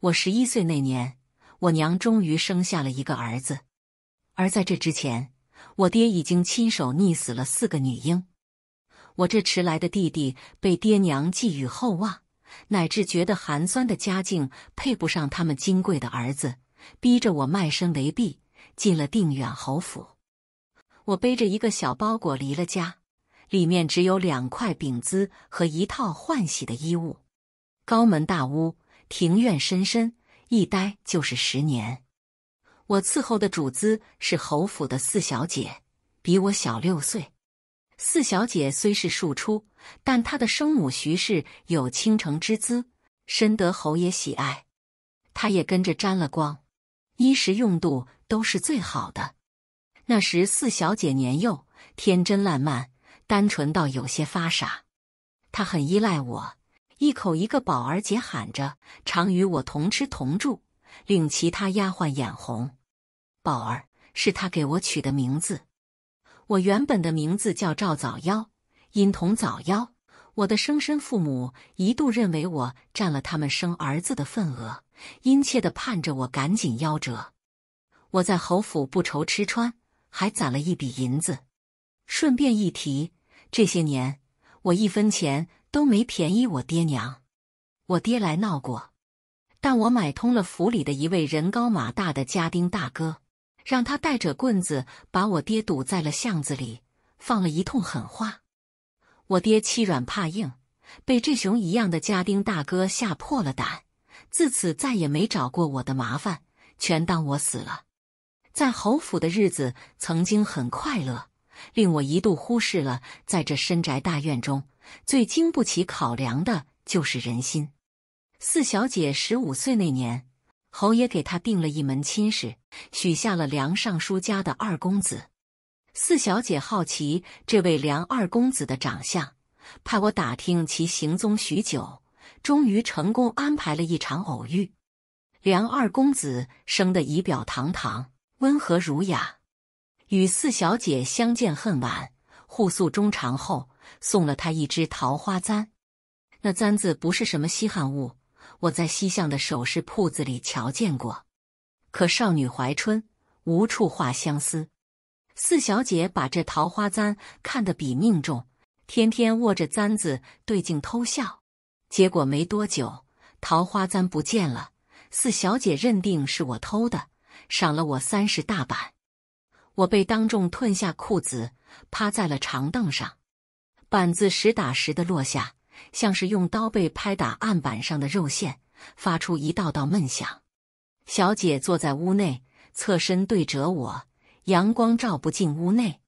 我十一岁那年，我娘终于生下了一个儿子。而在这之前，我爹已经亲手溺死了四个女婴。我这迟来的弟弟被爹娘寄予厚望，乃至觉得寒酸的家境配不上他们金贵的儿子，逼着我卖身为婢，进了定远侯府。我背着一个小包裹离了家，里面只有两块饼子和一套换洗的衣物。高门大屋。庭院深深，一待就是十年。我伺候的主子是侯府的四小姐，比我小六岁。四小姐虽是庶出，但她的生母徐氏有倾城之姿，深得侯爷喜爱，她也跟着沾了光，衣食用度都是最好的。那时四小姐年幼，天真烂漫，单纯到有些发傻，她很依赖我。一口一个宝儿姐喊着，常与我同吃同住，令其他丫鬟眼红。宝儿是他给我取的名字，我原本的名字叫赵早夭，因同早夭。我的生身父母一度认为我占了他们生儿子的份额，殷切的盼着我赶紧夭折。我在侯府不愁吃穿，还攒了一笔银子。顺便一提，这些年我一分钱。都没便宜我爹娘，我爹来闹过，但我买通了府里的一位人高马大的家丁大哥，让他带着棍子把我爹堵在了巷子里，放了一通狠话。我爹欺软怕硬，被这熊一样的家丁大哥吓破了胆，自此再也没找过我的麻烦，全当我死了。在侯府的日子曾经很快乐，令我一度忽视了在这深宅大院中。最经不起考量的就是人心。四小姐十五岁那年，侯爷给她定了一门亲事，许下了梁尚书家的二公子。四小姐好奇这位梁二公子的长相，派我打听其行踪许久，终于成功安排了一场偶遇。梁二公子生得仪表堂堂，温和儒雅，与四小姐相见恨晚，互诉衷肠后。送了她一只桃花簪，那簪子不是什么稀罕物，我在西巷的首饰铺子里瞧见过。可少女怀春，无处话相思。四小姐把这桃花簪看得比命重，天天握着簪子对镜偷笑。结果没多久，桃花簪不见了。四小姐认定是我偷的，赏了我三十大板。我被当众褪下裤子，趴在了长凳上。板子实打实的落下，像是用刀背拍打案板上的肉馅，发出一道道闷响。小姐坐在屋内，侧身对着我，阳光照不进屋内，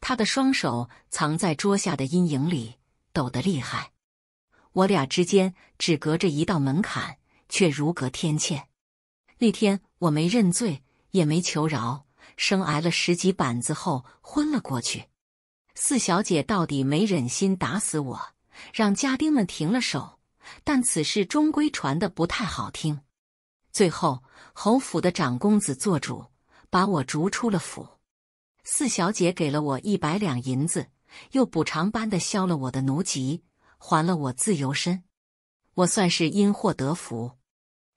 她的双手藏在桌下的阴影里，抖得厉害。我俩之间只隔着一道门槛，却如隔天堑。那天我没认罪，也没求饶，生挨了十几板子后，昏了过去。四小姐到底没忍心打死我，让家丁们停了手，但此事终归传的不太好听。最后，侯府的长公子做主，把我逐出了府。四小姐给了我一百两银子，又补偿般的消了我的奴籍，还了我自由身。我算是因祸得福，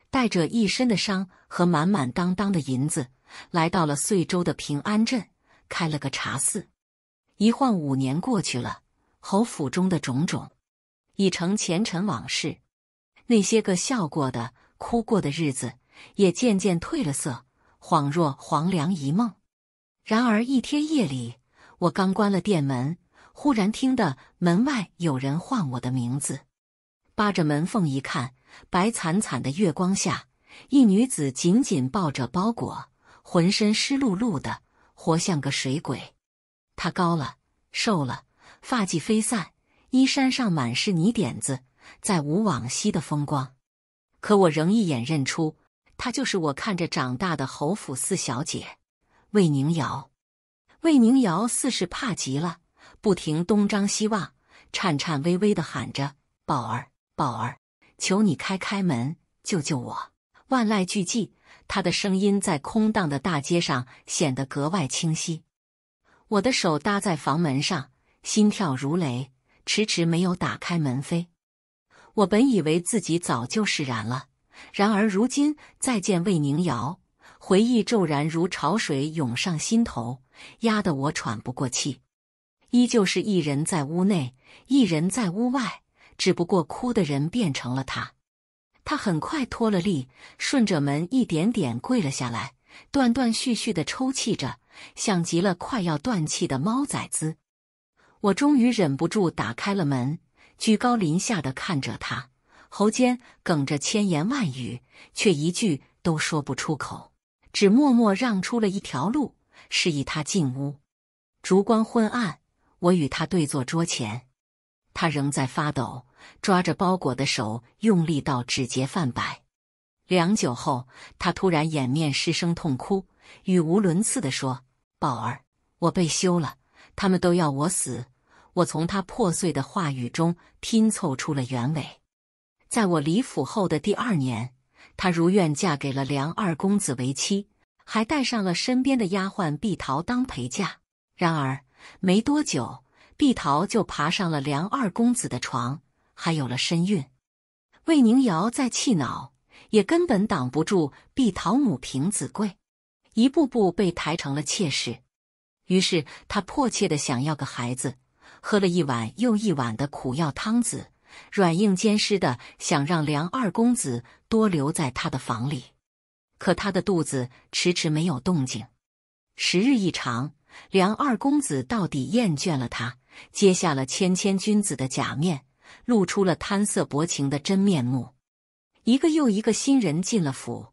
带着一身的伤和满满当当的银子，来到了遂州的平安镇，开了个茶肆。一晃五年过去了，侯府中的种种已成前尘往事，那些个笑过的、哭过的日子也渐渐褪了色，恍若黄粱一梦。然而一天夜里，我刚关了店门，忽然听得门外有人唤我的名字。扒着门缝一看，白惨惨的月光下，一女子紧紧抱着包裹，浑身湿漉漉的，活像个水鬼。她高了。瘦了，发髻飞散，衣衫上满是泥点子，再无往昔的风光。可我仍一眼认出，她就是我看着长大的侯府四小姐魏宁瑶。魏宁瑶似是怕极了，不停东张西望，颤颤巍巍的喊着：“宝儿，宝儿，求你开开门，救救我！”万籁俱寂，她的声音在空荡的大街上显得格外清晰。我的手搭在房门上，心跳如雷，迟迟没有打开门扉。我本以为自己早就释然了，然而如今再见魏宁瑶，回忆骤然如潮水涌上心头，压得我喘不过气。依旧是一人在屋内，一人在屋外，只不过哭的人变成了他。他很快脱了力，顺着门一点点跪了下来，断断续续的抽泣着。像极了快要断气的猫崽子，我终于忍不住打开了门，居高临下的看着他，喉间哽着千言万语，却一句都说不出口，只默默让出了一条路，示意他进屋。烛光昏暗，我与他对坐桌前，他仍在发抖，抓着包裹的手用力到指节泛白。良久后，他突然掩面失声痛哭，语无伦次的说。宝儿，我被休了，他们都要我死。我从他破碎的话语中拼凑出了原委。在我离府后的第二年，她如愿嫁给了梁二公子为妻，还带上了身边的丫鬟碧桃当陪嫁。然而没多久，碧桃就爬上了梁二公子的床，还有了身孕。魏宁瑶再气恼，也根本挡不住碧桃母凭子贵。一步步被抬成了妾室，于是他迫切的想要个孩子，喝了一碗又一碗的苦药汤子，软硬兼施的想让梁二公子多留在他的房里。可他的肚子迟迟没有动静，时日一长，梁二公子到底厌倦了他，揭下了谦谦君子的假面，露出了贪色薄情的真面目。一个又一个新人进了府，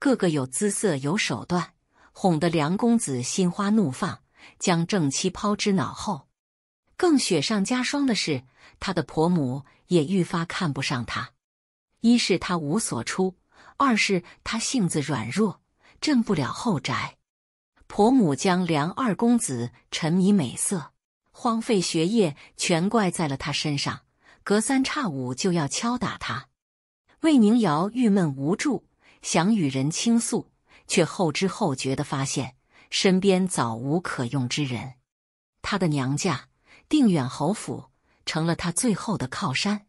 个个有姿色、有手段。哄得梁公子心花怒放，将正妻抛之脑后。更雪上加霜的是，他的婆母也愈发看不上他。一是他无所出，二是他性子软弱，镇不了后宅。婆母将梁二公子沉迷美色、荒废学业，全怪在了他身上，隔三差五就要敲打他。魏宁瑶郁闷无助，想与人倾诉。却后知后觉地发现，身边早无可用之人。他的娘家定远侯府成了他最后的靠山。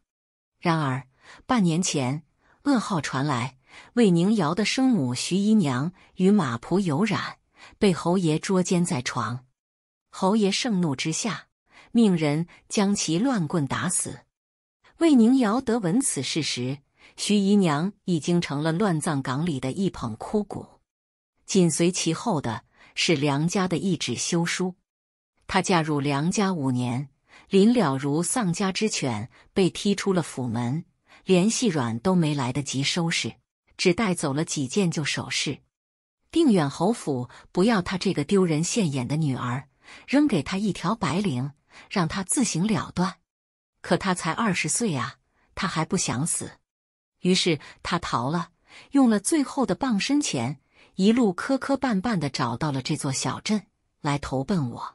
然而半年前，噩耗传来：魏宁瑶的生母徐姨娘与马仆有染，被侯爷捉奸在床。侯爷盛怒之下，命人将其乱棍打死。魏宁瑶得闻此事时，徐姨娘已经成了乱葬岗里的一捧枯骨。紧随其后的是梁家的一纸休书。她嫁入梁家五年，临了如丧家之犬，被踢出了府门，连细软都没来得及收拾，只带走了几件旧首饰。定远侯府不要她这个丢人现眼的女儿，扔给她一条白绫，让她自行了断。可她才二十岁啊，她还不想死。于是她逃了，用了最后的傍身钱。一路磕磕绊绊的找到了这座小镇来投奔我。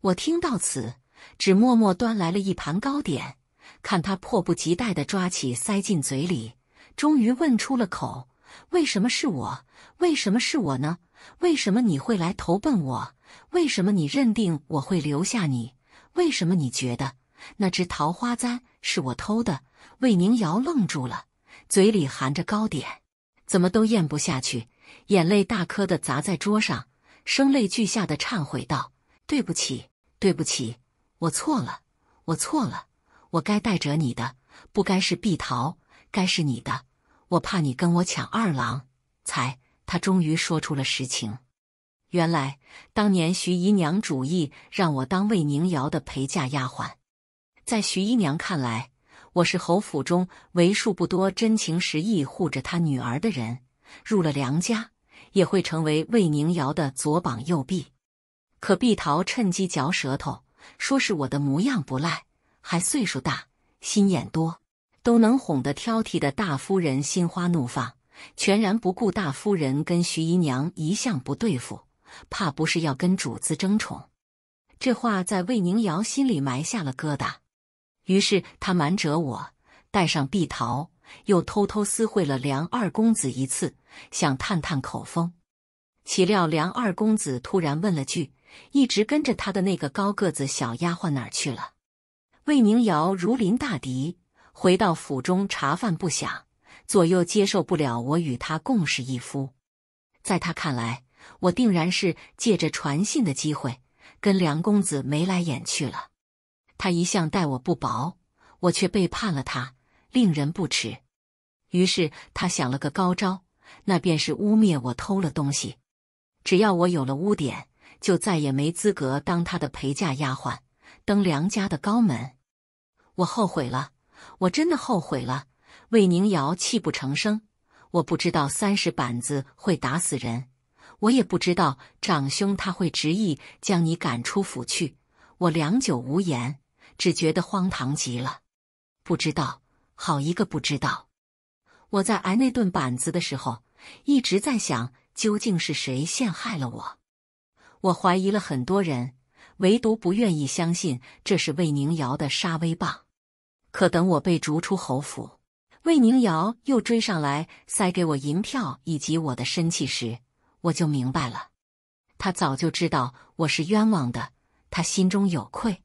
我听到此，只默默端来了一盘糕点，看他迫不及待的抓起塞进嘴里，终于问出了口：“为什么是我？为什么是我呢？为什么你会来投奔我？为什么你认定我会留下你？为什么你觉得那只桃花簪是我偷的？”魏宁瑶愣住了，嘴里含着糕点，怎么都咽不下去。眼泪大颗的砸在桌上，声泪俱下的忏悔道：“对不起，对不起，我错了，我错了，我该带着你的，不该是碧桃，该是你的。我怕你跟我抢二郎，才……”他终于说出了实情。原来，当年徐姨娘主意让我当魏宁瑶的陪嫁丫鬟，在徐姨娘看来，我是侯府中为数不多真情实意护着她女儿的人。入了梁家，也会成为魏宁瑶的左膀右臂。可碧桃趁机嚼舌头，说是我的模样不赖，还岁数大，心眼多，都能哄得挑剔的大夫人心花怒放，全然不顾大夫人跟徐姨娘一向不对付，怕不是要跟主子争宠。这话在魏宁瑶心里埋下了疙瘩，于是他瞒着我带上碧桃。又偷偷私会了梁二公子一次，想探探口风，岂料梁二公子突然问了句：“一直跟着他的那个高个子小丫鬟哪儿去了？”魏明瑶如临大敌，回到府中茶饭不想，左右接受不了我与他共侍一夫。在他看来，我定然是借着传信的机会跟梁公子眉来眼去了。他一向待我不薄，我却背叛了他。令人不齿。于是他想了个高招，那便是污蔑我偷了东西。只要我有了污点，就再也没资格当他的陪嫁丫鬟，登梁家的高门。我后悔了，我真的后悔了。魏宁瑶泣不成声。我不知道三十板子会打死人，我也不知道长兄他会执意将你赶出府去。我良久无言，只觉得荒唐极了。不知道。好一个不知道！我在挨那顿板子的时候，一直在想究竟是谁陷害了我。我怀疑了很多人，唯独不愿意相信这是魏宁瑶的杀威棒。可等我被逐出侯府，魏宁瑶又追上来塞给我银票以及我的身契时，我就明白了，他早就知道我是冤枉的，他心中有愧。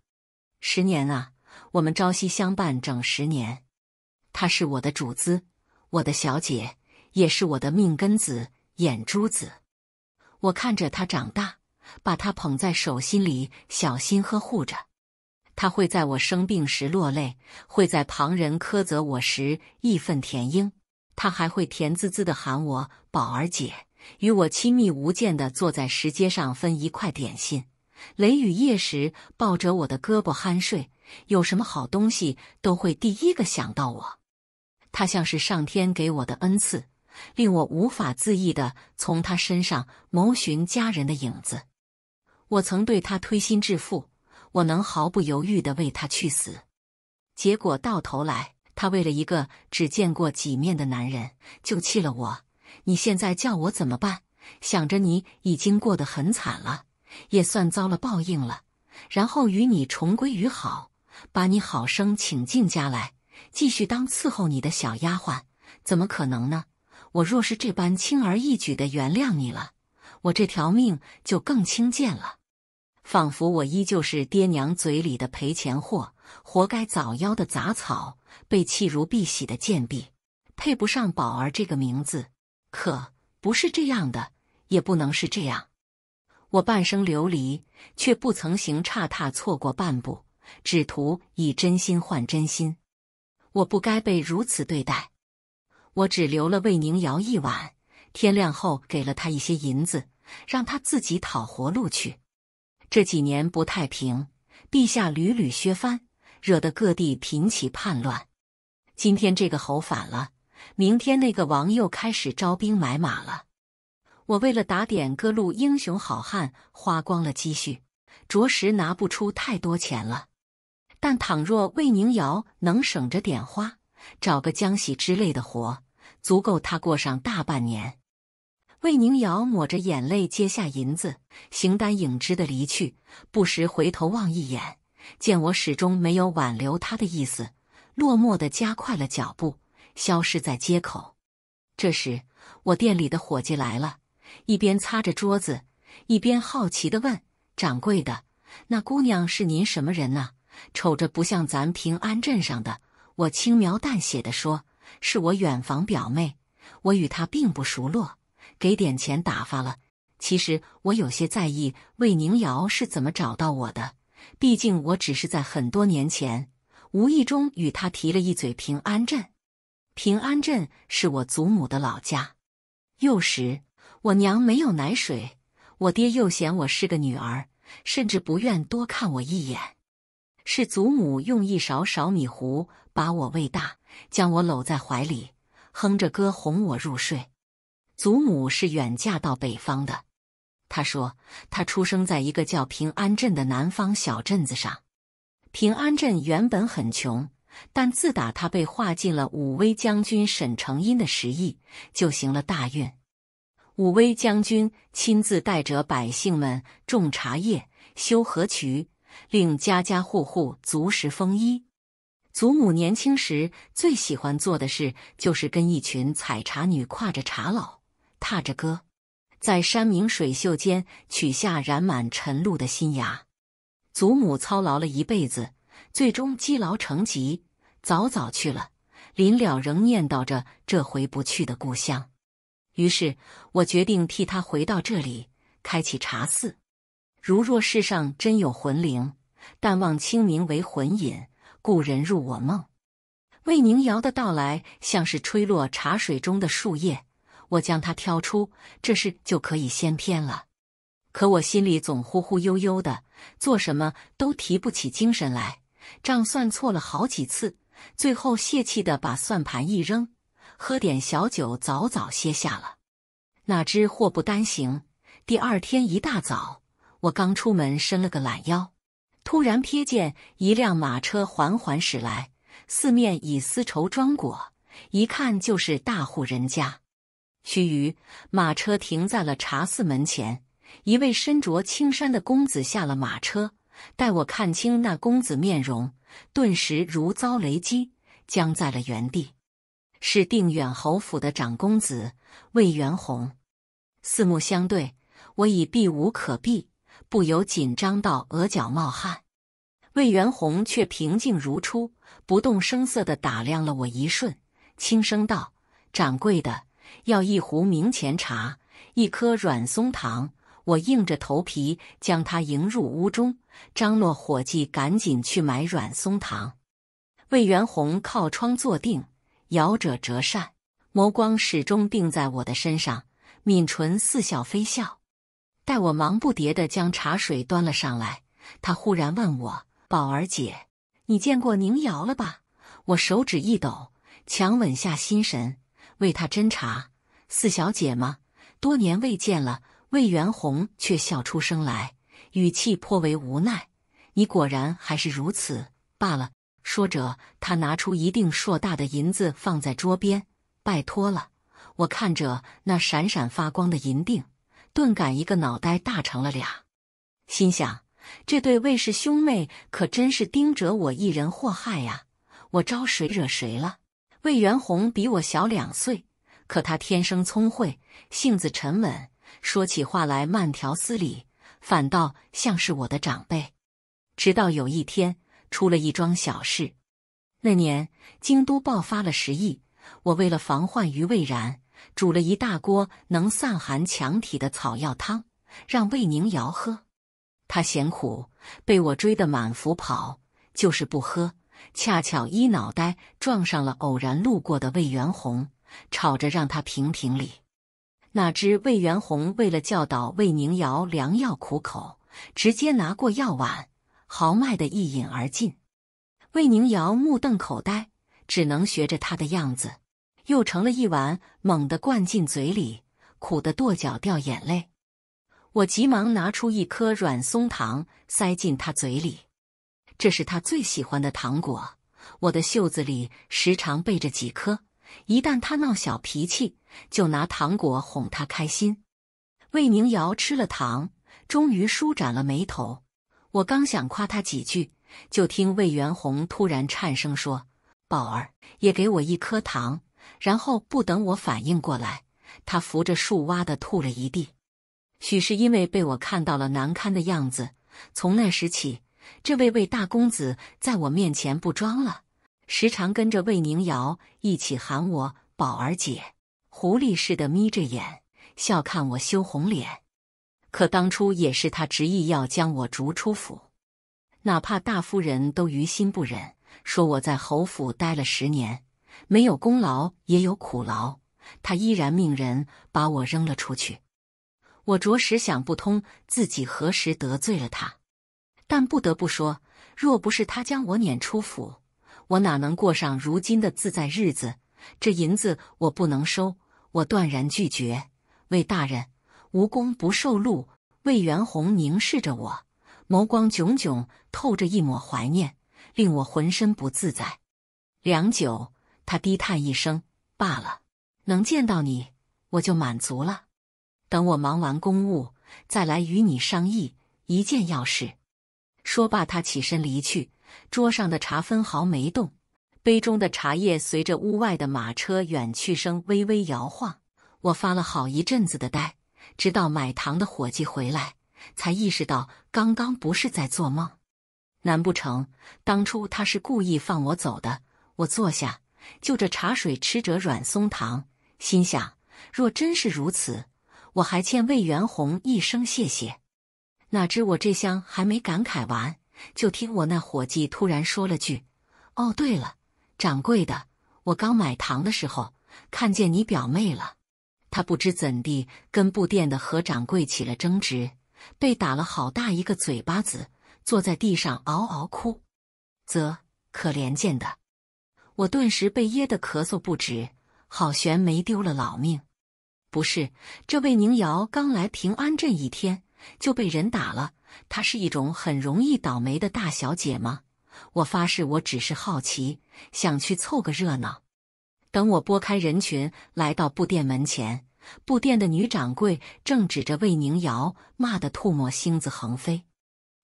十年啊，我们朝夕相伴，整十年。她是我的主子，我的小姐，也是我的命根子、眼珠子。我看着她长大，把她捧在手心里，小心呵护着。她会在我生病时落泪，会在旁人苛责我时义愤填膺。她还会甜滋滋的喊我“宝儿姐”，与我亲密无间的坐在石阶上分一块点心。雷雨夜时，抱着我的胳膊酣睡。有什么好东西，都会第一个想到我。他像是上天给我的恩赐，令我无法自抑地从他身上谋寻家人的影子。我曾对他推心置腹，我能毫不犹豫地为他去死。结果到头来，他为了一个只见过几面的男人就弃了我。你现在叫我怎么办？想着你已经过得很惨了，也算遭了报应了。然后与你重归于好，把你好生请进家来。继续当伺候你的小丫鬟，怎么可能呢？我若是这般轻而易举的原谅你了，我这条命就更轻贱了。仿佛我依旧是爹娘嘴里的赔钱货，活该早夭的杂草，被弃如敝屣的贱婢，配不上宝儿这个名字。可不是这样的，也不能是这样。我半生流离，却不曾行差踏错过半步，只图以真心换真心。我不该被如此对待，我只留了魏宁瑶一晚，天亮后给了他一些银子，让他自己讨活路去。这几年不太平，陛下屡屡削藩，惹得各地频起叛乱。今天这个侯反了，明天那个王又开始招兵买马了。我为了打点各路英雄好汉，花光了积蓄，着实拿不出太多钱了。但倘若魏宁瑶能省着点花，找个浆洗之类的活，足够他过上大半年。魏宁瑶抹着眼泪接下银子，形单影只的离去，不时回头望一眼，见我始终没有挽留他的意思，落寞的加快了脚步，消失在街口。这时，我店里的伙计来了，一边擦着桌子，一边好奇的问：“掌柜的，那姑娘是您什么人呢？”瞅着不像咱平安镇上的，我轻描淡写的说：“是我远房表妹，我与她并不熟络，给点钱打发了。”其实我有些在意魏宁瑶是怎么找到我的，毕竟我只是在很多年前无意中与她提了一嘴平安镇。平安镇是我祖母的老家。幼时我娘没有奶水，我爹又嫌我是个女儿，甚至不愿多看我一眼。是祖母用一勺勺米糊把我喂大，将我搂在怀里，哼着歌哄我入睡。祖母是远嫁到北方的，她说她出生在一个叫平安镇的南方小镇子上。平安镇原本很穷，但自打他被划进了武威将军沈承荫的十邑，就行了大运。武威将军亲自带着百姓们种茶叶、修河渠。令家家户户足食丰衣。祖母年轻时最喜欢做的事，就是跟一群采茶女挎着茶篓，踏着歌，在山明水秀间取下染满晨露的新芽。祖母操劳了一辈子，最终积劳成疾，早早去了。临了仍念叨着这回不去的故乡。于是，我决定替她回到这里，开启茶肆。如若世上真有魂灵，但望清明为魂引，故人入我梦。魏宁瑶的到来，像是吹落茶水中的树叶，我将它挑出，这事就可以先篇了。可我心里总忽忽悠悠的，做什么都提不起精神来，账算错了好几次，最后泄气的把算盘一扔，喝点小酒，早早歇下了。哪知祸不单行，第二天一大早。我刚出门，伸了个懒腰，突然瞥见一辆马车缓缓驶来，四面以丝绸装裹，一看就是大户人家。须臾，马车停在了茶肆门前，一位身着青衫的公子下了马车。待我看清那公子面容，顿时如遭雷击，僵在了原地。是定远侯府的长公子魏元宏。四目相对，我已避无可避。不由紧张到额角冒汗，魏元宏却平静如初，不动声色地打量了我一瞬，轻声道：“掌柜的，要一壶明前茶，一颗软松糖。”我硬着头皮将他迎入屋中，张罗伙计赶紧去买软松糖。魏元宏靠窗坐定，摇着折扇，眸光始终定在我的身上，抿唇似笑非笑。待我忙不迭地将茶水端了上来，他忽然问我：“宝儿姐，你见过宁瑶了吧？”我手指一抖，强稳下心神，为他斟茶。四小姐吗？多年未见了。魏元宏却笑出声来，语气颇为无奈：“你果然还是如此罢了。”说着，他拿出一锭硕大的银子放在桌边：“拜托了。”我看着那闪闪发光的银锭。顿感一个脑袋大成了俩，心想这对魏氏兄妹可真是盯着我一人祸害呀！我招谁惹谁了？魏元宏比我小两岁，可他天生聪慧，性子沉稳，说起话来慢条斯理，反倒像是我的长辈。直到有一天出了一桩小事。那年京都爆发了十疫，我为了防患于未然。煮了一大锅能散寒强体的草药汤，让魏宁瑶喝。他嫌苦，被我追得满府跑，就是不喝。恰巧一脑袋撞上了偶然路过的魏元宏，吵着让他评评理。哪知魏元宏为了教导魏宁瑶良药苦口，直接拿过药碗，豪迈地一饮而尽。魏宁瑶目瞪口呆，只能学着他的样子。又盛了一碗，猛地灌进嘴里，苦得跺脚掉眼泪。我急忙拿出一颗软松糖塞进他嘴里，这是他最喜欢的糖果。我的袖子里时常备着几颗，一旦他闹小脾气，就拿糖果哄他开心。魏宁瑶吃了糖，终于舒展了眉头。我刚想夸他几句，就听魏元宏突然颤声说：“宝儿，也给我一颗糖。”然后不等我反应过来，他扶着树哇的吐了一地。许是因为被我看到了难堪的样子，从那时起，这位魏大公子在我面前不装了，时常跟着魏宁瑶一起喊我“宝儿姐”，狐狸似的眯着眼笑看我羞红脸。可当初也是他执意要将我逐出府，哪怕大夫人都于心不忍，说我在侯府待了十年。没有功劳也有苦劳，他依然命人把我扔了出去。我着实想不通自己何时得罪了他，但不得不说，若不是他将我撵出府，我哪能过上如今的自在日子？这银子我不能收，我断然拒绝。魏大人，无功不受禄。魏元宏凝视着我，眸光炯炯，透着一抹怀念，令我浑身不自在。良久。他低叹一声：“罢了，能见到你我就满足了。等我忙完公务，再来与你商议一件要事。”说罢，他起身离去。桌上的茶分毫没动，杯中的茶叶随着屋外的马车远去声微微摇晃。我发了好一阵子的呆，直到买糖的伙计回来，才意识到刚刚不是在做梦。难不成当初他是故意放我走的？我坐下。就着茶水吃着软松糖，心想：若真是如此，我还欠魏元宏一声谢谢。哪知我这厢还没感慨完，就听我那伙计突然说了句：“哦，对了，掌柜的，我刚买糖的时候看见你表妹了。她不知怎地跟布店的何掌柜起了争执，被打了好大一个嘴巴子，坐在地上嗷嗷哭。啧，可怜见的。”我顿时被噎得咳嗽不止，好悬没丢了老命。不是，这魏宁瑶刚来平安镇一天就被人打了，她是一种很容易倒霉的大小姐吗？我发誓，我只是好奇，想去凑个热闹。等我拨开人群来到布店门前，布店的女掌柜正指着魏宁瑶骂得唾沫星子横飞：“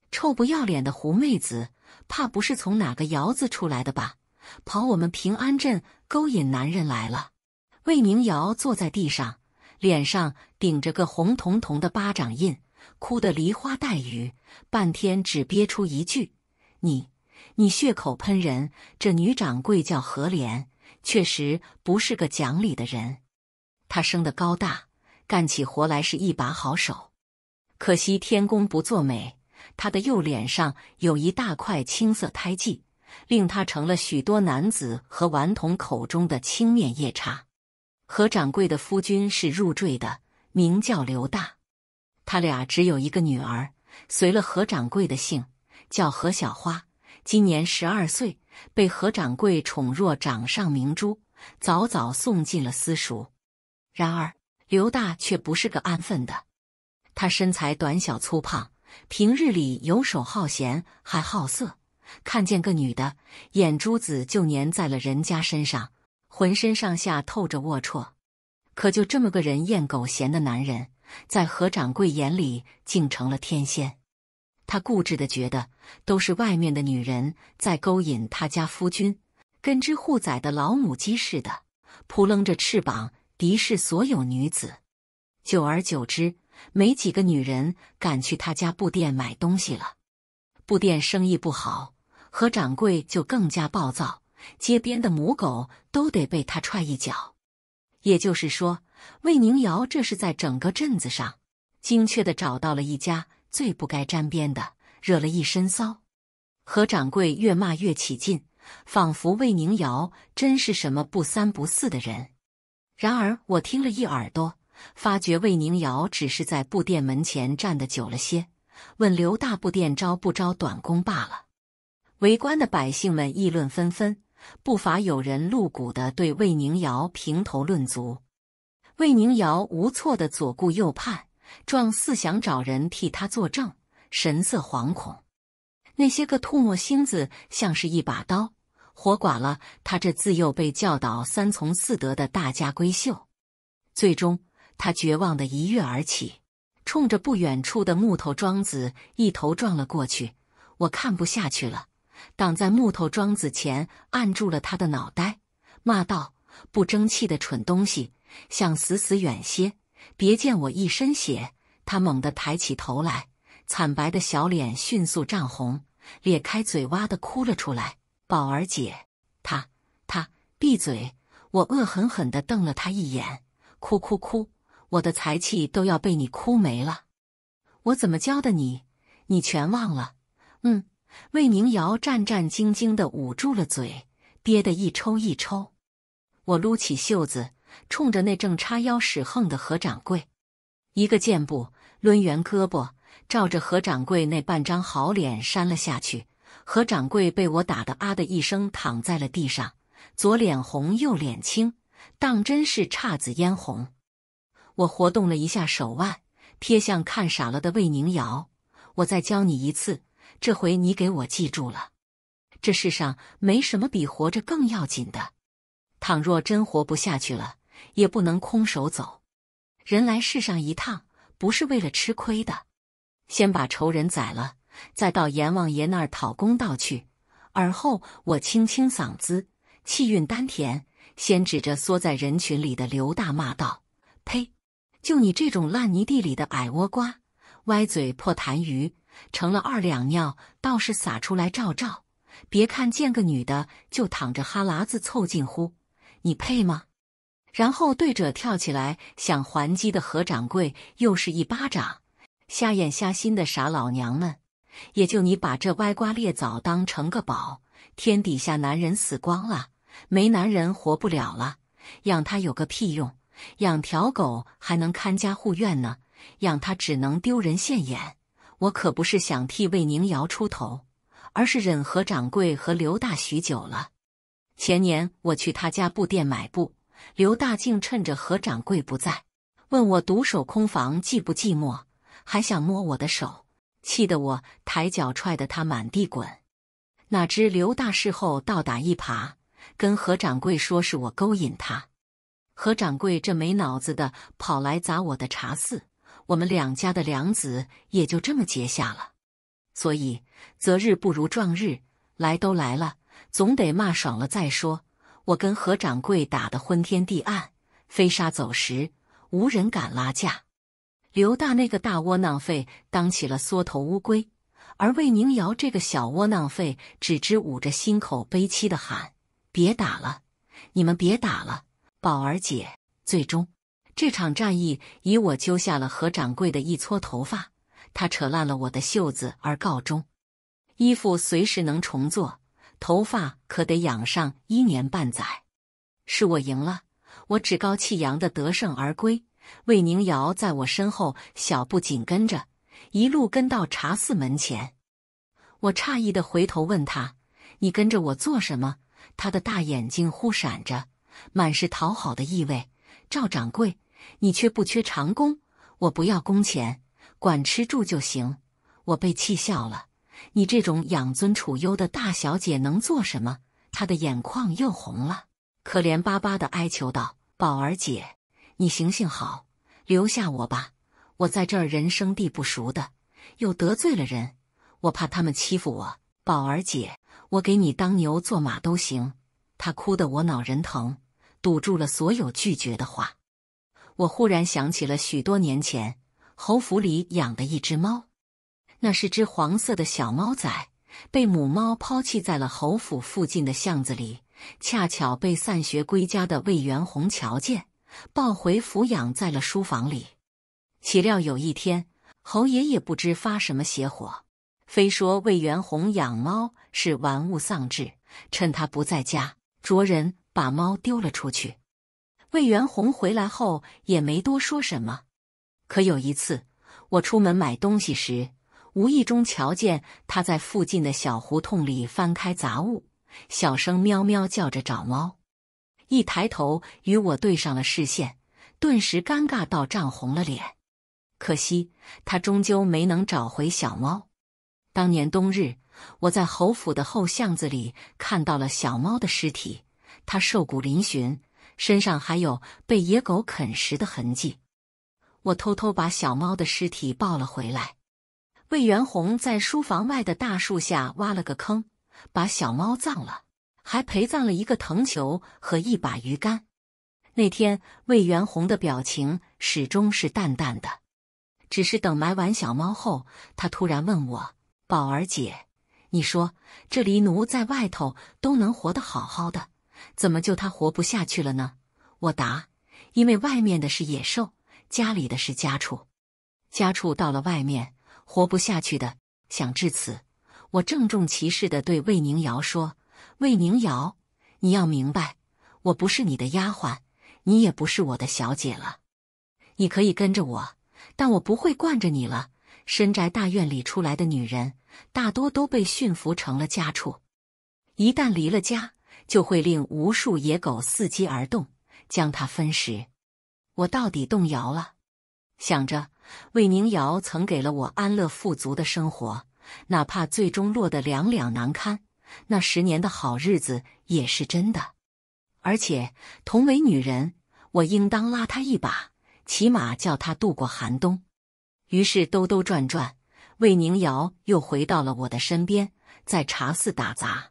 臭不要脸的狐妹子，怕不是从哪个窑子出来的吧？”跑我们平安镇勾引男人来了。魏明瑶坐在地上，脸上顶着个红彤彤的巴掌印，哭得梨花带雨，半天只憋出一句：“你你血口喷人！”这女掌柜叫何莲，确实不是个讲理的人。她生得高大，干起活来是一把好手，可惜天公不作美，她的右脸上有一大块青色胎记。令他成了许多男子和顽童口中的青面夜叉。何掌柜的夫君是入赘的，名叫刘大。他俩只有一个女儿，随了何掌柜的姓，叫何小花，今年十二岁，被何掌柜宠若掌上明珠，早早送进了私塾。然而刘大却不是个安分的，他身材短小粗胖，平日里游手好闲，还好色。看见个女的，眼珠子就粘在了人家身上，浑身上下透着龌龊。可就这么个人厌狗嫌的男人，在何掌柜眼里竟成了天仙。他固执的觉得，都是外面的女人在勾引他家夫君，跟只护崽的老母鸡似的，扑棱着翅膀敌视所有女子。久而久之，没几个女人敢去他家布店买东西了，布店生意不好。何掌柜就更加暴躁，街边的母狗都得被他踹一脚。也就是说，魏宁瑶这是在整个镇子上精确的找到了一家最不该沾边的，惹了一身骚。何掌柜越骂越起劲，仿佛魏宁瑶真是什么不三不四的人。然而，我听了一耳朵，发觉魏宁瑶只是在布店门前站的久了些，问刘大布店招不招短工罢了。围观的百姓们议论纷纷，不乏有人露骨的对魏宁瑶评头论足。魏宁瑶无措的左顾右盼，状似想找人替他作证，神色惶恐。那些个吐沫星子像是一把刀，活剐了他这自幼被教导三从四德的大家闺秀。最终，他绝望的一跃而起，冲着不远处的木头桩子一头撞了过去。我看不下去了。挡在木头桩子前，按住了他的脑袋，骂道：“不争气的蠢东西，想死死远些，别溅我一身血！”他猛地抬起头来，惨白的小脸迅速涨红，裂开嘴哇的哭了出来。“宝儿姐，他他闭嘴！”我恶狠狠地瞪了他一眼，“哭哭哭，我的财气都要被你哭没了！我怎么教的你，你全忘了？嗯。”魏宁瑶战战兢兢地捂住了嘴，憋得一抽一抽。我撸起袖子，冲着那正叉腰使横的何掌柜，一个箭步，抡圆胳膊，照着何掌柜那半张好脸扇了下去。何掌柜被我打得啊的一声，躺在了地上，左脸红，右脸青，当真是姹紫嫣红。我活动了一下手腕，瞥向看傻了的魏宁瑶，我再教你一次。这回你给我记住了，这世上没什么比活着更要紧的。倘若真活不下去了，也不能空手走。人来世上一趟，不是为了吃亏的。先把仇人宰了，再到阎王爷那儿讨公道去。而后我清清嗓子，气运丹田，先指着缩在人群里的刘大骂道：“呸！就你这种烂泥地里的矮倭瓜，歪嘴破痰盂。”成了二两尿倒是撒出来照照，别看见个女的就淌着哈喇子凑近乎，你配吗？然后对着跳起来想还击的何掌柜又是一巴掌，瞎眼瞎心的傻老娘们，也就你把这歪瓜裂枣当成个宝，天底下男人死光了，没男人活不了了，养他有个屁用？养条狗还能看家护院呢，养他只能丢人现眼。我可不是想替魏宁瑶出头，而是忍何掌柜和刘大许久了。前年我去他家布店买布，刘大竟趁着何掌柜不在，问我独守空房寂不寂寞，还想摸我的手，气得我抬脚踹得他满地滚。哪知刘大事后倒打一耙，跟何掌柜说是我勾引他。何掌柜这没脑子的，跑来砸我的茶肆。我们两家的梁子也就这么结下了，所以择日不如撞日，来都来了，总得骂爽了再说。我跟何掌柜打得昏天地暗，飞沙走石，无人敢拉架。刘大那个大窝囊废当起了缩头乌龟，而魏宁瑶这个小窝囊废只知捂着心口悲戚的喊：“别打了，你们别打了，宝儿姐。”最终。这场战役以我揪下了何掌柜的一撮头发，他扯烂了我的袖子而告终。衣服随时能重做，头发可得养上一年半载。是我赢了，我趾高气扬的得胜而归。魏宁瑶在我身后小步紧跟着，一路跟到茶肆门前。我诧异的回头问他：“你跟着我做什么？”他的大眼睛忽闪着，满是讨好的意味。赵掌柜，你却不缺长工，我不要工钱，管吃住就行。我被气笑了。你这种养尊处优的大小姐能做什么？她的眼眶又红了，可怜巴巴的哀求道：“宝儿姐，你行行好，留下我吧。我在这儿人生地不熟的，又得罪了人，我怕他们欺负我。宝儿姐，我给你当牛做马都行。”她哭得我脑仁疼。堵住了所有拒绝的话。我忽然想起了许多年前侯府里养的一只猫，那是只黄色的小猫仔，被母猫抛弃在了侯府附近的巷子里，恰巧被散学归家的魏元宏瞧见，抱回抚养在了书房里。岂料有一天，侯爷爷不知发什么邪火，非说魏元宏养猫是玩物丧志，趁他不在家着人。把猫丢了出去。魏元宏回来后也没多说什么。可有一次，我出门买东西时，无意中瞧见他在附近的小胡同里翻开杂物，小声喵喵叫着找猫。一抬头与我对上了视线，顿时尴尬到涨红了脸。可惜他终究没能找回小猫。当年冬日，我在侯府的后巷子里看到了小猫的尸体。他瘦骨嶙峋，身上还有被野狗啃食的痕迹。我偷偷把小猫的尸体抱了回来。魏元宏在书房外的大树下挖了个坑，把小猫葬了，还陪葬了一个藤球和一把鱼竿。那天，魏元宏的表情始终是淡淡的，只是等埋完小猫后，他突然问我：“宝儿姐，你说这狸奴在外头都能活得好好的？”怎么就他活不下去了呢？我答：“因为外面的是野兽，家里的是家畜。家畜到了外面活不下去的。”想至此，我郑重其事地对魏宁瑶说：“魏宁瑶，你要明白，我不是你的丫鬟，你也不是我的小姐了。你可以跟着我，但我不会惯着你了。深宅大院里出来的女人，大多都被驯服成了家畜，一旦离了家。”就会令无数野狗伺机而动，将它分食。我到底动摇了，想着魏宁瑶曾给了我安乐富足的生活，哪怕最终落得两两难堪，那十年的好日子也是真的。而且同为女人，我应当拉她一把，起码叫她度过寒冬。于是兜兜转转，魏宁瑶又回到了我的身边，在茶肆打杂。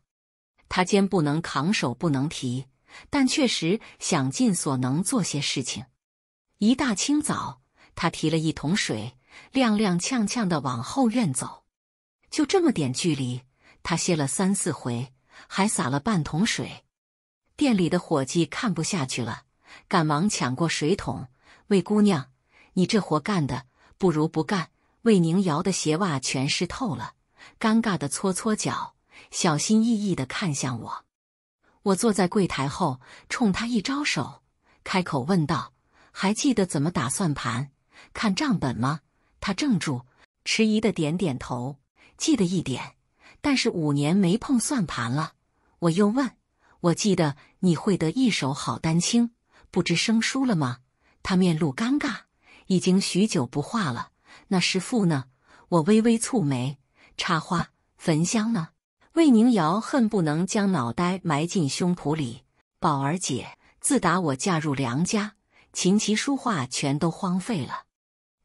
他肩不能扛，手不能提，但确实想尽所能做些事情。一大清早，他提了一桶水，踉踉跄跄的往后院走。就这么点距离，他歇了三四回，还洒了半桶水。店里的伙计看不下去了，赶忙抢过水桶：“魏姑娘，你这活干的，不如不干。”魏宁瑶的鞋袜全湿透了，尴尬的搓搓脚。小心翼翼地看向我，我坐在柜台后，冲他一招手，开口问道：“还记得怎么打算盘、看账本吗？”他怔住，迟疑的点点头：“记得一点，但是五年没碰算盘了。”我又问：“我记得你会得一手好丹青，不知生疏了吗？”他面露尴尬：“已经许久不画了。”“那师傅呢？”我微微蹙眉：“插花、焚香呢？”魏宁瑶恨不能将脑袋埋进胸脯里。宝儿姐，自打我嫁入梁家，琴棋书画全都荒废了，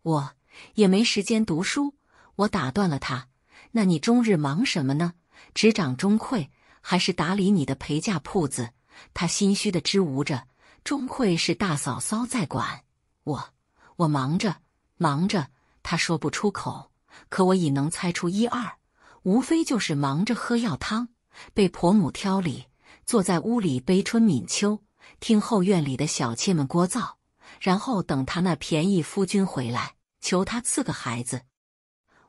我也没时间读书。我打断了她。那你终日忙什么呢？执掌钟馈，还是打理你的陪嫁铺子？她心虚的支吾着。钟馗是大嫂嫂在管我，我忙着忙着，她说不出口，可我已能猜出一二。无非就是忙着喝药汤，被婆母挑理，坐在屋里悲春悯秋，听后院里的小妾们聒噪，然后等他那便宜夫君回来，求他赐个孩子。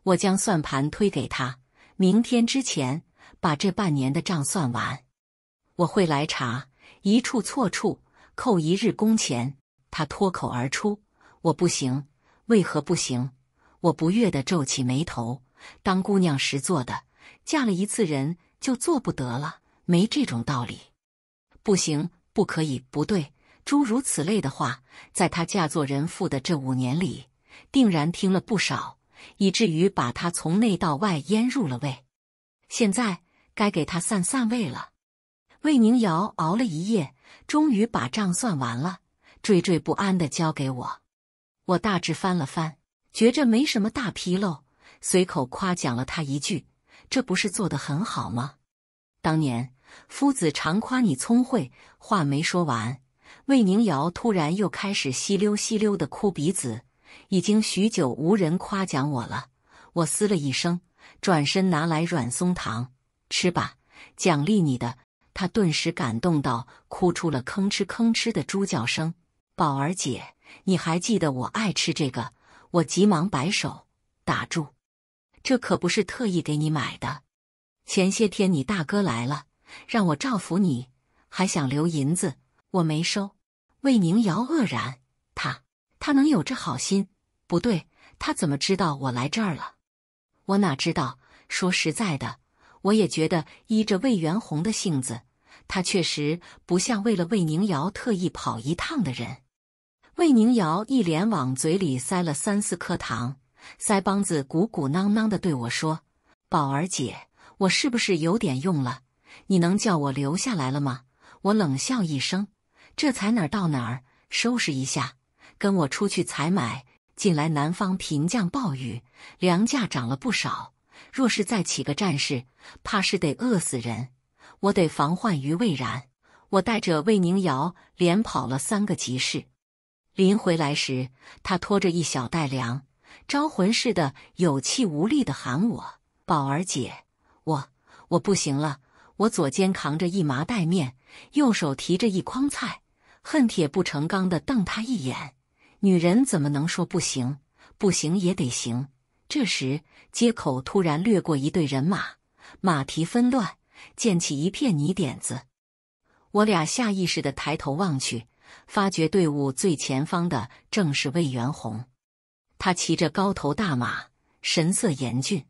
我将算盘推给他，明天之前把这半年的账算完，我会来查一处错处扣一日工钱。他脱口而出：“我不行。”为何不行？我不悦地皱起眉头。当姑娘时做的，嫁了一次人就做不得了，没这种道理。不行，不可以，不对，诸如此类的话，在她嫁做人妇的这五年里，定然听了不少，以至于把她从内到外腌入了味。现在该给她散散味了。魏宁瑶熬了一夜，终于把账算完了，惴惴不安的交给我。我大致翻了翻，觉着没什么大纰漏。随口夸奖了他一句：“这不是做得很好吗？”当年夫子常夸你聪慧，话没说完，魏宁瑶突然又开始吸溜吸溜的哭鼻子。已经许久无人夸奖我了，我嘶了一声，转身拿来软松糖，吃吧，奖励你的。他顿时感动到哭出了吭哧吭哧的猪叫声。宝儿姐，你还记得我爱吃这个？我急忙摆手，打住。这可不是特意给你买的，前些天你大哥来了，让我照拂你，还想留银子，我没收。魏宁瑶愕然，他他能有这好心？不对，他怎么知道我来这儿了？我哪知道？说实在的，我也觉得依着魏元宏的性子，他确实不像为了魏宁瑶特意跑一趟的人。魏宁瑶一连往嘴里塞了三四颗糖。腮帮子鼓鼓囊囊的对我说：“宝儿姐，我是不是有点用了？你能叫我留下来了吗？”我冷笑一声：“这才哪儿到哪儿？收拾一下，跟我出去采买。近来南方频降暴雨，粮价涨了不少。若是再起个战事，怕是得饿死人。我得防患于未然。”我带着魏宁瑶连跑了三个集市，临回来时，她拖着一小袋粮。招魂似的，有气无力的喊我：“宝儿姐，我我不行了！”我左肩扛着一麻袋面，右手提着一筐菜，恨铁不成钢的瞪他一眼。女人怎么能说不行？不行也得行。这时，街口突然掠过一队人马，马蹄纷乱，溅起一片泥点子。我俩下意识的抬头望去，发觉队伍最前方的正是魏元洪。他骑着高头大马，神色严峻。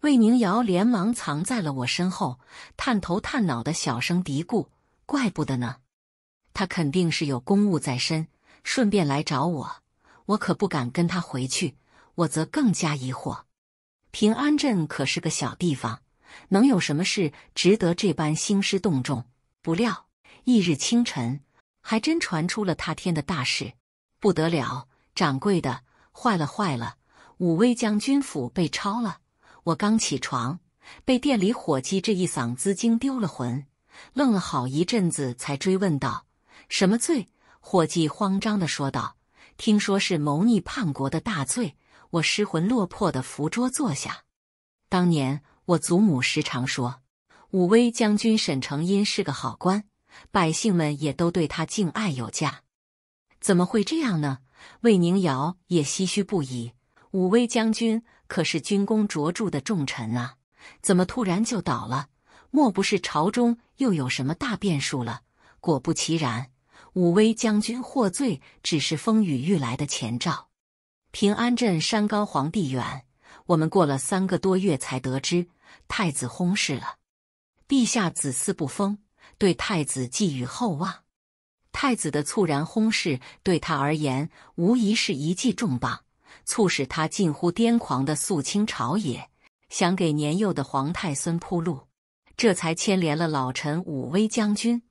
魏明瑶连忙藏在了我身后，探头探脑的小声嘀咕：“怪不得呢，他肯定是有公务在身，顺便来找我。我可不敢跟他回去。”我则更加疑惑：平安镇可是个小地方，能有什么事值得这般兴师动众？不料翌日清晨，还真传出了他天的大事，不得了！掌柜的。坏了坏了！武威将军府被抄了。我刚起床，被店里伙计这一嗓子惊丢了魂，愣了好一阵子，才追问道：“什么罪？”伙计慌张地说道：“听说是谋逆叛国的大罪。”我失魂落魄的扶桌坐下。当年我祖母时常说，武威将军沈承荫是个好官，百姓们也都对他敬爱有加。怎么会这样呢？魏宁尧也唏嘘不已。武威将军可是军功卓著的重臣啊，怎么突然就倒了？莫不是朝中又有什么大变数了？果不其然，武威将军获罪，只是风雨欲来的前兆。平安镇山高皇帝远，我们过了三个多月才得知太子薨逝了。陛下子嗣不封，对太子寄予厚望。太子的猝然轰逝对他而言无疑是一记重棒，促使他近乎癫狂的肃清朝野，想给年幼的皇太孙铺路，这才牵连了老臣武威将军。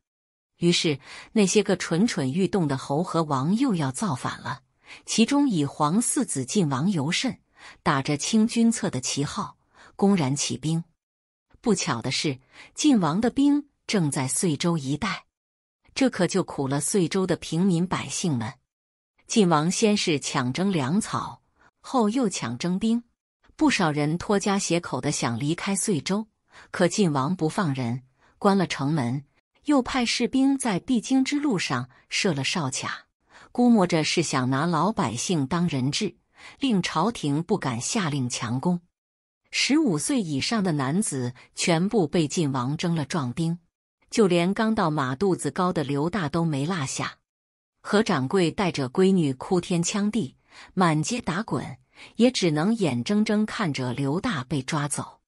于是那些个蠢蠢欲动的侯和王又要造反了，其中以皇四子晋王尤甚，打着清君侧的旗号，公然起兵。不巧的是，晋王的兵正在遂州一带。这可就苦了遂州的平民百姓们。晋王先是抢征粮草，后又抢征兵，不少人拖家携口的想离开遂州，可晋王不放人，关了城门，又派士兵在必经之路上设了哨卡，估摸着是想拿老百姓当人质，令朝廷不敢下令强攻。十五岁以上的男子全部被晋王征了壮丁。就连刚到马肚子高的刘大都没落下，何掌柜带着闺女哭天抢地，满街打滚，也只能眼睁睁看着刘大被抓走。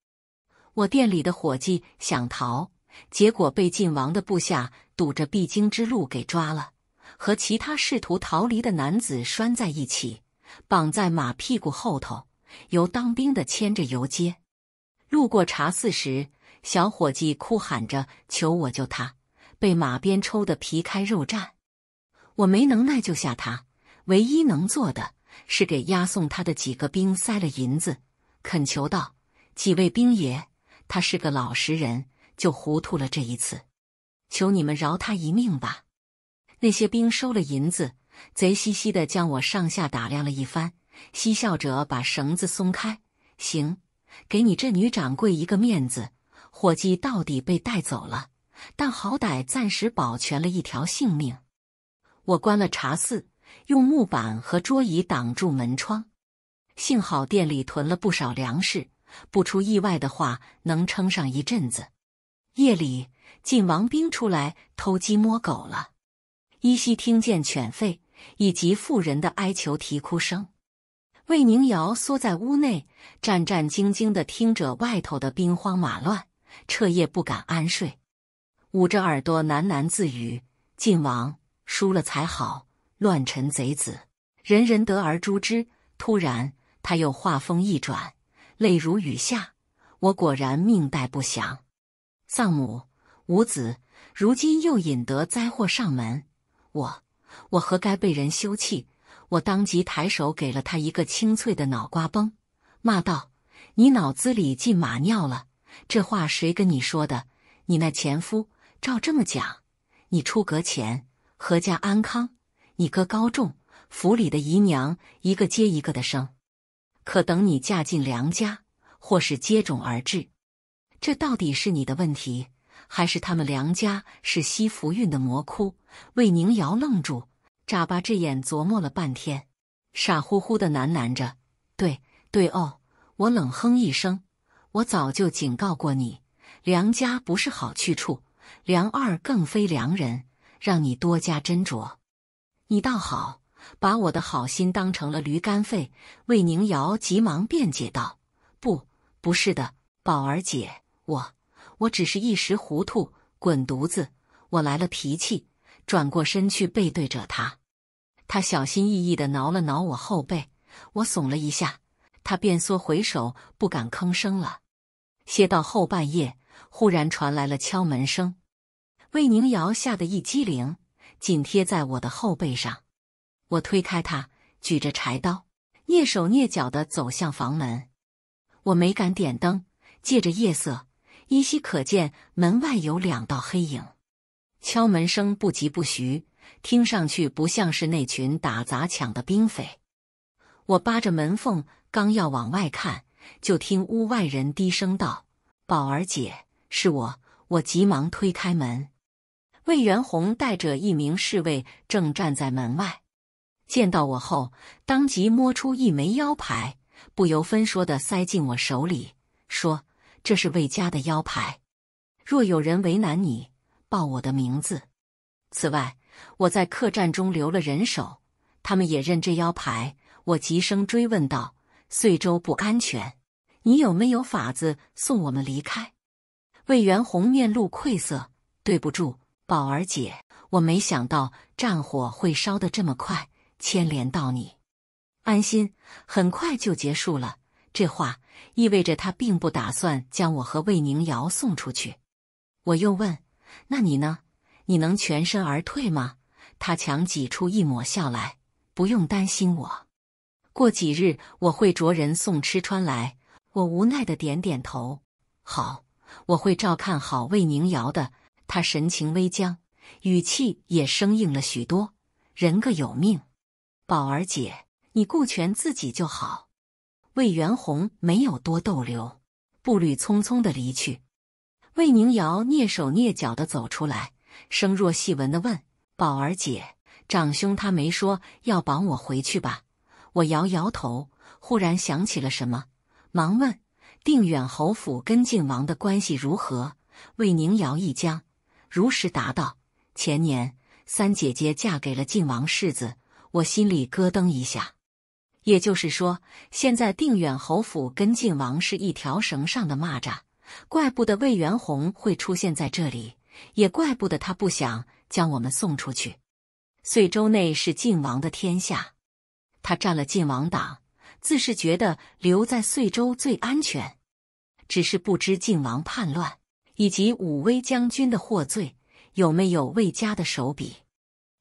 我店里的伙计想逃，结果被晋王的部下堵着必经之路给抓了，和其他试图逃离的男子拴在一起，绑在马屁股后头，由当兵的牵着游街。路过茶肆时。小伙计哭喊着求我救他，被马鞭抽得皮开肉绽。我没能耐救下他，唯一能做的，是给押送他的几个兵塞了银子，恳求道：“几位兵爷，他是个老实人，就糊涂了这一次，求你们饶他一命吧。”那些兵收了银子，贼兮兮的将我上下打量了一番，嬉笑着把绳子松开。行，给你这女掌柜一个面子。伙计到底被带走了，但好歹暂时保全了一条性命。我关了茶肆，用木板和桌椅挡住门窗。幸好店里囤了不少粮食，不出意外的话能撑上一阵子。夜里晋王兵出来偷鸡摸狗了，依稀听见犬吠以及妇人的哀求啼哭声。魏宁瑶缩在屋内，战战兢兢地听着外头的兵荒马乱。彻夜不敢安睡，捂着耳朵喃喃自语：“晋王输了才好，乱臣贼子，人人得而诛之。”突然，他又话锋一转，泪如雨下：“我果然命带不祥，丧母无子，如今又引得灾祸上门。我，我何该被人休弃？”我当即抬手给了他一个清脆的脑瓜崩，骂道：“你脑子里进马尿了！”这话谁跟你说的？你那前夫照这么讲，你出阁前阖家安康，你哥高中，府里的姨娘一个接一个的生，可等你嫁进梁家，或是接踵而至。这到底是你的问题，还是他们梁家是吸福运的魔窟？魏宁瑶愣住，眨巴着眼琢磨了半天，傻乎乎的喃喃着：“对，对哦。”我冷哼一声。我早就警告过你，梁家不是好去处，梁二更非良人，让你多加斟酌。你倒好，把我的好心当成了驴肝肺。魏宁瑶急忙辩解道：“不，不是的，宝儿姐，我，我只是一时糊涂，滚犊子！我来了脾气，转过身去背对着他。他小心翼翼的挠了挠我后背，我耸了一下。”他便缩回手，不敢吭声了。歇到后半夜，忽然传来了敲门声。魏宁瑶吓得一激灵，紧贴在我的后背上。我推开他，举着柴刀，蹑手蹑脚的走向房门。我没敢点灯，借着夜色，依稀可见门外有两道黑影。敲门声不急不徐，听上去不像是那群打砸抢的兵匪。我扒着门缝，刚要往外看，就听屋外人低声道：“宝儿姐，是我。”我急忙推开门，魏元宏带着一名侍卫正站在门外。见到我后，当即摸出一枚腰牌，不由分说的塞进我手里，说：“这是魏家的腰牌，若有人为难你，报我的名字。此外，我在客栈中留了人手，他们也认这腰牌。”我急声追问道：“遂州不安全，你有没有法子送我们离开？”魏元宏面露愧色：“对不住，宝儿姐，我没想到战火会烧得这么快，牵连到你。安心，很快就结束了。”这话意味着他并不打算将我和魏宁瑶送出去。我又问：“那你呢？你能全身而退吗？”他强挤出一抹笑来：“不用担心我。”过几日我会着人送吃穿来。我无奈的点点头。好，我会照看好魏宁瑶的。他神情微僵，语气也生硬了许多。人各有命，宝儿姐，你顾全自己就好。魏元宏没有多逗留，步履匆匆的离去。魏宁瑶蹑手蹑脚的走出来，声若细纹的问：“宝儿姐，长兄他没说要绑我回去吧？”我摇摇头，忽然想起了什么，忙问：“定远侯府跟靖王的关系如何？”魏宁瑶一僵，如实答道：“前年三姐姐嫁给了晋王世子。”我心里咯噔一下，也就是说，现在定远侯府跟靖王是一条绳上的蚂蚱，怪不得魏元宏会出现在这里，也怪不得他不想将我们送出去。遂州内是靖王的天下。他占了晋王党，自是觉得留在遂州最安全。只是不知晋王叛乱以及武威将军的获罪有没有魏家的手笔。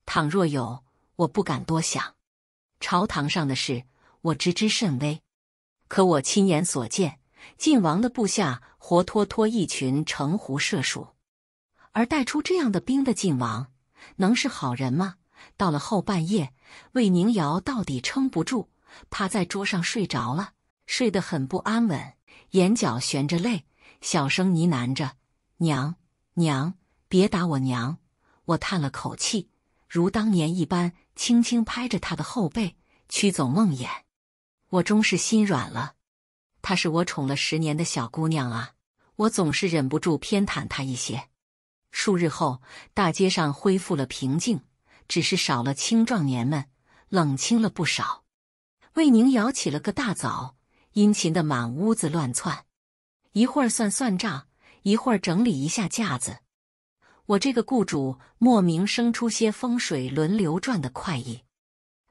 倘若有，我不敢多想。朝堂上的事我知之甚微，可我亲眼所见，晋王的部下活脱脱一群城狐射鼠，而带出这样的兵的晋王，能是好人吗？到了后半夜。魏宁瑶到底撑不住，趴在桌上睡着了，睡得很不安稳，眼角悬着泪，小声呢喃着：“娘娘，别打我娘。”我叹了口气，如当年一般，轻轻拍着她的后背，驱走梦魇。我终是心软了，她是我宠了十年的小姑娘啊，我总是忍不住偏袒她一些。数日后，大街上恢复了平静。只是少了青壮年们，冷清了不少。魏宁瑶起了个大早，殷勤的满屋子乱窜，一会儿算算账，一会儿整理一下架子。我这个雇主莫名生出些风水轮流转的快意，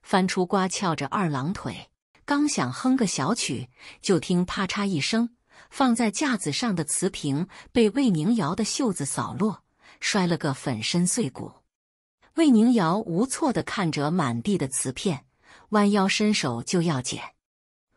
翻出瓜，翘着二郎腿，刚想哼个小曲，就听啪嚓一声，放在架子上的瓷瓶被魏宁瑶的袖子扫落，摔了个粉身碎骨。魏宁瑶无措地看着满地的瓷片，弯腰伸手就要捡。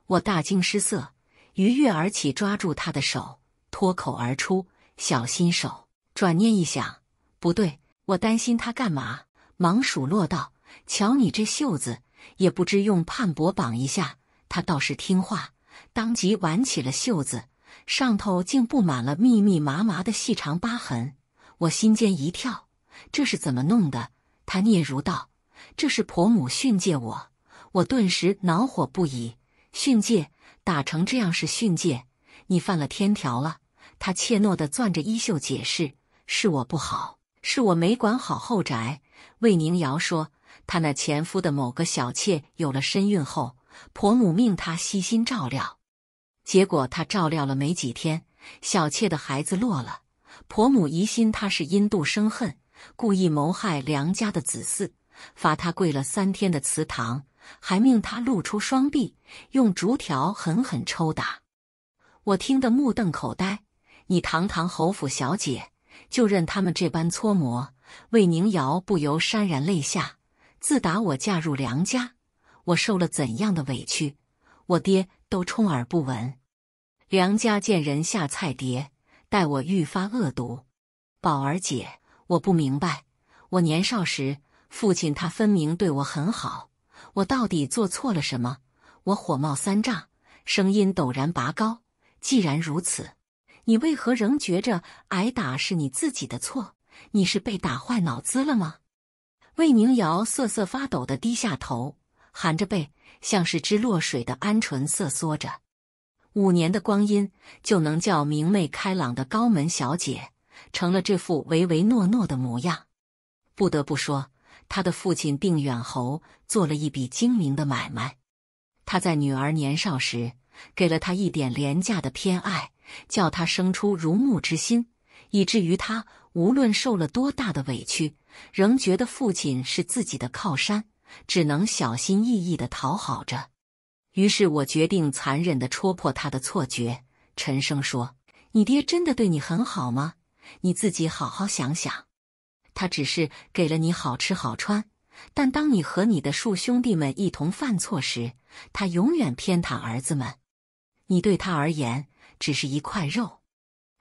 我大惊失色，一跃而起，抓住他的手，脱口而出：“小心手！”转念一想，不对，我担心他干嘛？忙数落道：“瞧你这袖子，也不知用判脖绑一下。”他倒是听话，当即挽起了袖子，上头竟布满了密密麻麻的细长疤痕。我心尖一跳，这是怎么弄的？他嗫嚅道：“这是婆母训诫我。”我顿时恼火不已。训诫，打成这样是训诫，你犯了天条了。他怯懦的攥着衣袖解释：“是我不好，是我没管好后宅。”魏宁瑶说：“他那前夫的某个小妾有了身孕后，婆母命她悉心照料，结果她照料了没几天，小妾的孩子落了。婆母疑心她是因妒生恨。”故意谋害梁家的子嗣，罚他跪了三天的祠堂，还命他露出双臂，用竹条狠狠抽打。我听得目瞪口呆。你堂堂侯府小姐，就任他们这般搓磨？魏宁瑶不由潸然泪下。自打我嫁入梁家，我受了怎样的委屈，我爹都充耳不闻。梁家见人下菜碟，待我愈发恶毒。宝儿姐。我不明白，我年少时，父亲他分明对我很好，我到底做错了什么？我火冒三丈，声音陡然拔高。既然如此，你为何仍觉着挨打是你自己的错？你是被打坏脑子了吗？魏宁瑶瑟瑟发抖地低下头，含着背，像是只落水的鹌鹑瑟缩着。五年的光阴，就能叫明媚开朗的高门小姐？成了这副唯唯诺诺的模样。不得不说，他的父亲定远侯做了一笔精明的买卖。他在女儿年少时，给了他一点廉价的偏爱，叫他生出如沐之心，以至于他无论受了多大的委屈，仍觉得父亲是自己的靠山，只能小心翼翼地讨好着。于是我决定残忍地戳破他的错觉，沉声说：“你爹真的对你很好吗？”你自己好好想想，他只是给了你好吃好穿，但当你和你的树兄弟们一同犯错时，他永远偏袒儿子们。你对他而言只是一块肉。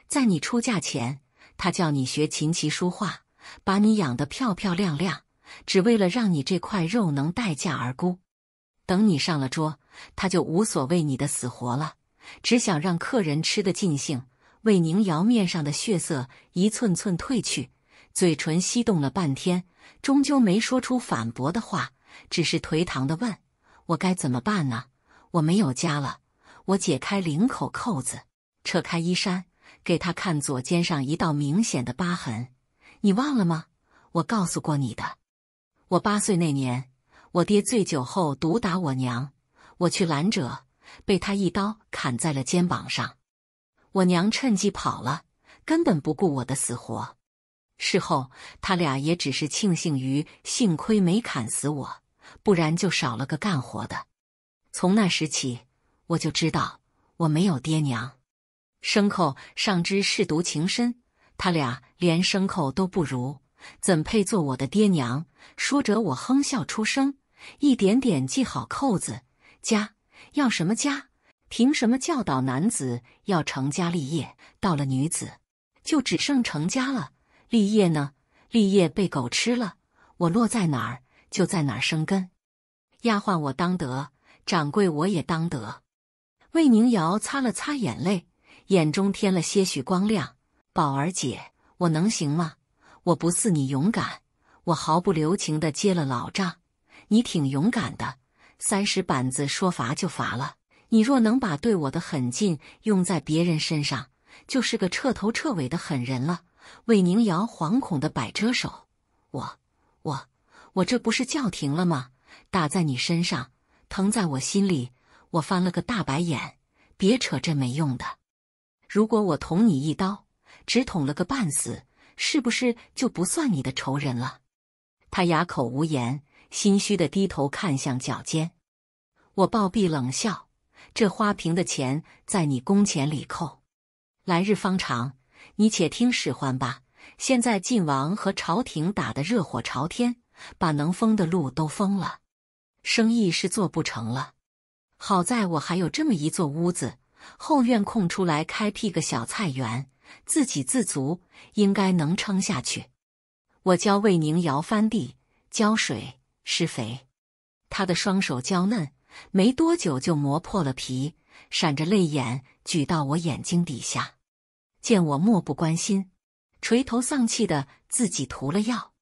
在你出嫁前，他叫你学琴棋书画，把你养得漂漂亮亮，只为了让你这块肉能待嫁而沽。等你上了桌，他就无所谓你的死活了，只想让客人吃得尽兴。魏宁瑶面上的血色一寸寸褪去，嘴唇翕动了半天，终究没说出反驳的话，只是颓唐的问：“我该怎么办呢？我没有家了。”我解开领口扣子，扯开衣衫，给他看左肩上一道明显的疤痕。“你忘了吗？我告诉过你的。我八岁那年，我爹醉酒后毒打我娘，我去拦着，被他一刀砍在了肩膀上。”我娘趁机跑了，根本不顾我的死活。事后他俩也只是庆幸于幸亏没砍死我，不然就少了个干活的。从那时起，我就知道我没有爹娘。牲口上知舐犊情深，他俩连牲口都不如，怎配做我的爹娘？说着，我哼笑出声，一点点系好扣子。家要什么家？凭什么教导男子要成家立业，到了女子就只剩成家了？立业呢？立业被狗吃了，我落在哪儿就在哪儿生根。丫鬟我当得，掌柜我也当得。魏宁瑶擦了擦眼泪，眼中添了些许光亮。宝儿姐，我能行吗？我不似你勇敢，我毫不留情地接了老账。你挺勇敢的，三十板子说罚就罚了。你若能把对我的狠劲用在别人身上，就是个彻头彻尾的狠人了。魏宁瑶惶恐的摆着手：“我、我、我这不是叫停了吗？打在你身上，疼在我心里。”我翻了个大白眼：“别扯这没用的。如果我捅你一刀，只捅了个半死，是不是就不算你的仇人了？”他哑口无言，心虚的低头看向脚尖。我暴毙冷笑。这花瓶的钱在你工钱里扣，来日方长，你且听使唤吧。现在晋王和朝廷打得热火朝天，把能封的路都封了，生意是做不成了。好在我还有这么一座屋子，后院空出来开辟个小菜园，自给自足，应该能撑下去。我教魏宁尧翻地、浇水、施肥，他的双手娇嫩。没多久就磨破了皮，闪着泪眼举到我眼睛底下，见我漠不关心，垂头丧气的自己涂了药。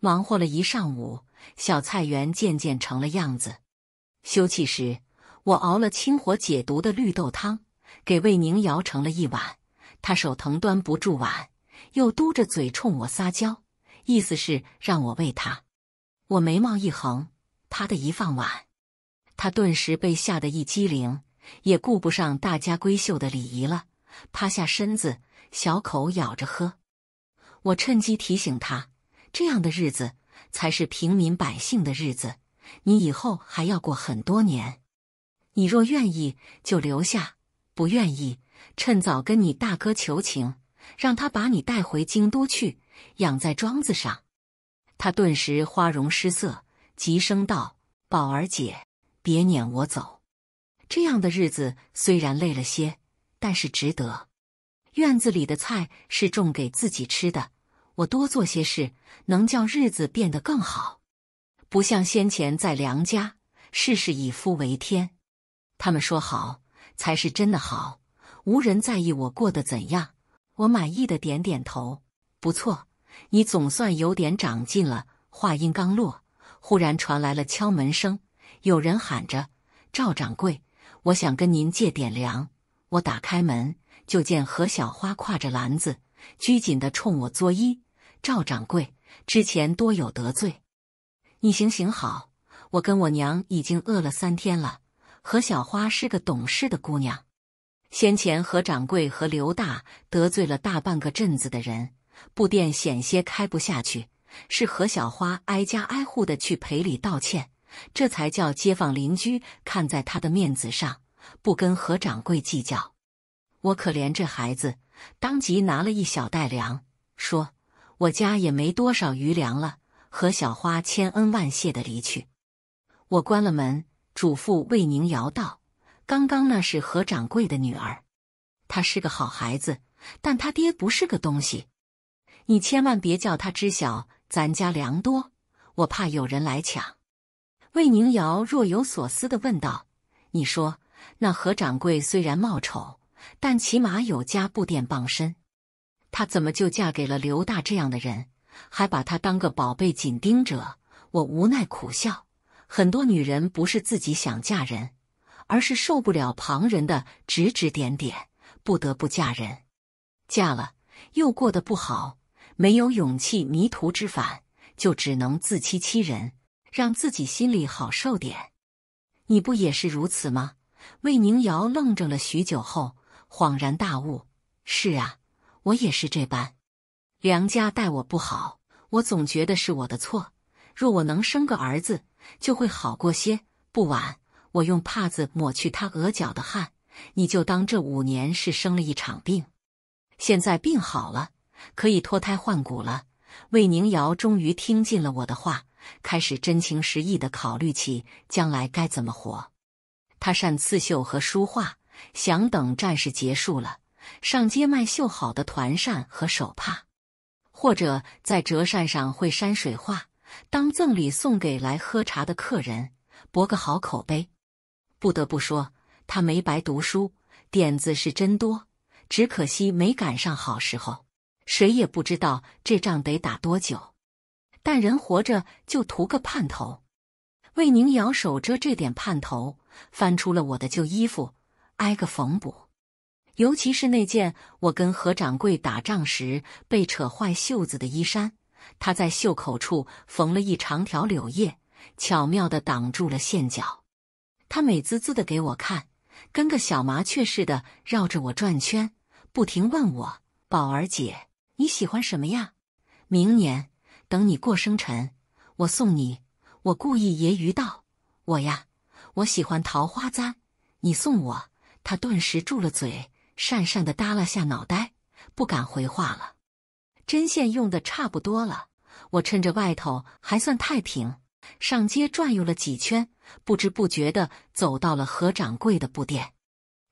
忙活了一上午，小菜园渐渐成了样子。休憩时，我熬了清火解毒的绿豆汤，给魏宁瑶盛了一碗。他手疼端不住碗，又嘟着嘴冲我撒娇，意思是让我喂他。我眉毛一横，啪的一放碗。他顿时被吓得一激灵，也顾不上大家闺秀的礼仪了，趴下身子，小口咬着喝。我趁机提醒他，这样的日子才是平民百姓的日子，你以后还要过很多年。你若愿意就留下，不愿意趁早跟你大哥求情，让他把你带回京都去，养在庄子上。他顿时花容失色，急声道：“宝儿姐。”别撵我走，这样的日子虽然累了些，但是值得。院子里的菜是种给自己吃的，我多做些事，能叫日子变得更好。不像先前在梁家，事事以夫为天，他们说好才是真的好，无人在意我过得怎样。我满意的点点头，不错，你总算有点长进了。话音刚落，忽然传来了敲门声。有人喊着：“赵掌柜，我想跟您借点粮。”我打开门，就见何小花挎着篮子，拘谨地冲我作揖：“赵掌柜，之前多有得罪，你行行好，我跟我娘已经饿了三天了。”何小花是个懂事的姑娘，先前何掌柜和刘大得罪了大半个镇子的人，布店险些开不下去，是何小花挨家挨户的去赔礼道歉。这才叫街坊邻居看在他的面子上，不跟何掌柜计较。我可怜这孩子，当即拿了一小袋粮，说：“我家也没多少余粮了。”何小花千恩万谢的离去。我关了门，嘱咐魏宁瑶道：“刚刚那是何掌柜的女儿，她是个好孩子，但他爹不是个东西。你千万别叫他知晓咱家粮多，我怕有人来抢。”魏宁瑶若有所思地问道：“你说，那何掌柜虽然貌丑，但起码有家布店傍身，她怎么就嫁给了刘大这样的人，还把他当个宝贝紧盯着？”我无奈苦笑：“很多女人不是自己想嫁人，而是受不了旁人的指指点点，不得不嫁人。嫁了又过得不好，没有勇气迷途知返，就只能自欺欺人。”让自己心里好受点，你不也是如此吗？魏宁瑶愣怔了许久后，恍然大悟：“是啊，我也是这般。梁家待我不好，我总觉得是我的错。若我能生个儿子，就会好过些。不晚，我用帕子抹去他额角的汗，你就当这五年是生了一场病，现在病好了，可以脱胎换骨了。”魏宁瑶终于听进了我的话。开始真情实意的考虑起将来该怎么活。他善刺绣和书画，想等战事结束了，上街卖绣好的团扇和手帕，或者在折扇上绘山水画，当赠礼送给来喝茶的客人，博个好口碑。不得不说，他没白读书，点子是真多。只可惜没赶上好时候，谁也不知道这仗得打多久。但人活着就图个盼头，魏宁咬手遮这点盼头，翻出了我的旧衣服，挨个缝补。尤其是那件我跟何掌柜打仗时被扯坏袖子的衣衫，他在袖口处缝了一长条柳叶，巧妙地挡住了线脚。他美滋滋的给我看，跟个小麻雀似的绕着我转圈，不停问我：“宝儿姐，你喜欢什么呀？明年？”等你过生辰，我送你。我故意揶揄道：“我呀，我喜欢桃花簪，你送我。”他顿时住了嘴，讪讪的耷拉下脑袋，不敢回话了。针线用的差不多了，我趁着外头还算太平，上街转悠了几圈，不知不觉的走到了何掌柜的布店。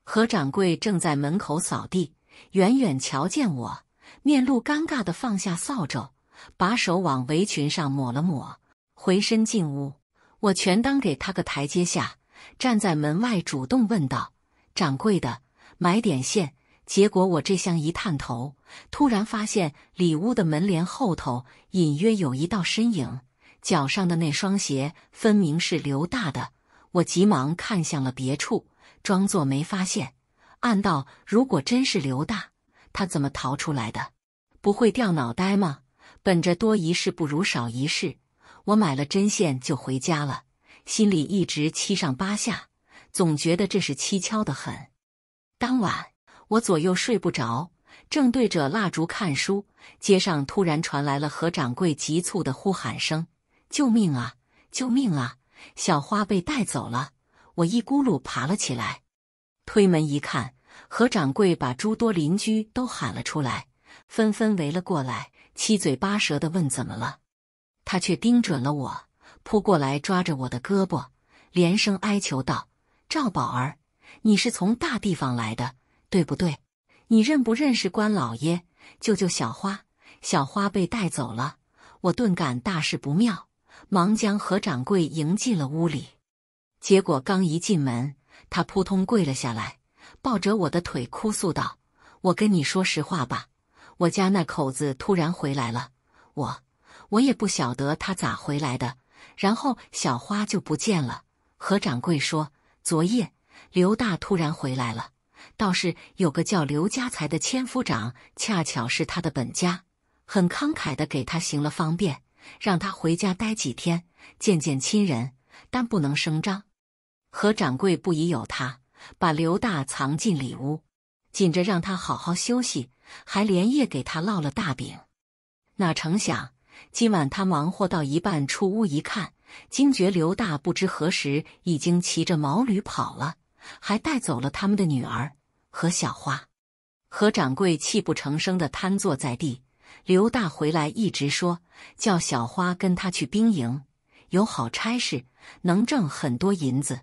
何掌柜正在门口扫地，远远瞧见我，面露尴尬的放下扫帚。把手往围裙上抹了抹，回身进屋。我全当给他个台阶下，站在门外主动问道：“掌柜的，买点线。”结果我这厢一探头，突然发现里屋的门帘后头隐约有一道身影，脚上的那双鞋分明是刘大的。我急忙看向了别处，装作没发现，暗道：如果真是刘大，他怎么逃出来的？不会掉脑袋吗？本着多一事不如少一事，我买了针线就回家了。心里一直七上八下，总觉得这是蹊跷的很。当晚我左右睡不着，正对着蜡烛看书，街上突然传来了何掌柜急促的呼喊声：“救命啊！救命啊！小花被带走了！”我一咕噜爬了起来，推门一看，何掌柜把诸多邻居都喊了出来，纷纷围了过来。七嘴八舌的问：“怎么了？”他却盯准了我，扑过来抓着我的胳膊，连声哀求道：“赵宝儿，你是从大地方来的，对不对？你认不认识关老爷？救救小花！小花被带走了！”我顿感大事不妙，忙将何掌柜迎进了屋里。结果刚一进门，他扑通跪了下来，抱着我的腿哭诉道：“我跟你说实话吧。”我家那口子突然回来了，我我也不晓得他咋回来的。然后小花就不见了。何掌柜说，昨夜刘大突然回来了，倒是有个叫刘家才的千夫长，恰巧是他的本家，很慷慨的给他行了方便，让他回家待几天，见见亲人，但不能声张。何掌柜不疑有他，把刘大藏进里屋，紧着让他好好休息。还连夜给他烙了大饼，哪成想今晚他忙活到一半，出屋一看，惊觉刘大不知何时已经骑着毛驴跑了，还带走了他们的女儿和小花。何掌柜泣不成声的瘫坐在地。刘大回来一直说，叫小花跟他去兵营，有好差事，能挣很多银子。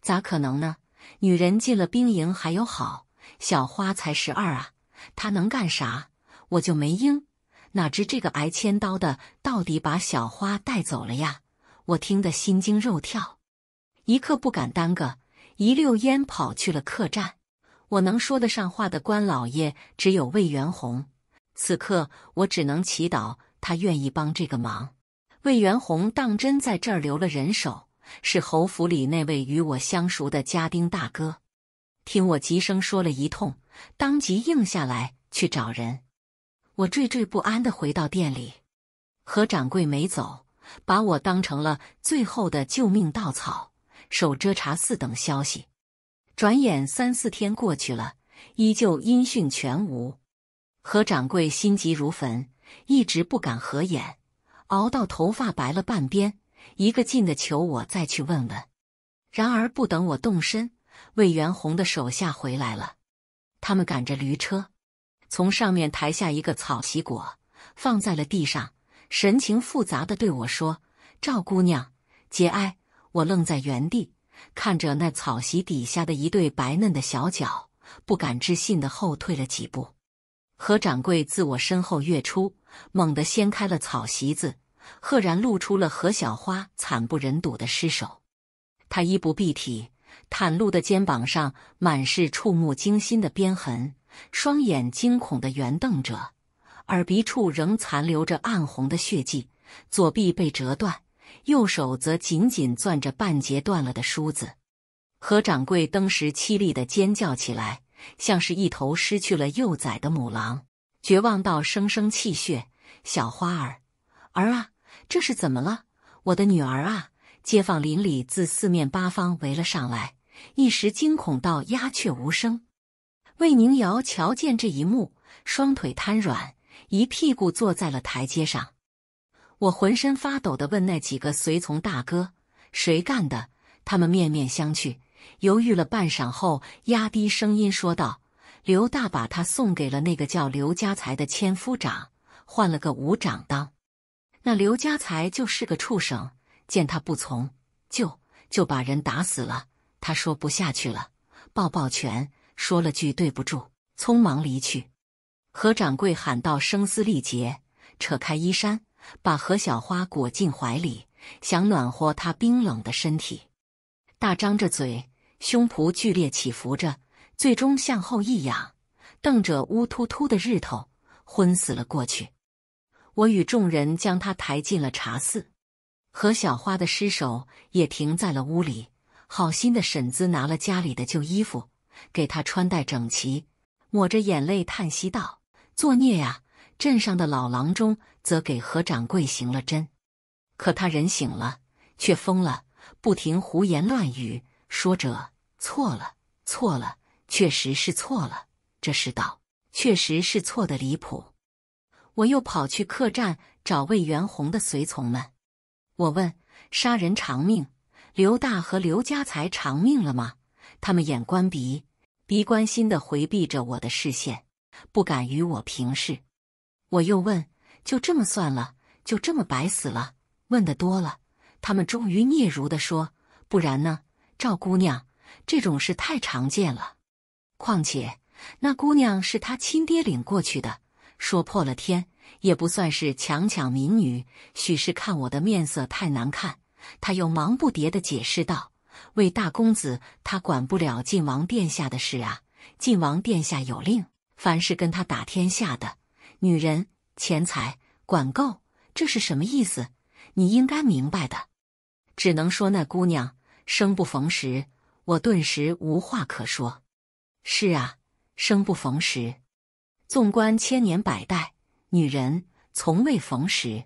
咋可能呢？女人进了兵营还有好？小花才十二啊！他能干啥？我就没应。哪知这个挨千刀的到底把小花带走了呀！我听得心惊肉跳，一刻不敢耽搁，一溜烟跑去了客栈。我能说得上话的官老爷只有魏元宏，此刻我只能祈祷他愿意帮这个忙。魏元宏当真在这儿留了人手，是侯府里那位与我相熟的家丁大哥，听我急声说了一通。当即应下来去找人。我惴惴不安的回到店里，何掌柜没走，把我当成了最后的救命稻草，守遮查肆等消息。转眼三四天过去了，依旧音讯全无。何掌柜心急如焚，一直不敢合眼，熬到头发白了半边，一个劲的求我再去问问。然而不等我动身，魏元宏的手下回来了。他们赶着驴车，从上面抬下一个草席果，放在了地上，神情复杂的对我说：“赵姑娘，节哀。”我愣在原地，看着那草席底下的一对白嫩的小脚，不敢置信的后退了几步。何掌柜自我身后跃出，猛地掀开了草席子，赫然露出了何小花惨不忍睹的尸首。他衣不蔽体。袒露的肩膀上满是触目惊心的鞭痕，双眼惊恐的圆瞪着，耳鼻处仍残留着暗红的血迹，左臂被折断，右手则紧紧攥着半截断了的梳子。何掌柜登时凄厉的尖叫起来，像是一头失去了幼崽的母狼，绝望到声声泣血：“小花儿儿啊，这是怎么了？我的女儿啊！”街坊邻里自四面八方围了上来，一时惊恐到鸦雀无声。魏宁瑶瞧见这一幕，双腿瘫软，一屁股坐在了台阶上。我浑身发抖的问那几个随从大哥：“谁干的？”他们面面相觑，犹豫了半晌后，压低声音说道：“刘大把他送给了那个叫刘家才的千夫长，换了个五长当。那刘家才就是个畜生。”见他不从，就就把人打死了。他说不下去了，抱抱拳，说了句“对不住”，匆忙离去。何掌柜喊到声嘶力竭，扯开衣衫，把何小花裹进怀里，想暖和他冰冷的身体。大张着嘴，胸脯剧烈起伏着，最终向后一仰，瞪着乌秃秃的日头，昏死了过去。我与众人将他抬进了茶肆。何小花的尸首也停在了屋里，好心的婶子拿了家里的旧衣服给她穿戴整齐，抹着眼泪叹息道：“作孽呀！”镇上的老郎中则给何掌柜行了针，可他人醒了，却疯了，不停胡言乱语，说着：“错了，错了，确实是错了，这世道确实是错的离谱。”我又跑去客栈找魏元洪的随从们。我问：“杀人偿命，刘大和刘家财偿命了吗？”他们眼观鼻，鼻关心的回避着我的视线，不敢与我平视。我又问：“就这么算了？就这么白死了？”问的多了，他们终于嗫嚅的说：“不然呢？赵姑娘，这种事太常见了。况且那姑娘是他亲爹领过去的，说破了天。”也不算是强抢民女，许是看我的面色太难看，他又忙不迭地解释道：“魏大公子，他管不了晋王殿下的事啊。晋王殿下有令，凡是跟他打天下的女人、钱财，管够。这是什么意思？你应该明白的。只能说那姑娘生不逢时。”我顿时无话可说。是啊，生不逢时。纵观千年百代。女人从未逢时，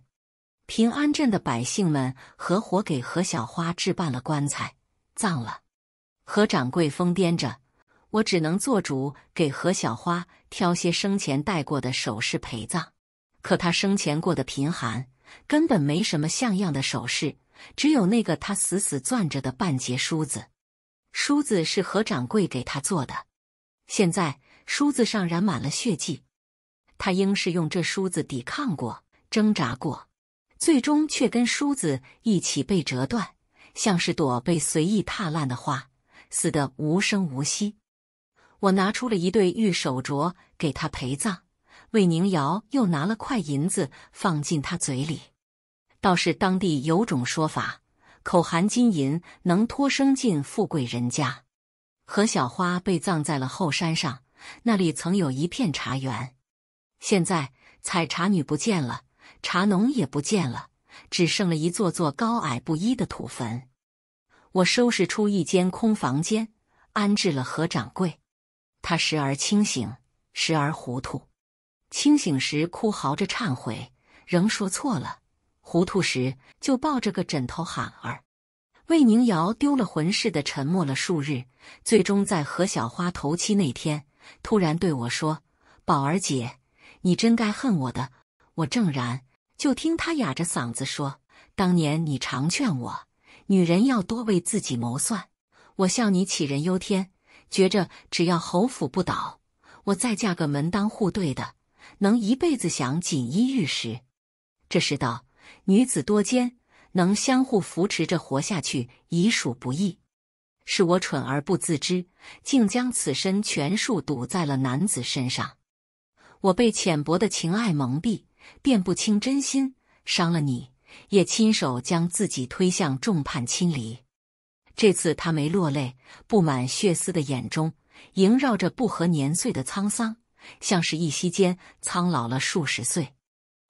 平安镇的百姓们合伙给何小花置办了棺材，葬了。何掌柜疯癫着，我只能做主给何小花挑些生前戴过的首饰陪葬。可她生前过的贫寒，根本没什么像样的首饰，只有那个她死死攥着的半截梳子。梳子是何掌柜给她做的，现在梳子上染满了血迹。他应是用这梳子抵抗过、挣扎过，最终却跟梳子一起被折断，像是朵被随意踏烂的花，死得无声无息。我拿出了一对玉手镯给他陪葬，魏宁瑶又拿了块银子放进他嘴里。倒是当地有种说法，口含金银能托生进富贵人家。何小花被葬在了后山上，那里曾有一片茶园。现在采茶女不见了，茶农也不见了，只剩了一座座高矮不一的土坟。我收拾出一间空房间，安置了何掌柜。他时而清醒，时而糊涂。清醒时哭嚎着忏悔，仍说错了；糊涂时就抱着个枕头喊儿。魏宁瑶丢了魂似的沉默了数日，最终在何小花头七那天，突然对我说：“宝儿姐。”你真该恨我的！我正然就听他哑着嗓子说：“当年你常劝我，女人要多为自己谋算。我笑你杞人忧天，觉着只要侯府不倒，我再嫁个门当户对的，能一辈子享锦衣玉食。这世道，女子多艰，能相互扶持着活下去已属不易。是我蠢而不自知，竟将此身全数赌在了男子身上。”我被浅薄的情爱蒙蔽，辨不清真心，伤了你，也亲手将自己推向众叛亲离。这次他没落泪，布满血丝的眼中萦绕着不合年岁的沧桑，像是一息间苍老了数十岁。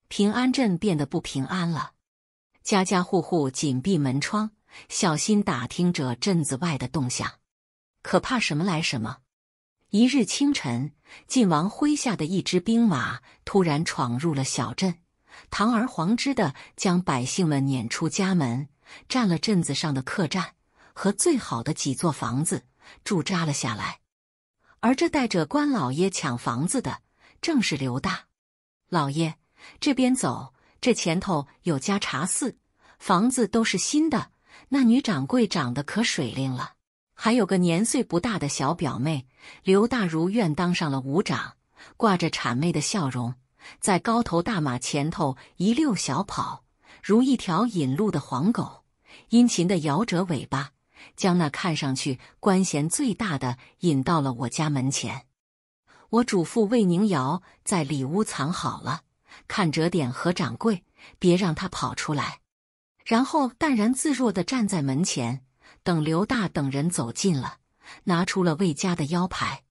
平安镇变得不平安了，家家户户紧闭门窗，小心打听着镇子外的动向，可怕什么来什么。一日清晨，晋王麾下的一支兵马突然闯入了小镇，堂而皇之的将百姓们撵出家门，占了镇子上的客栈和最好的几座房子，驻扎了下来。而这带着官老爷抢房子的，正是刘大老爷。这边走，这前头有家茶肆，房子都是新的，那女掌柜长得可水灵了。还有个年岁不大的小表妹刘大如愿当上了武长，挂着谄媚的笑容，在高头大马前头一溜小跑，如一条引路的黄狗，殷勤的摇着尾巴，将那看上去官衔最大的引到了我家门前。我嘱咐魏宁瑶在里屋藏好了，看着点何掌柜，别让他跑出来，然后淡然自若地站在门前。等刘大等人走近了，拿出了魏家的腰牌。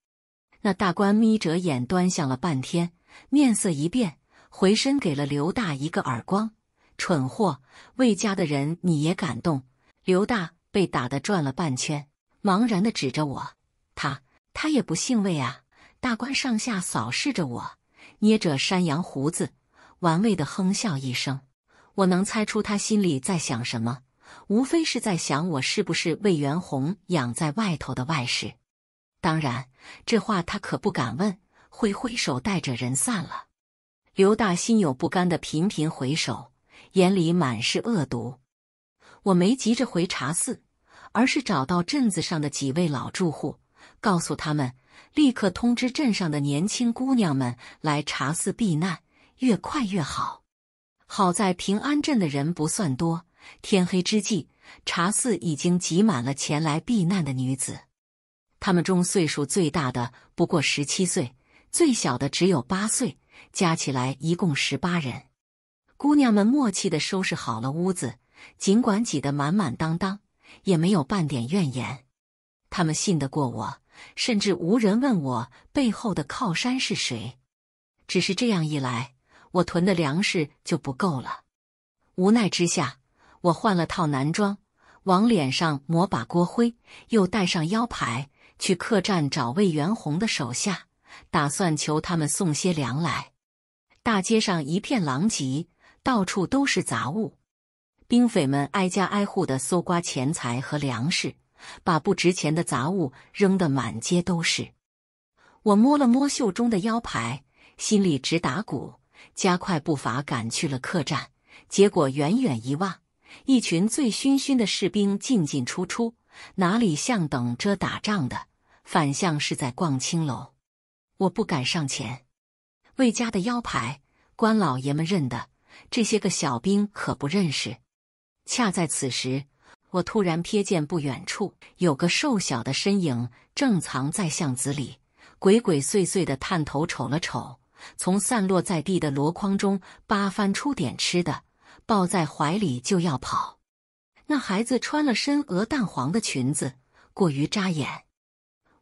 那大官眯着眼端详了半天，面色一变，回身给了刘大一个耳光：“蠢货，魏家的人你也敢动？”刘大被打得转了半圈，茫然地指着我：“他他也不姓魏啊！”大官上下扫视着我，捏着山羊胡子，玩味的哼笑一声。我能猜出他心里在想什么。无非是在想我是不是魏元宏养在外头的外室，当然这话他可不敢问，挥挥手带着人散了。刘大心有不甘的频频回首，眼里满是恶毒。我没急着回茶寺，而是找到镇子上的几位老住户，告诉他们立刻通知镇上的年轻姑娘们来茶寺避难，越快越好。好在平安镇的人不算多。天黑之际，茶肆已经挤满了前来避难的女子。她们中岁数最大的不过十七岁，最小的只有八岁，加起来一共十八人。姑娘们默契地收拾好了屋子，尽管挤得满满当当，也没有半点怨言。她们信得过我，甚至无人问我背后的靠山是谁。只是这样一来，我囤的粮食就不够了。无奈之下。我换了套男装，往脸上抹把锅灰，又带上腰牌，去客栈找魏元宏的手下，打算求他们送些粮来。大街上一片狼藉，到处都是杂物，兵匪们挨家挨户的搜刮钱财和粮食，把不值钱的杂物扔得满街都是。我摸了摸袖中的腰牌，心里直打鼓，加快步伐赶去了客栈。结果远远一望。一群醉醺醺的士兵进进出出，哪里像等着打仗的，反像是在逛青楼。我不敢上前，魏家的腰牌，官老爷们认得，这些个小兵可不认识。恰在此时，我突然瞥见不远处有个瘦小的身影，正藏在巷子里，鬼鬼祟祟的探头瞅了瞅，从散落在地的箩筐中扒翻出点吃的。抱在怀里就要跑，那孩子穿了身鹅蛋黄的裙子，过于扎眼，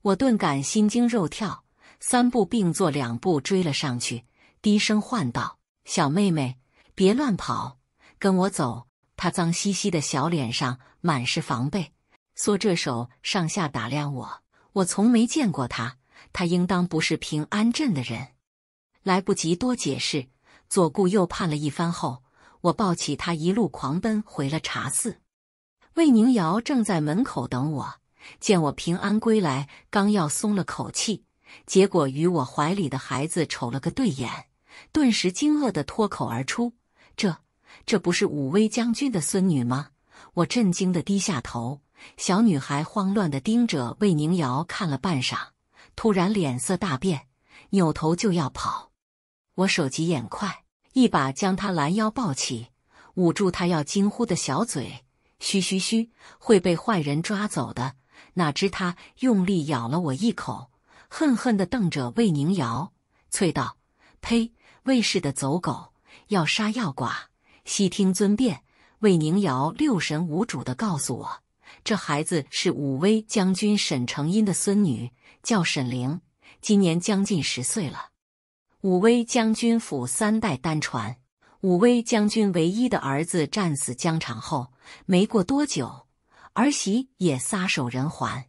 我顿感心惊肉跳，三步并作两步追了上去，低声唤道：“小妹妹，别乱跑，跟我走。”她脏兮兮的小脸上满是防备，缩着手上下打量我。我从没见过她，她应当不是平安镇的人。来不及多解释，左顾右盼了一番后。我抱起她，一路狂奔回了茶肆。魏宁瑶正在门口等我，见我平安归来，刚要松了口气，结果与我怀里的孩子瞅了个对眼，顿时惊愕的脱口而出：“这，这不是武威将军的孙女吗？”我震惊的低下头，小女孩慌乱的盯着魏宁瑶看了半晌，突然脸色大变，扭头就要跑。我手疾眼快。一把将他拦腰抱起，捂住他要惊呼的小嘴，嘘嘘嘘，会被坏人抓走的。哪知他用力咬了我一口，恨恨地瞪着魏宁瑶，啐道：“呸！魏氏的走狗，要杀要剐，悉听尊便。”魏宁瑶六神无主地告诉我，这孩子是武威将军沈承荫的孙女，叫沈玲，今年将近十岁了。武威将军府三代单传，武威将军唯一的儿子战死疆场后，没过多久，儿媳也撒手人寰。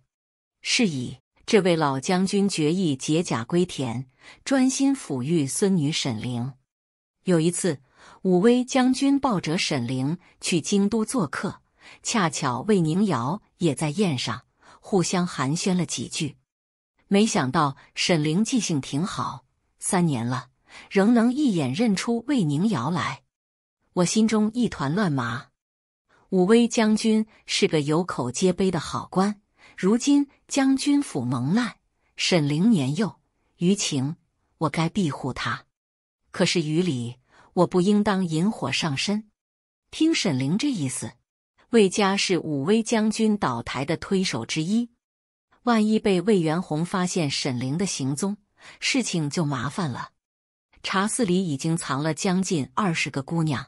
是以，这位老将军决意解甲归田，专心抚育孙女沈凌。有一次，武威将军抱着沈凌去京都做客，恰巧魏宁瑶也在宴上，互相寒暄了几句。没想到沈凌记性挺好。三年了，仍能一眼认出魏宁瑶来，我心中一团乱麻。武威将军是个有口皆碑的好官，如今将军府蒙难，沈凌年幼，于情我该庇护他，可是于理我不应当引火上身。听沈凌这意思，魏家是武威将军倒台的推手之一，万一被魏元宏发现沈凌的行踪。事情就麻烦了。茶肆里已经藏了将近二十个姑娘，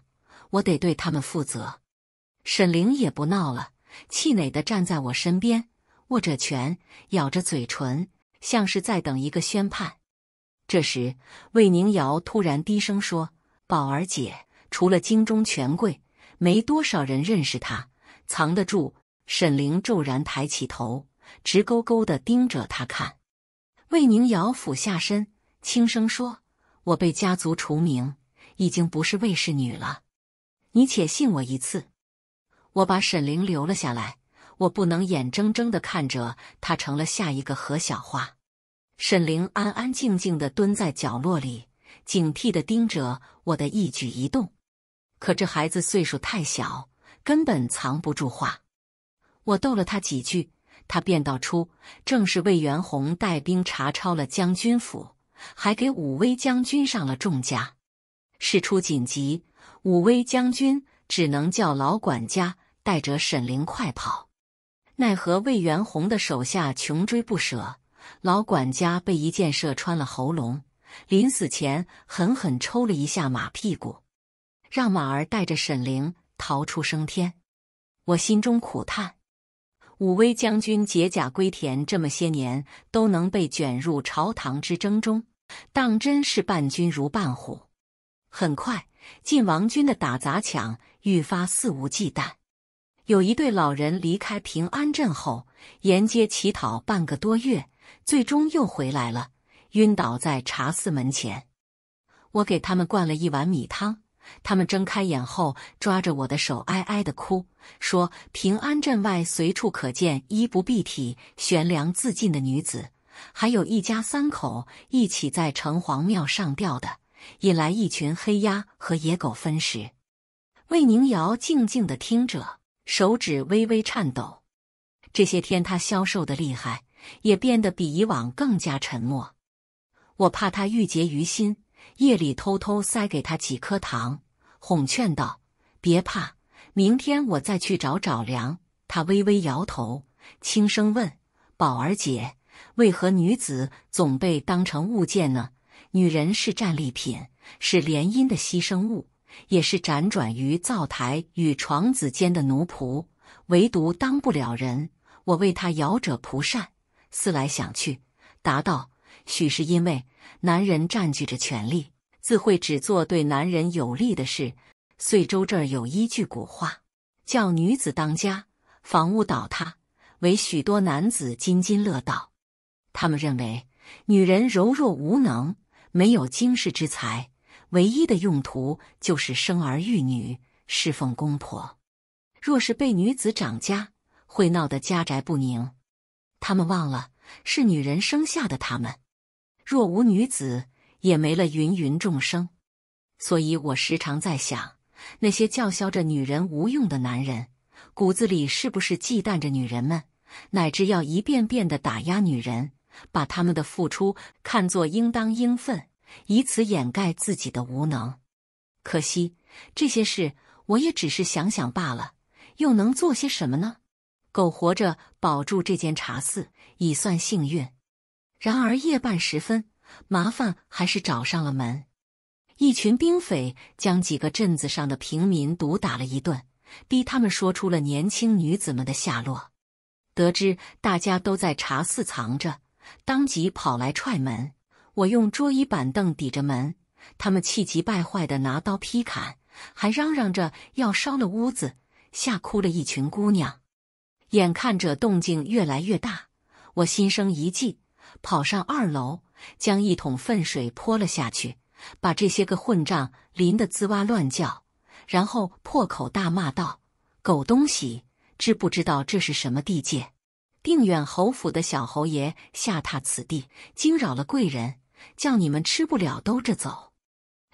我得对他们负责。沈凌也不闹了，气馁的站在我身边，握着拳，咬着嘴唇，像是在等一个宣判。这时，魏宁瑶突然低声说：“宝儿姐，除了京中权贵，没多少人认识他，藏得住。”沈凌骤然抬起头，直勾勾的盯着他看。魏宁瑶俯下身，轻声说：“我被家族除名，已经不是魏氏女了。你且信我一次，我把沈凌留了下来。我不能眼睁睁的看着他成了下一个何小花。”沈凌安安静静的蹲在角落里，警惕的盯着我的一举一动。可这孩子岁数太小，根本藏不住话。我逗了他几句。他便道出，正是魏元宏带兵查抄了将军府，还给武威将军上了重枷。事出紧急，武威将军只能叫老管家带着沈凌快跑。奈何魏元宏的手下穷追不舍，老管家被一箭射穿了喉咙，临死前狠狠抽了一下马屁股，让马儿带着沈凌逃出升天。我心中苦叹。武威将军解甲归田，这么些年都能被卷入朝堂之争中，当真是伴君如伴虎。很快，晋王军的打砸抢愈发肆无忌惮。有一对老人离开平安镇后，沿街乞讨半个多月，最终又回来了，晕倒在茶肆门前。我给他们灌了一碗米汤。他们睁开眼后，抓着我的手，哀哀的哭，说：“平安镇外随处可见衣不蔽体、悬梁自尽的女子，还有一家三口一起在城隍庙上吊的，引来一群黑鸭和野狗分食。”魏宁瑶静静的听着，手指微微颤抖。这些天，他消瘦的厉害，也变得比以往更加沉默。我怕他郁结于心。夜里偷偷塞给他几颗糖，哄劝道：“别怕，明天我再去找找粮。”他微微摇头，轻声问：“宝儿姐，为何女子总被当成物件呢？女人是战利品，是联姻的牺牲物，也是辗转于灶台与床子间的奴仆，唯独当不了人。”我为他摇着蒲扇，思来想去，答道：“许是因为……”男人占据着权力，自会只做对男人有利的事。遂州这儿有一句古话，叫“女子当家，房屋倒塌”，为许多男子津津乐道。他们认为，女人柔弱无能，没有经世之才，唯一的用途就是生儿育女，侍奉公婆。若是被女子掌家，会闹得家宅不宁。他们忘了，是女人生下的他们。若无女子，也没了芸芸众生。所以我时常在想，那些叫嚣着女人无用的男人，骨子里是不是忌惮着女人们，乃至要一遍遍的打压女人，把他们的付出看作应当应分，以此掩盖自己的无能？可惜，这些事我也只是想想罢了，又能做些什么呢？苟活着保住这间茶肆，已算幸运。然而夜半时分，麻烦还是找上了门。一群兵匪将几个镇子上的平民毒打了一顿，逼他们说出了年轻女子们的下落。得知大家都在茶肆藏着，当即跑来踹门。我用桌椅板凳抵着门，他们气急败坏的拿刀劈砍，还嚷嚷着要烧了屋子，吓哭了一群姑娘。眼看着动静越来越大，我心生一计。跑上二楼，将一桶粪水泼了下去，把这些个混账淋得滋哇乱叫，然后破口大骂道：“狗东西，知不知道这是什么地界？定远侯府的小侯爷下榻此地，惊扰了贵人，叫你们吃不了兜着走。”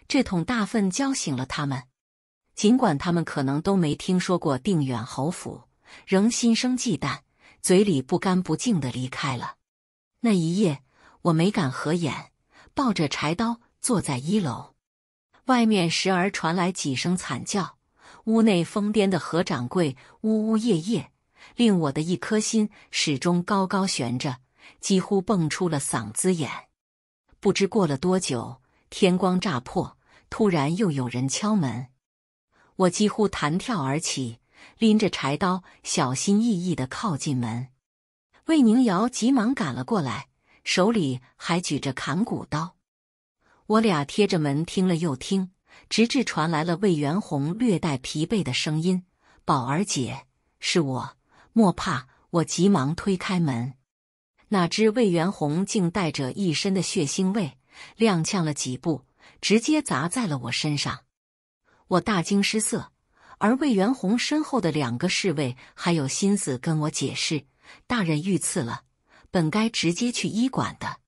这桶大粪浇醒了他们，尽管他们可能都没听说过定远侯府，仍心生忌惮，嘴里不干不净的离开了。那一夜，我没敢合眼，抱着柴刀坐在一楼。外面时而传来几声惨叫，屋内疯癫的何掌柜呜呜咽咽，令我的一颗心始终高高悬着，几乎蹦出了嗓子眼。不知过了多久，天光乍破，突然又有人敲门，我几乎弹跳而起，拎着柴刀小心翼翼的靠近门。魏宁瑶急忙赶了过来，手里还举着砍骨刀。我俩贴着门听了又听，直至传来了魏元宏略带疲惫的声音：“宝儿姐，是我，莫怕。”我急忙推开门，哪知魏元宏竟带着一身的血腥味，踉跄了几步，直接砸在了我身上。我大惊失色，而魏元宏身后的两个侍卫还有心思跟我解释。大人遇刺了，本该直接去医馆的，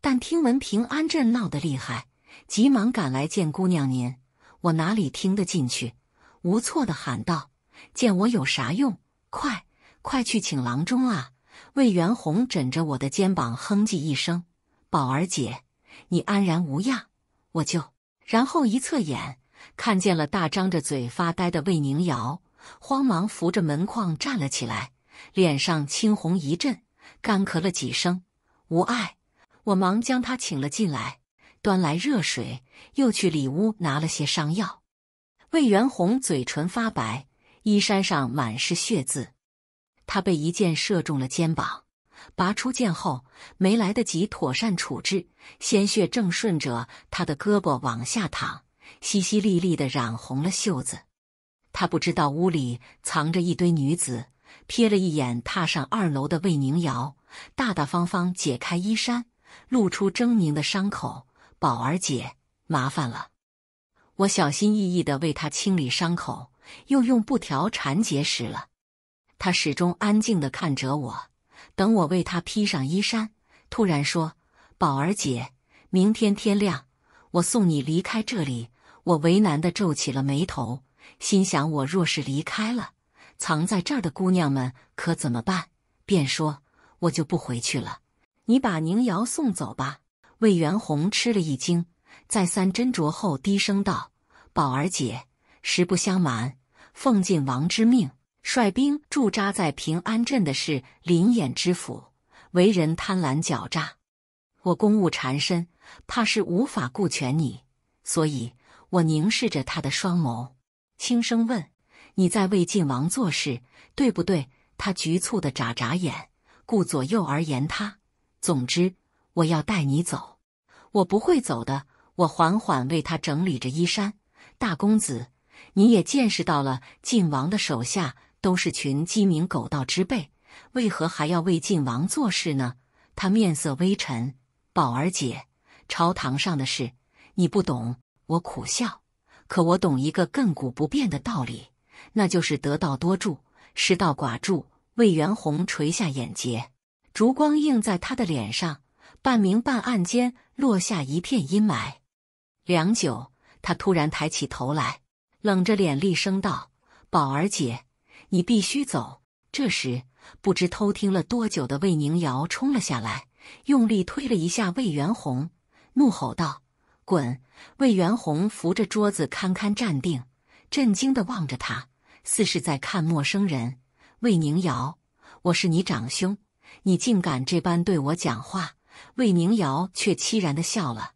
但听闻平安镇闹得厉害，急忙赶来见姑娘您。我哪里听得进去？无措的喊道：“见我有啥用？快快去请郎中啊！”魏元宏枕着我的肩膀哼唧一声：“宝儿姐，你安然无恙，我就……”然后一侧眼，看见了大张着嘴发呆的魏宁瑶，慌忙扶着门框站了起来。脸上青红一阵，干咳了几声，无碍。我忙将他请了进来，端来热水，又去里屋拿了些伤药。魏元宏嘴唇发白，衣衫上满是血渍。他被一箭射中了肩膀，拔出剑后没来得及妥善处置，鲜血正顺着他的胳膊往下淌，淅淅沥沥的染红了袖子。他不知道屋里藏着一堆女子。瞥了一眼踏上二楼的魏宁瑶，大大方方解开衣衫，露出狰狞的伤口。宝儿姐，麻烦了。我小心翼翼地为她清理伤口，又用布条缠结实了。她始终安静地看着我，等我为她披上衣衫，突然说：“宝儿姐，明天天亮，我送你离开这里。”我为难地皱起了眉头，心想：我若是离开了。藏在这儿的姑娘们可怎么办？便说：“我就不回去了，你把宁瑶送走吧。”魏元宏吃了一惊，再三斟酌后低声道：“宝儿姐，实不相瞒，奉晋王之命率兵驻扎在平安镇的是林衍知府，为人贪婪狡诈，我公务缠身，怕是无法顾全你，所以，我凝视着他的双眸，轻声问。”你在为晋王做事，对不对？他局促的眨眨眼，顾左右而言他。总之，我要带你走。我不会走的。我缓缓为他整理着衣衫。大公子，你也见识到了，晋王的手下都是群鸡鸣狗盗之辈，为何还要为晋王做事呢？他面色微沉。宝儿姐，朝堂上的事你不懂。我苦笑，可我懂一个亘古不变的道理。那就是得道多助，失道寡助。魏元宏垂下眼睫，烛光映在他的脸上，半明半暗间落下一片阴霾。良久，他突然抬起头来，冷着脸厉声道：“宝儿姐，你必须走。”这时，不知偷听了多久的魏宁瑶冲了下来，用力推了一下魏元宏，怒吼道：“滚！”魏元宏扶着桌子堪堪站定，震惊的望着他。似是在看陌生人，魏宁瑶，我是你长兄，你竟敢这般对我讲话！魏宁瑶却凄然地笑了。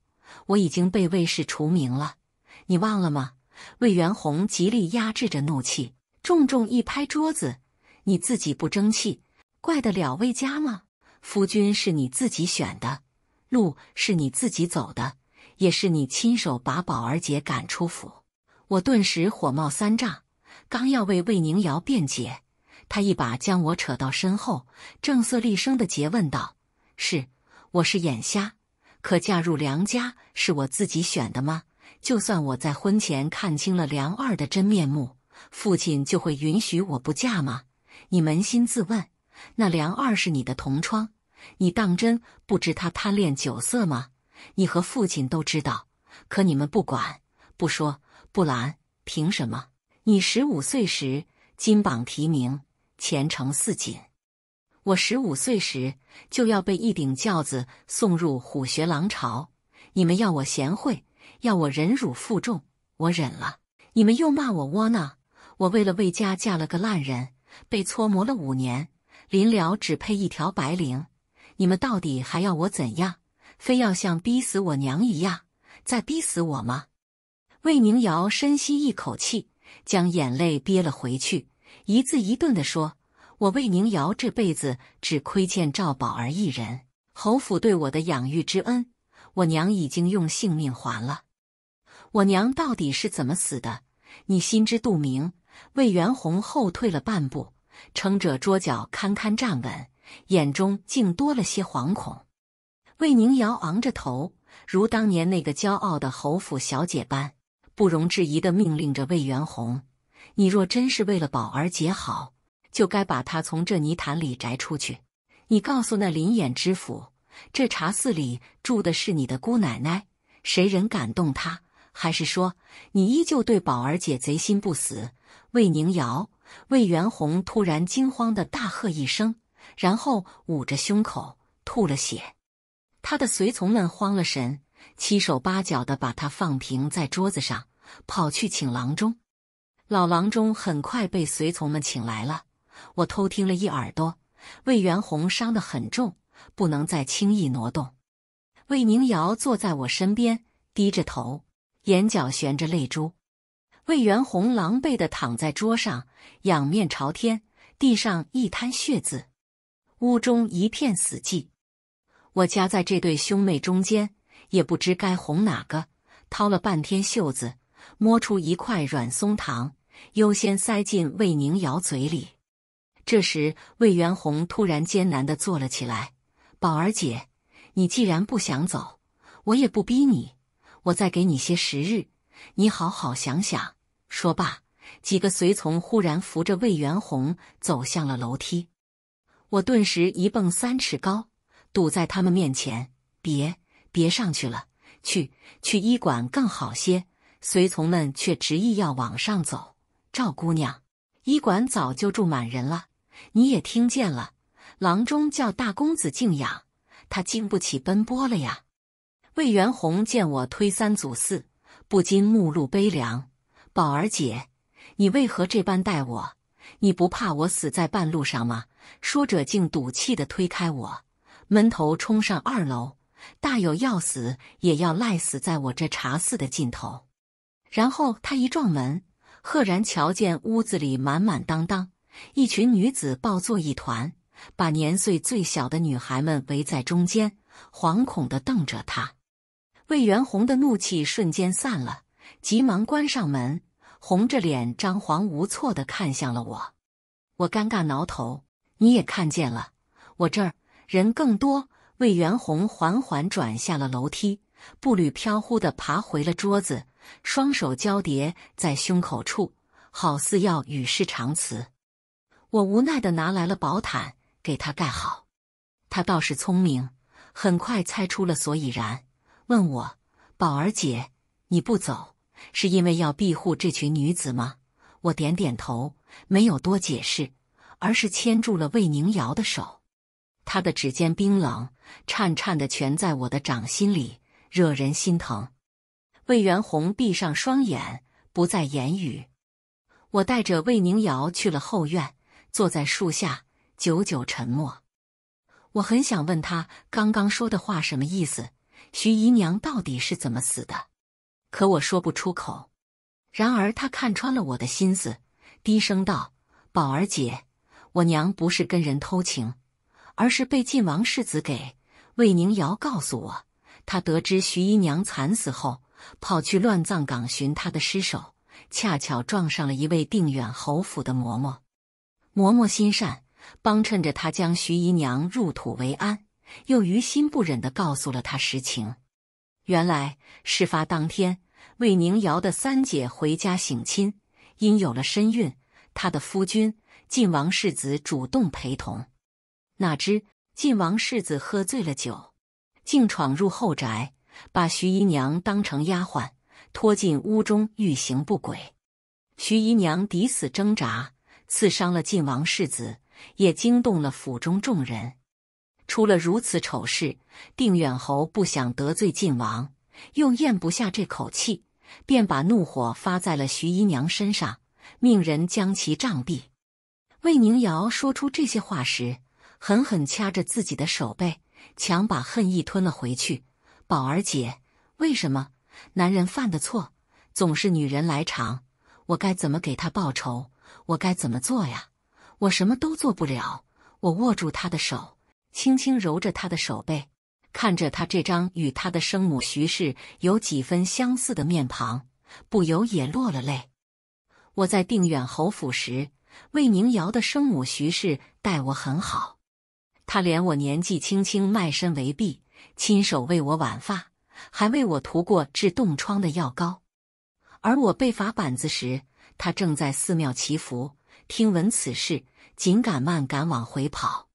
我已经被魏氏除名了，你忘了吗？魏元宏极力压制着怒气，重重一拍桌子：“你自己不争气，怪得了魏家吗？夫君是你自己选的，路是你自己走的，也是你亲手把宝儿姐赶出府。”我顿时火冒三丈。刚要为魏宁瑶辩解，他一把将我扯到身后，正色厉声的诘问道：“是，我是眼瞎，可嫁入梁家是我自己选的吗？就算我在婚前看清了梁二的真面目，父亲就会允许我不嫁吗？你扪心自问，那梁二是你的同窗，你当真不知他贪恋酒色吗？你和父亲都知道，可你们不管、不说、不拦，凭什么？”你十五岁时金榜题名，前程似锦；我十五岁时就要被一顶轿子送入虎穴狼巢。你们要我贤惠，要我忍辱负重，我忍了。你们又骂我窝囊，我为了魏家嫁了个烂人，被搓磨了五年，临了只配一条白绫。你们到底还要我怎样？非要像逼死我娘一样再逼死我吗？魏明瑶深吸一口气。将眼泪憋了回去，一字一顿地说：“我魏宁瑶这辈子只亏欠赵宝儿一人，侯府对我的养育之恩，我娘已经用性命还了。我娘到底是怎么死的？你心知肚明。”魏元宏后退了半步，撑着桌角堪堪站稳，眼中竟多了些惶恐。魏宁瑶昂着头，如当年那个骄傲的侯府小姐般。不容置疑地命令着魏元宏：“你若真是为了宝儿姐好，就该把她从这泥潭里摘出去。你告诉那林衍知府，这茶肆里住的是你的姑奶奶，谁人敢动她？还是说你依旧对宝儿姐贼心不死？”魏宁瑶、魏元宏突然惊慌地大喝一声，然后捂着胸口吐了血。他的随从们慌了神。七手八脚的把他放平在桌子上，跑去请郎中。老郎中很快被随从们请来了。我偷听了一耳朵，魏元宏伤得很重，不能再轻易挪动。魏宁瑶坐在我身边，低着头，眼角悬着泪珠。魏元宏狼狈地躺在桌上，仰面朝天，地上一滩血渍。屋中一片死寂。我夹在这对兄妹中间。也不知该哄哪个，掏了半天袖子，摸出一块软松糖，优先塞进魏宁瑶嘴里。这时，魏元宏突然艰难的坐了起来：“宝儿姐，你既然不想走，我也不逼你，我再给你些时日，你好好想想。”说罢，几个随从忽然扶着魏元宏走向了楼梯。我顿时一蹦三尺高，堵在他们面前：“别！”别上去了，去去医馆更好些。随从们却执意要往上走。赵姑娘，医馆早就住满人了，你也听见了。郎中叫大公子静养，他经不起奔波了呀。魏元宏见我推三阻四，不禁目露悲凉。宝儿姐，你为何这般待我？你不怕我死在半路上吗？说着，竟赌气的推开我，闷头冲上二楼。大有要死也要赖死在我这茶肆的劲头。然后他一撞门，赫然瞧见屋子里满满当当，一群女子抱作一团，把年岁最小的女孩们围在中间，惶恐地瞪着他。魏元宏的怒气瞬间散了，急忙关上门，红着脸张皇无措地看向了我。我尴尬挠头：“你也看见了，我这儿人更多。”魏元宏缓缓转下了楼梯，步履飘忽地爬回了桌子，双手交叠在胸口处，好似要与世长辞。我无奈地拿来了薄毯给他盖好，他倒是聪明，很快猜出了所以然，问我：“宝儿姐，你不走，是因为要庇护这群女子吗？”我点点头，没有多解释，而是牵住了魏宁瑶的手。他的指尖冰冷，颤颤的蜷在我的掌心里，惹人心疼。魏元宏闭上双眼，不再言语。我带着魏宁瑶去了后院，坐在树下，久久沉默。我很想问他刚刚说的话什么意思，徐姨娘到底是怎么死的，可我说不出口。然而他看穿了我的心思，低声道：“宝儿姐，我娘不是跟人偷情。”而是被晋王世子给魏宁瑶告诉我，他得知徐姨娘惨死后，跑去乱葬岗寻她的尸首，恰巧撞上了一位定远侯府的嬷嬷。嬷嬷心善，帮衬着他将徐姨娘入土为安，又于心不忍地告诉了他实情。原来事发当天，魏宁瑶的三姐回家省亲，因有了身孕，她的夫君晋王世子主动陪同。哪知晋王世子喝醉了酒，竟闯入后宅，把徐姨娘当成丫鬟，拖进屋中欲行不轨。徐姨娘抵死挣扎，刺伤了晋王世子，也惊动了府中众人。出了如此丑事，定远侯不想得罪晋王，又咽不下这口气，便把怒火发在了徐姨娘身上，命人将其杖毙。魏宁瑶说出这些话时。狠狠掐着自己的手背，强把恨意吞了回去。宝儿姐，为什么男人犯的错总是女人来偿？我该怎么给他报仇？我该怎么做呀？我什么都做不了。我握住他的手，轻轻揉着他的手背，看着他这张与他的生母徐氏有几分相似的面庞，不由也落了泪。我在定远侯府时，魏明瑶的生母徐氏待我很好。他连我年纪轻轻卖身为婢，亲手为我挽发，还为我涂过治冻疮的药膏。而我被罚板子时，他正在寺庙祈福。听闻此事，紧赶慢赶往回跑。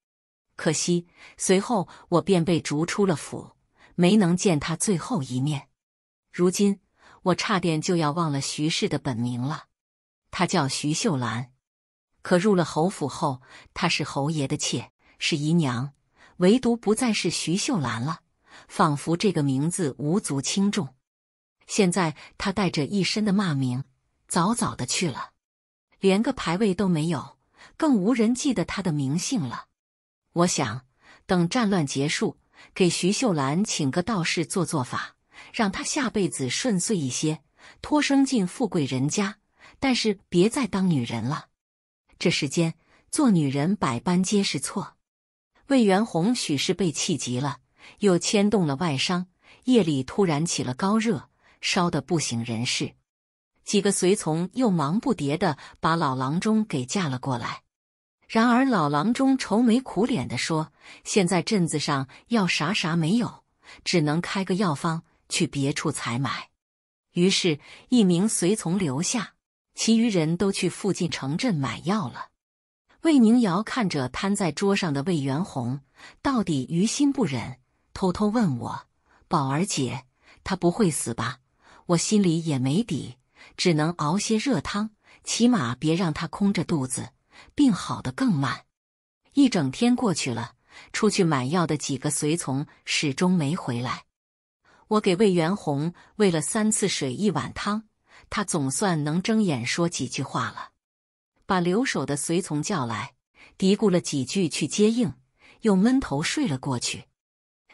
可惜，随后我便被逐出了府，没能见他最后一面。如今，我差点就要忘了徐氏的本名了。她叫徐秀兰，可入了侯府后，她是侯爷的妾。是姨娘，唯独不再是徐秀兰了。仿佛这个名字无足轻重。现在她带着一身的骂名，早早的去了，连个牌位都没有，更无人记得她的名姓了。我想，等战乱结束，给徐秀兰请个道士做做法，让她下辈子顺遂一些，托生进富贵人家，但是别再当女人了。这世间做女人百般皆是错。魏元宏许是被气急了，又牵动了外伤，夜里突然起了高热，烧得不省人事。几个随从又忙不迭地把老郎中给架了过来。然而老郎中愁眉苦脸地说：“现在镇子上药啥啥没有，只能开个药方去别处采买。”于是，一名随从留下，其余人都去附近城镇买药了。魏宁瑶看着瘫在桌上的魏元宏，到底于心不忍，偷偷问我：“宝儿姐，他不会死吧？”我心里也没底，只能熬些热汤，起码别让他空着肚子，病好得更慢。一整天过去了，出去买药的几个随从始终没回来。我给魏元宏喂了三次水，一碗汤，他总算能睁眼说几句话了。把留守的随从叫来，嘀咕了几句，去接应，又闷头睡了过去。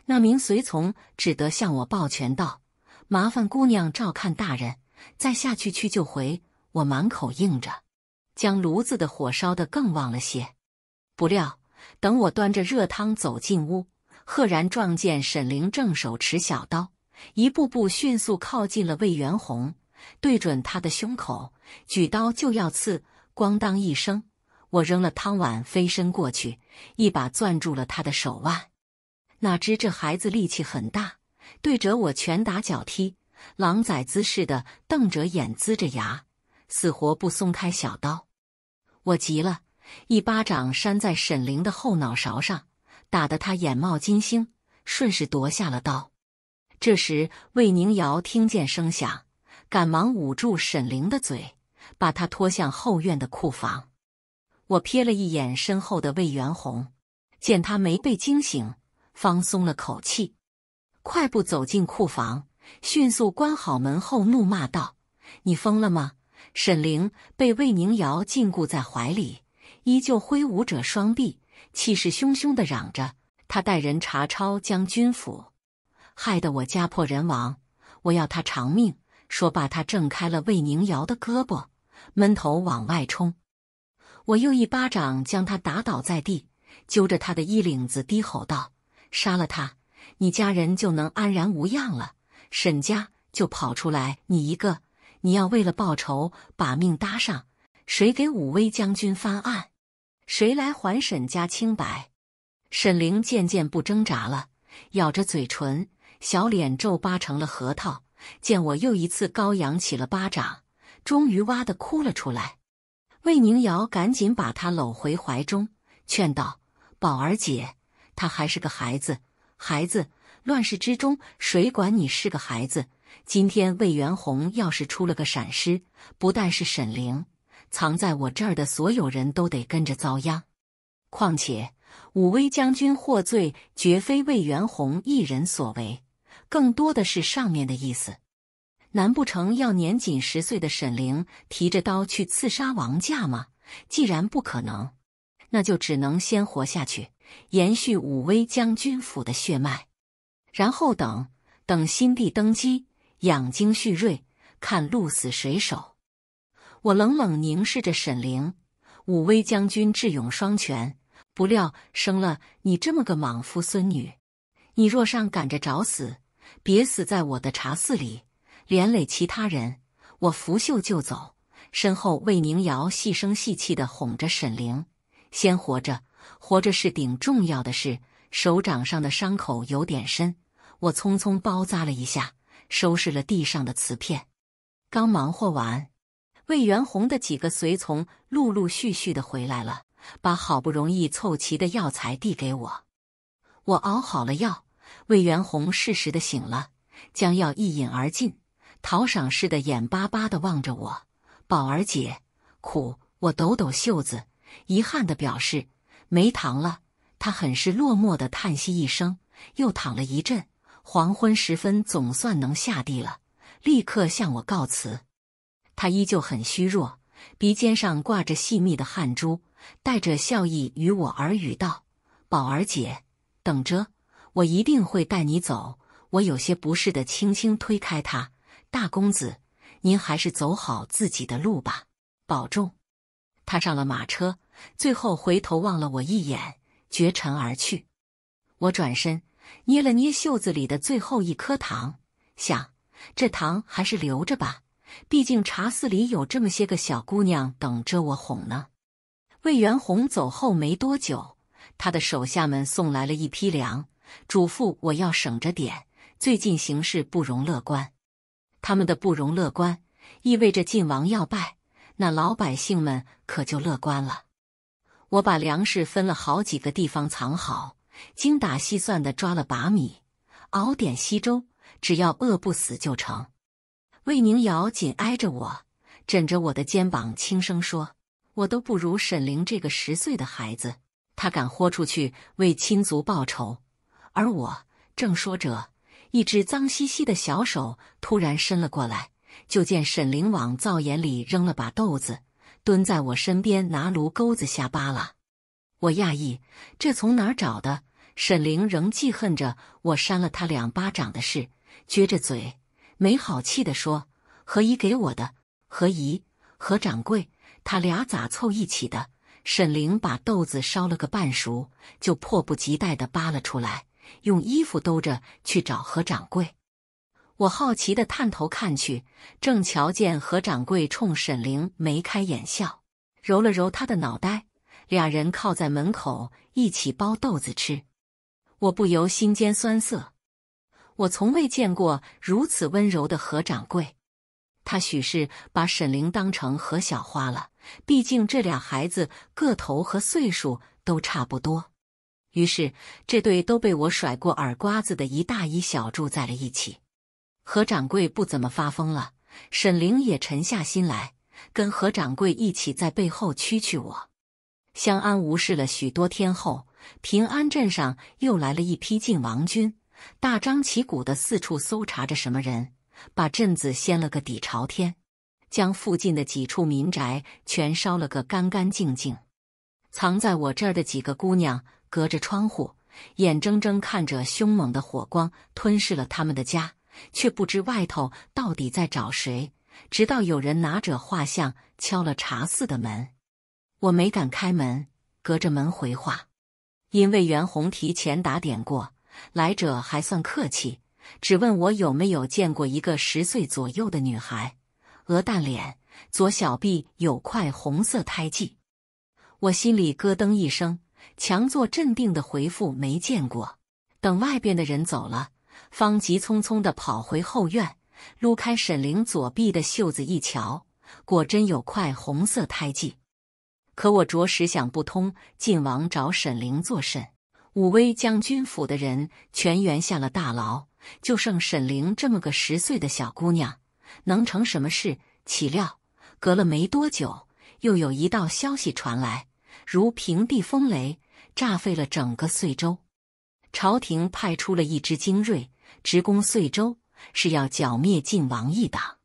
那名随从只得向我抱拳道：“麻烦姑娘照看大人，再下去去就回。”我满口应着，将炉子的火烧得更旺了些。不料，等我端着热汤走进屋，赫然撞见沈凌正手持小刀，一步步迅速靠近了魏元宏，对准他的胸口，举刀就要刺。咣当一声，我扔了汤碗，飞身过去，一把攥住了他的手腕。哪知这孩子力气很大，对着我拳打脚踢，狼崽子似的瞪着眼，龇着牙，死活不松开小刀。我急了，一巴掌扇在沈凌的后脑勺上，打得他眼冒金星，顺势夺下了刀。这时魏宁瑶听见声响，赶忙捂住沈凌的嘴。把他拖向后院的库房，我瞥了一眼身后的魏元宏，见他没被惊醒，方松了口气，快步走进库房，迅速关好门后，怒骂道：“你疯了吗？”沈凌被魏宁瑶禁锢在怀里，依旧挥舞着双臂，气势汹汹地嚷着：“他带人查抄将军府，害得我家破人亡，我要他偿命！”说罢，他挣开了魏宁瑶的胳膊。闷头往外冲，我又一巴掌将他打倒在地，揪着他的衣领子低吼道：“杀了他，你家人就能安然无恙了。沈家就跑出来你一个，你要为了报仇把命搭上，谁给武威将军翻案，谁来还沈家清白？”沈凌渐渐不挣扎了，咬着嘴唇，小脸皱巴成了核桃。见我又一次高扬起了巴掌。终于哇的哭了出来，魏宁瑶赶紧把他搂回怀中，劝道：“宝儿姐，他还是个孩子，孩子，乱世之中谁管你是个孩子？今天魏元宏要是出了个闪失，不但是沈凌，藏在我这儿的所有人都得跟着遭殃。况且武威将军获罪，绝非魏元宏一人所为，更多的是上面的意思。”难不成要年仅十岁的沈凌提着刀去刺杀王驾吗？既然不可能，那就只能先活下去，延续武威将军府的血脉，然后等等新帝登基，养精蓄锐，看鹿死谁手。我冷冷凝视着沈凌，武威将军智勇双全，不料生了你这么个莽夫孙女。你若上赶着找死，别死在我的茶肆里。连累其他人，我拂袖就走。身后，魏宁瑶细声细气的哄着沈凌：“先活着，活着是顶重要的事。”手掌上的伤口有点深，我匆匆包扎了一下，收拾了地上的瓷片。刚忙活完，魏元宏的几个随从陆陆续续的回来了，把好不容易凑齐的药材递给我。我熬好了药，魏元宏适时的醒了，将药一饮而尽。讨赏似的，眼巴巴的望着我。宝儿姐，苦！我抖抖袖子，遗憾的表示没糖了。他很是落寞的叹息一声，又躺了一阵。黄昏时分，总算能下地了，立刻向我告辞。他依旧很虚弱，鼻尖上挂着细密的汗珠，带着笑意与我耳语道：“宝儿姐，等着，我一定会带你走。”我有些不适地轻轻推开他。大公子，您还是走好自己的路吧，保重。他上了马车，最后回头望了我一眼，绝尘而去。我转身捏了捏袖子里的最后一颗糖，想这糖还是留着吧，毕竟茶肆里有这么些个小姑娘等着我哄呢。魏元宏走后没多久，他的手下们送来了一批粮，嘱咐我要省着点，最近形势不容乐观。他们的不容乐观，意味着晋王要败，那老百姓们可就乐观了。我把粮食分了好几个地方藏好，精打细算的抓了把米，熬点稀粥，只要饿不死就成。魏宁瑶紧挨着我，枕着我的肩膀，轻声说：“我都不如沈凌这个十岁的孩子，他敢豁出去为亲族报仇，而我……”正说着。一只脏兮兮的小手突然伸了过来，就见沈凌往灶眼里扔了把豆子，蹲在我身边拿炉钩子瞎扒拉。我讶异，这从哪儿找的？沈凌仍记恨着我扇了他两巴掌的事，撅着嘴，没好气的说：“何姨给我的。”何姨、何掌柜，他俩咋凑一起的？沈凌把豆子烧了个半熟，就迫不及待的扒了出来。用衣服兜着去找何掌柜，我好奇的探头看去，正瞧见何掌柜冲沈凌眉开眼笑，揉了揉他的脑袋，俩人靠在门口一起剥豆子吃。我不由心间酸涩，我从未见过如此温柔的何掌柜，他许是把沈凌当成何小花了，毕竟这俩孩子个头和岁数都差不多。于是，这对都被我甩过耳瓜子的一大一小住在了一起。何掌柜不怎么发疯了，沈玲也沉下心来，跟何掌柜一起在背后蛐蛐我。相安无事了许多天后，平安镇上又来了一批晋王军，大张旗鼓的四处搜查着什么人，把镇子掀了个底朝天，将附近的几处民宅全烧了个干干净净。藏在我这儿的几个姑娘。隔着窗户，眼睁睁看着凶猛的火光吞噬了他们的家，却不知外头到底在找谁。直到有人拿着画像敲了茶肆的门，我没敢开门，隔着门回话，因为袁弘提前打点过来者还算客气，只问我有没有见过一个十岁左右的女孩，鹅蛋脸，左小臂有块红色胎记。我心里咯噔一声。强作镇定的回复没见过。等外边的人走了，方急匆匆的跑回后院，撸开沈凌左臂的袖子一瞧，果真有块红色胎记。可我着实想不通，晋王找沈凌做甚？武威将军府的人全员下了大牢，就剩沈凌这么个十岁的小姑娘，能成什么事？岂料，隔了没多久，又有一道消息传来。如平地风雷，炸废了整个遂州。朝廷派出了一支精锐直攻遂州，是要剿灭晋王一党。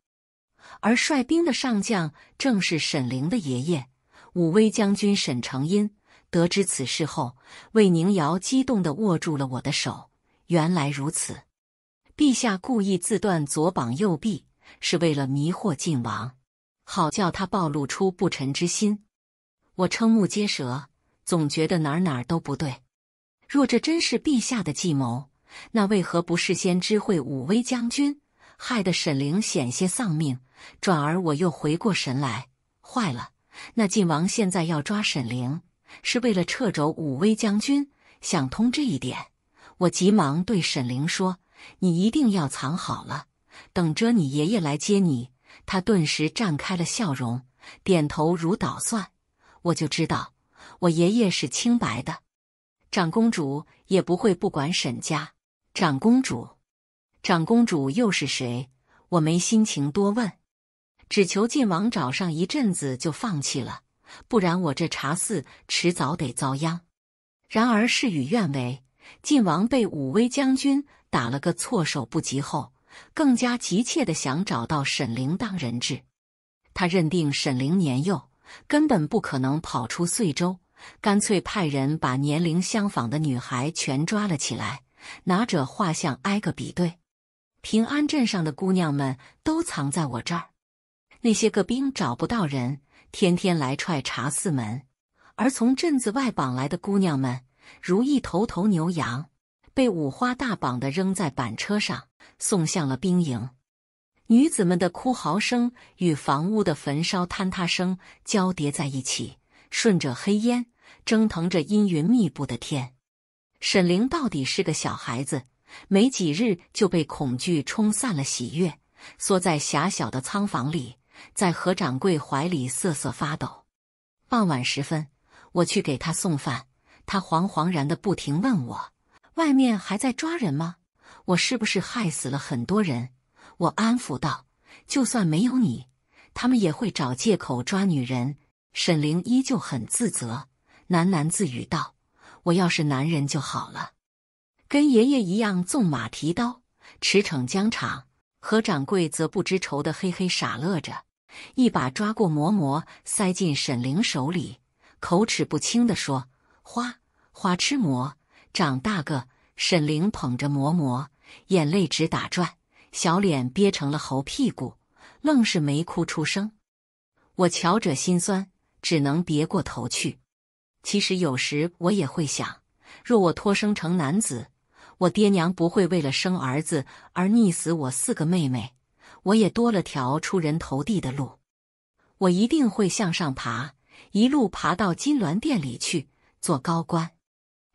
而率兵的上将正是沈凌的爷爷，武威将军沈承英。得知此事后，魏宁瑶激动地握住了我的手。原来如此，陛下故意自断左膀右臂，是为了迷惑晋王，好叫他暴露出不臣之心。我瞠目结舌，总觉得哪儿哪儿都不对。若这真是陛下的计谋，那为何不事先知会武威将军？害得沈凌险些丧命。转而我又回过神来，坏了！那晋王现在要抓沈凌，是为了掣肘武威将军。想通这一点，我急忙对沈凌说：“你一定要藏好了，等着你爷爷来接你。”他顿时绽开了笑容，点头如捣蒜。我就知道我爷爷是清白的，长公主也不会不管沈家。长公主，长公主又是谁？我没心情多问，只求晋王找上一阵子就放弃了，不然我这茶肆迟早得遭殃。然而事与愿违，晋王被武威将军打了个措手不及后，更加急切的想找到沈凌当人质，他认定沈凌年幼。根本不可能跑出遂州，干脆派人把年龄相仿的女孩全抓了起来，拿着画像挨个比对。平安镇上的姑娘们都藏在我这儿，那些个兵找不到人，天天来踹茶肆门。而从镇子外绑来的姑娘们，如一头头牛羊，被五花大绑的扔在板车上，送向了兵营。女子们的哭嚎声与房屋的焚烧坍塌声交叠在一起，顺着黑烟蒸腾着阴云密布的天。沈凌到底是个小孩子，没几日就被恐惧冲散了喜悦，缩在狭小的仓房里，在何掌柜怀里瑟瑟发抖。傍晚时分，我去给他送饭，他惶惶然的不停问我：“外面还在抓人吗？我是不是害死了很多人？”我安抚道：“就算没有你，他们也会找借口抓女人。”沈凌依旧很自责，喃喃自语道：“我要是男人就好了，跟爷爷一样纵马提刀，驰骋疆场。”何掌柜则不知愁的嘿嘿傻乐着，一把抓过馍馍塞进沈凌手里，口齿不清地说：“花花吃馍，长大个。”沈凌捧着馍馍，眼泪直打转。小脸憋成了猴屁股，愣是没哭出声。我瞧着心酸，只能别过头去。其实有时我也会想，若我托生成男子，我爹娘不会为了生儿子而溺死我四个妹妹，我也多了条出人头地的路。我一定会向上爬，一路爬到金銮殿里去做高官。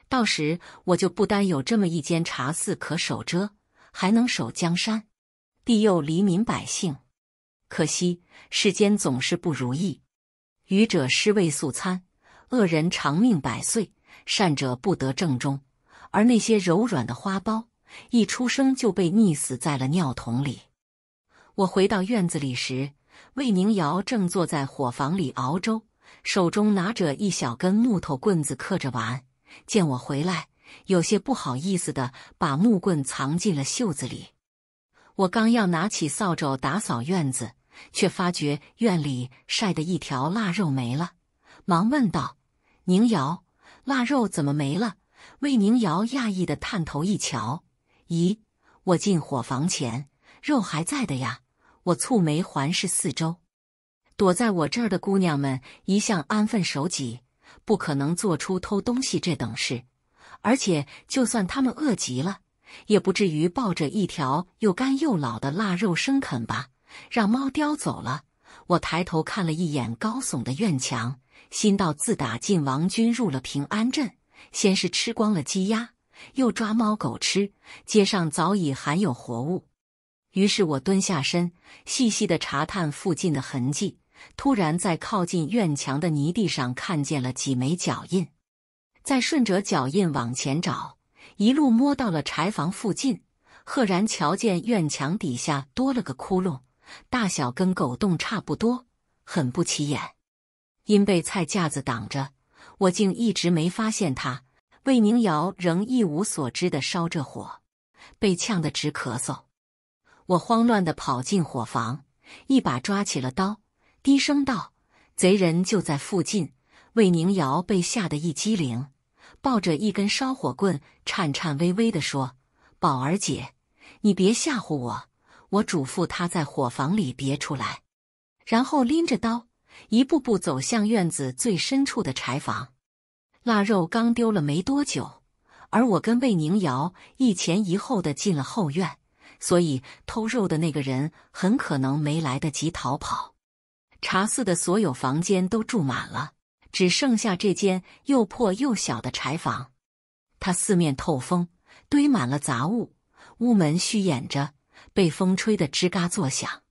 到时我就不单有这么一间茶肆可守着，还能守江山。庇佑黎民百姓，可惜世间总是不如意。愚者尸位素餐，恶人长命百岁，善者不得正中。而那些柔软的花苞，一出生就被溺死在了尿桶里。我回到院子里时，魏宁瑶正坐在火房里熬粥，手中拿着一小根木头棍子刻着玩。见我回来，有些不好意思的把木棍藏进了袖子里。我刚要拿起扫帚打扫院子，却发觉院里晒的一条腊肉没了，忙问道：“宁瑶，腊肉怎么没了？”魏宁瑶讶异的探头一瞧，咦，我进伙房前肉还在的呀。我蹙眉环视四周，躲在我这儿的姑娘们一向安分守己，不可能做出偷东西这等事，而且就算她们饿极了。也不至于抱着一条又干又老的腊肉生啃吧，让猫叼走了。我抬头看了一眼高耸的院墙，心道：自打晋王军入了平安镇，先是吃光了鸡鸭，又抓猫狗吃，街上早已含有活物。于是我蹲下身，细细的查探附近的痕迹，突然在靠近院墙的泥地上看见了几枚脚印，再顺着脚印往前找。一路摸到了柴房附近，赫然瞧见院墙底下多了个窟窿，大小跟狗洞差不多，很不起眼。因被菜架子挡着，我竟一直没发现它。魏宁瑶仍一无所知的烧着火，被呛得直咳嗽。我慌乱的跑进火房，一把抓起了刀，低声道：“贼人就在附近。”魏宁瑶被吓得一激灵。抱着一根烧火棍，颤颤巍巍的说：“宝儿姐，你别吓唬我，我嘱咐他在火房里别出来。”然后拎着刀，一步步走向院子最深处的柴房。腊肉刚丢了没多久，而我跟魏宁瑶一前一后的进了后院，所以偷肉的那个人很可能没来得及逃跑。茶肆的所有房间都住满了。只剩下这间又破又小的柴房，它四面透风，堆满了杂物。屋门虚掩着，被风吹得吱嘎作响。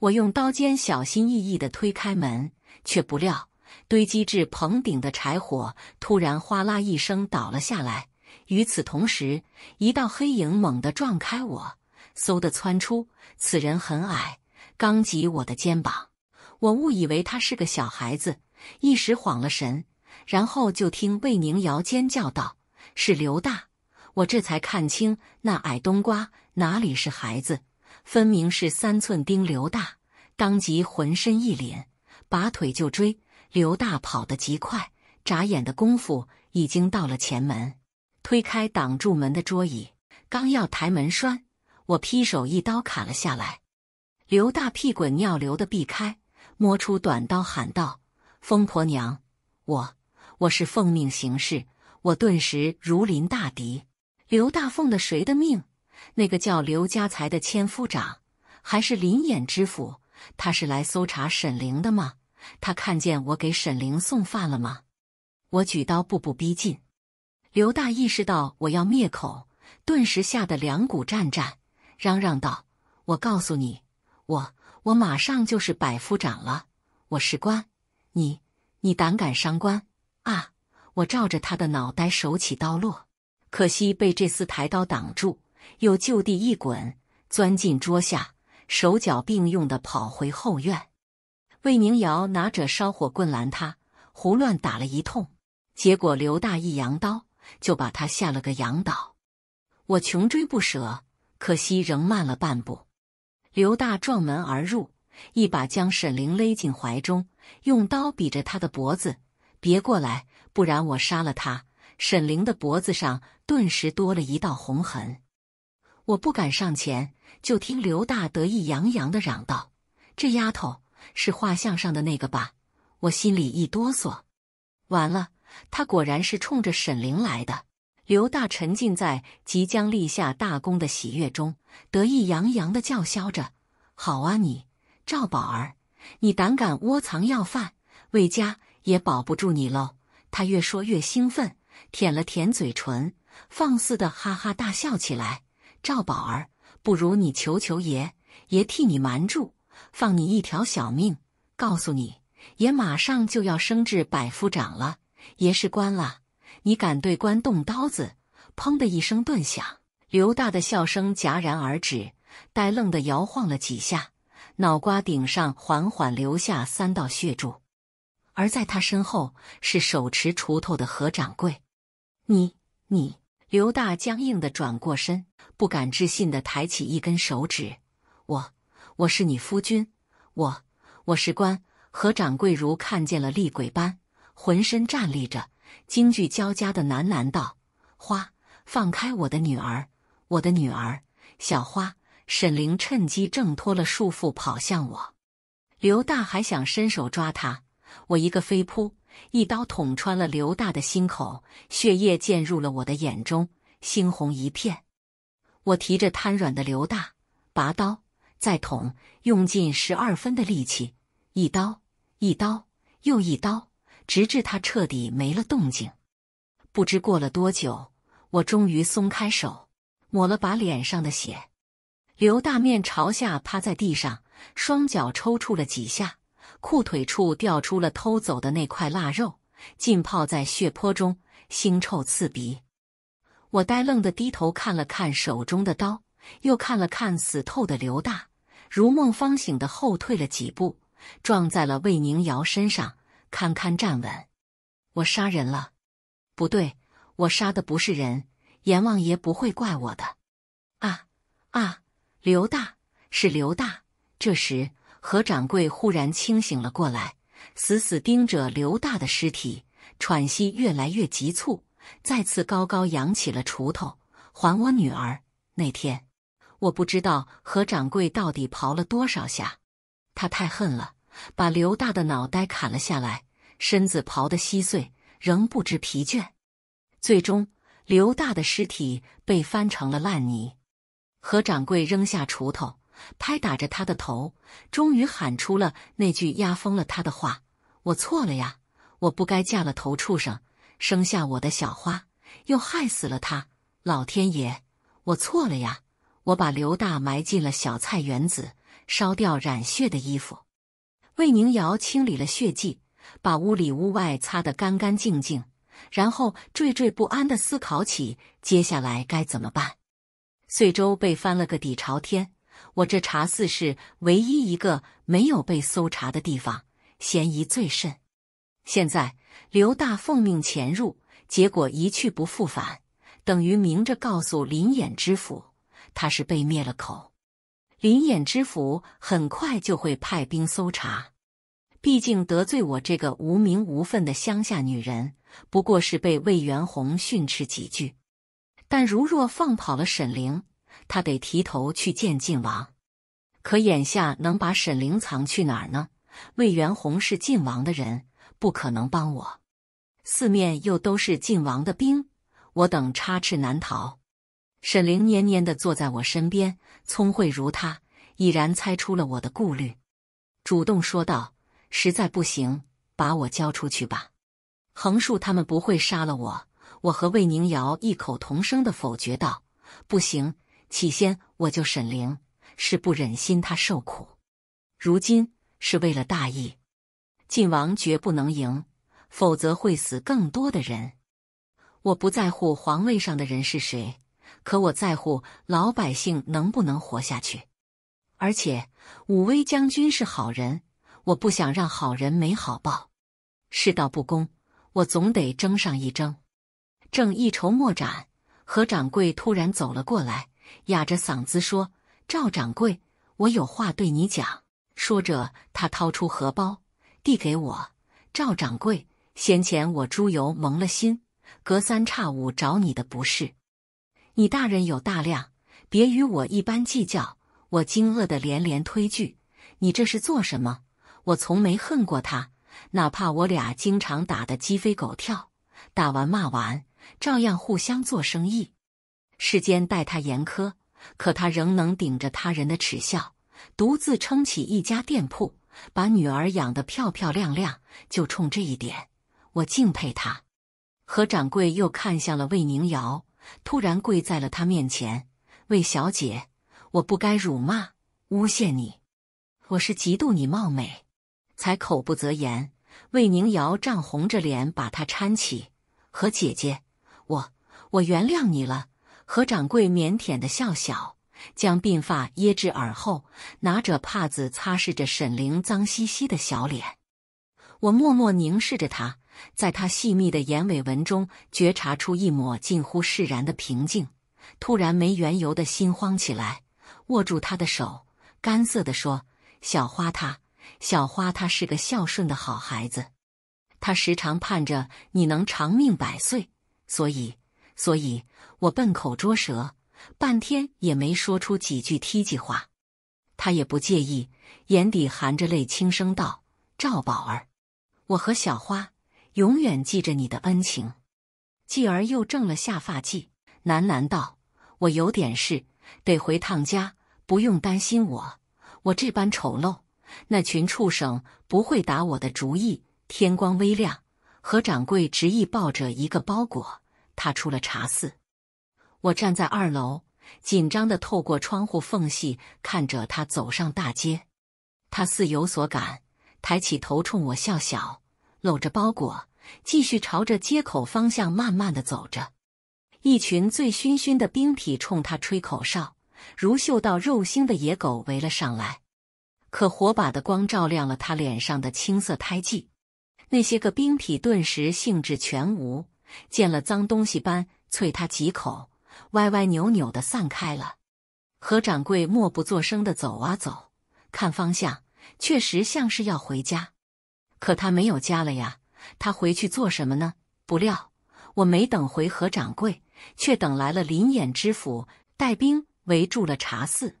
我用刀尖小心翼翼地推开门，却不料堆积至棚顶的柴火突然哗啦一声倒了下来。与此同时，一道黑影猛地撞开我，嗖的窜出。此人很矮，刚及我的肩膀。我误以为他是个小孩子。一时晃了神，然后就听魏宁瑶尖叫道：“是刘大！”我这才看清那矮冬瓜哪里是孩子，分明是三寸丁刘大。当即浑身一凛，拔腿就追。刘大跑得极快，眨眼的功夫已经到了前门，推开挡住门的桌椅，刚要抬门栓，我劈手一刀砍了下来。刘大屁滚尿流的避开，摸出短刀喊道。疯婆娘，我我是奉命行事。我顿时如临大敌。刘大奉的谁的命？那个叫刘家才的千夫长，还是林衍知府？他是来搜查沈凌的吗？他看见我给沈凌送饭了吗？我举刀步步逼近。刘大意识到我要灭口，顿时吓得两股战战，嚷嚷道：“我告诉你，我我马上就是百夫长了，我是官。”你你胆敢伤官啊！我照着他的脑袋手起刀落，可惜被这厮抬刀挡住，又就地一滚，钻进桌下，手脚并用的跑回后院。魏明瑶拿着烧火棍拦他，胡乱打了一通，结果刘大一扬刀，就把他吓了个仰倒。我穷追不舍，可惜仍慢了半步。刘大撞门而入，一把将沈凌勒进怀中。用刀比着他的脖子，别过来，不然我杀了他！沈凌的脖子上顿时多了一道红痕。我不敢上前，就听刘大得意洋洋的嚷道：“这丫头是画像上的那个吧？”我心里一哆嗦，完了，他果然是冲着沈凌来的。刘大沉浸在即将立下大功的喜悦中，得意洋洋的叫嚣着：“好啊，你赵宝儿！”你胆敢窝藏要犯，魏家也保不住你喽！他越说越兴奋，舔了舔嘴唇，放肆的哈哈大笑起来。赵宝儿，不如你求求爷，爷替你瞒住，放你一条小命。告诉你，爷马上就要升至百夫长了，爷是官了，你敢对官动刀子？砰的一声顿响，刘大的笑声戛然而止，呆愣的摇晃了几下。脑瓜顶上缓缓留下三道血柱，而在他身后是手持锄头的何掌柜。你你，刘大僵硬的转过身，不敢置信的抬起一根手指。我我是你夫君，我我是官。何掌柜如看见了厉鬼般，浑身站立着，惊惧交加的喃喃道：“花，放开我的女儿，我的女儿，小花。”沈凌趁机挣脱了束缚，跑向我。刘大还想伸手抓他，我一个飞扑，一刀捅穿了刘大的心口，血液溅入了我的眼中，猩红一片。我提着瘫软的刘大，拔刀再捅，用尽十二分的力气，一刀，一刀又一刀，直至他彻底没了动静。不知过了多久，我终于松开手，抹了把脸上的血。刘大面朝下趴在地上，双脚抽搐了几下，裤腿处掉出了偷走的那块腊肉，浸泡在血泊中，腥臭刺鼻。我呆愣的低头看了看手中的刀，又看了看死透的刘大，如梦方醒的后退了几步，撞在了魏宁瑶身上，堪堪站稳。我杀人了，不对，我杀的不是人，阎王爷不会怪我的。啊啊！刘大是刘大。这时，何掌柜忽然清醒了过来，死死盯着刘大的尸体，喘息越来越急促，再次高高扬起了锄头：“还我女儿！”那天，我不知道何掌柜到底刨了多少下。他太恨了，把刘大的脑袋砍了下来，身子刨得稀碎，仍不知疲倦。最终，刘大的尸体被翻成了烂泥。何掌柜扔下锄头，拍打着他的头，终于喊出了那句压疯了他的话：“我错了呀！我不该嫁了头畜生，生下我的小花，又害死了他。老天爷，我错了呀！我把刘大埋进了小菜园子，烧掉染血的衣服。”魏宁瑶清理了血迹，把屋里屋外擦得干干净净，然后惴惴不安地思考起接下来该怎么办。遂州被翻了个底朝天，我这茶肆是唯一一个没有被搜查的地方，嫌疑最甚。现在刘大奉命潜入，结果一去不复返，等于明着告诉林衍知府，他是被灭了口。林衍知府很快就会派兵搜查，毕竟得罪我这个无名无份的乡下女人，不过是被魏元宏训斥几句。但如若放跑了沈凌，他得提头去见晋王。可眼下能把沈凌藏去哪儿呢？魏元宏是晋王的人，不可能帮我。四面又都是晋王的兵，我等插翅难逃。沈凌蔫蔫的坐在我身边，聪慧如他已然猜出了我的顾虑，主动说道：“实在不行，把我交出去吧，横竖他们不会杀了我。”我和魏宁瑶异口同声的否决道：“不行！起先我就沈凌是不忍心他受苦，如今是为了大义，晋王绝不能赢，否则会死更多的人。我不在乎皇位上的人是谁，可我在乎老百姓能不能活下去。而且武威将军是好人，我不想让好人没好报。世道不公，我总得争上一争。”正一筹莫展，何掌柜突然走了过来，哑着嗓子说：“赵掌柜，我有话对你讲。”说着，他掏出荷包递给我。赵掌柜，先前我猪油蒙了心，隔三差五找你的不是。你大人有大量，别与我一般计较。我惊愕的连连推拒：“你这是做什么？我从没恨过他，哪怕我俩经常打的鸡飞狗跳，打完骂完。”照样互相做生意，世间待他严苛，可他仍能顶着他人的耻笑，独自撑起一家店铺，把女儿养得漂漂亮亮。就冲这一点，我敬佩他。何掌柜又看向了魏宁瑶，突然跪在了他面前：“魏小姐，我不该辱骂、诬陷你，我是嫉妒你貌美，才口不择言。”魏宁瑶涨红着脸把他搀起：“何姐姐。”我原谅你了，何掌柜腼腆的笑笑，将鬓发掖至耳后，拿着帕子擦拭着沈凌脏兮兮的小脸。我默默凝视着他，在他细密的眼尾纹中觉察出一抹近乎释然的平静，突然没缘由的心慌起来，握住他的手，干涩的说：“小花他，小花他是个孝顺的好孩子，他时常盼着你能长命百岁，所以。”所以我笨口拙舌，半天也没说出几句梯级话。他也不介意，眼底含着泪，轻声道：“赵宝儿，我和小花永远记着你的恩情。”继而又正了下发髻，喃喃道：“我有点事，得回趟家，不用担心我。我这般丑陋，那群畜生不会打我的主意。”天光微亮，何掌柜执意抱着一个包裹。他出了茶肆，我站在二楼，紧张的透过窗户缝隙看着他走上大街。他似有所感，抬起头冲我笑笑，搂着包裹，继续朝着街口方向慢慢的走着。一群醉醺醺的兵痞冲他吹口哨，如嗅到肉腥的野狗围了上来。可火把的光照亮了他脸上的青色胎记，那些个兵痞顿时兴致全无。见了脏东西般啐他几口，歪歪扭扭的散开了。何掌柜默不作声的走啊走，看方向确实像是要回家，可他没有家了呀，他回去做什么呢？不料我没等回何掌柜，却等来了林衍知府带兵围住了茶肆。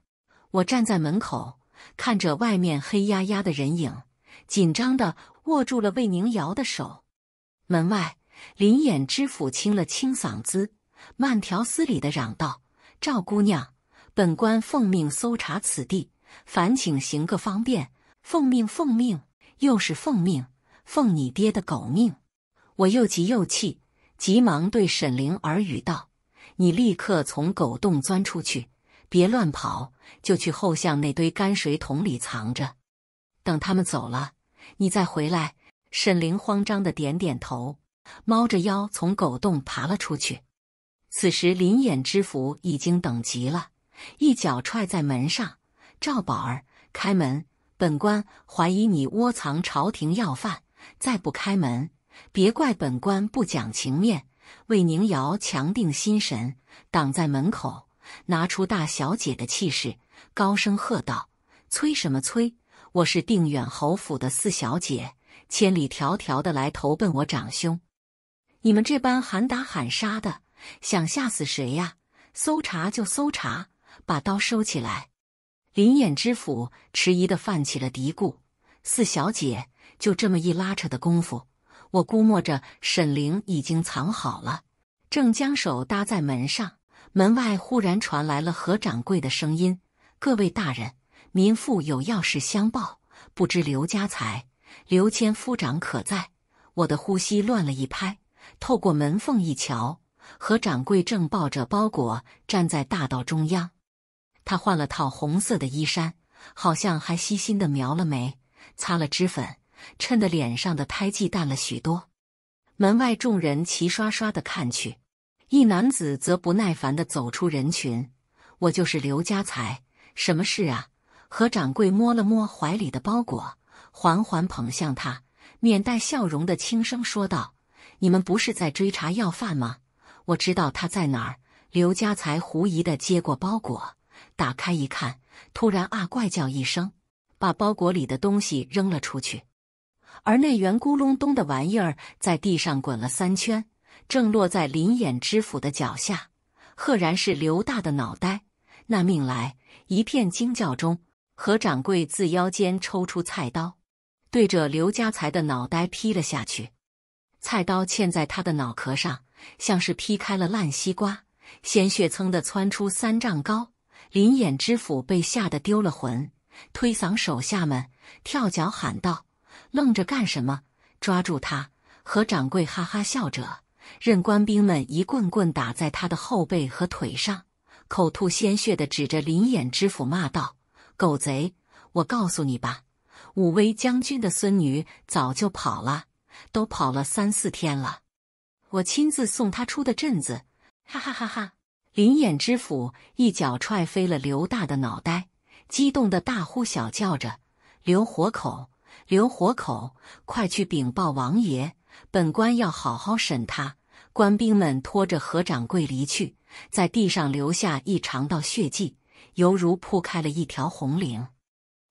我站在门口，看着外面黑压压的人影，紧张的握住了魏宁瑶的手。门外。林衍知府清了清嗓子，慢条斯理地嚷道：“赵姑娘，本官奉命搜查此地，烦请行个方便。”“奉命，奉命，又是奉命，奉你爹的狗命！”我又急又气，急忙对沈凌耳语道：“你立刻从狗洞钻出去，别乱跑，就去后巷那堆泔水桶里藏着。等他们走了，你再回来。”沈凌慌张地点点头。猫着腰从狗洞爬了出去。此时，林衍知府已经等急了，一脚踹在门上：“赵宝儿，开门！本官怀疑你窝藏朝廷要犯，再不开门，别怪本官不讲情面。”魏宁瑶强定心神，挡在门口，拿出大小姐的气势，高声喝道：“催什么催？我是定远侯府的四小姐，千里迢迢的来投奔我长兄。”你们这般喊打喊杀的，想吓死谁呀？搜查就搜查，把刀收起来。林衍知府迟疑的泛起了嘀咕：“四小姐，就这么一拉扯的功夫，我估摸着沈凌已经藏好了，正将手搭在门上。门外忽然传来了何掌柜的声音：‘各位大人，民妇有要事相报，不知刘家财、刘千夫长可在？’我的呼吸乱了一拍。”透过门缝一瞧，何掌柜正抱着包裹站在大道中央。他换了套红色的衣衫，好像还细心的描了眉，擦了脂粉，衬得脸上的胎记淡了许多。门外众人齐刷刷的看去，一男子则不耐烦的走出人群：“我就是刘家才，什么事啊？”何掌柜摸了摸怀里的包裹，缓缓捧向他，面带笑容的轻声说道。你们不是在追查要饭吗？我知道他在哪儿。刘家才狐疑的接过包裹，打开一看，突然啊怪叫一声，把包裹里的东西扔了出去。而那圆咕隆咚的玩意儿在地上滚了三圈，正落在林衍知府的脚下，赫然是刘大的脑袋。那命来一片惊叫中，何掌柜自腰间抽出菜刀，对着刘家才的脑袋劈了下去。菜刀嵌在他的脑壳上，像是劈开了烂西瓜，鲜血噌的窜出三丈高。林衍知府被吓得丢了魂，推搡手下们，跳脚喊道：“愣着干什么？抓住他！”何掌柜哈哈笑着，任官兵们一棍棍打在他的后背和腿上，口吐鲜血的指着林衍知府骂道：“狗贼！我告诉你吧，武威将军的孙女早就跑了。”都跑了三四天了，我亲自送他出的镇子，哈哈哈哈！林衍知府一脚踹飞了刘大的脑袋，激动的大呼小叫着：“留活口，留活口！快去禀报王爷，本官要好好审他！”官兵们拖着何掌柜离去，在地上留下一长道血迹，犹如铺开了一条红绫。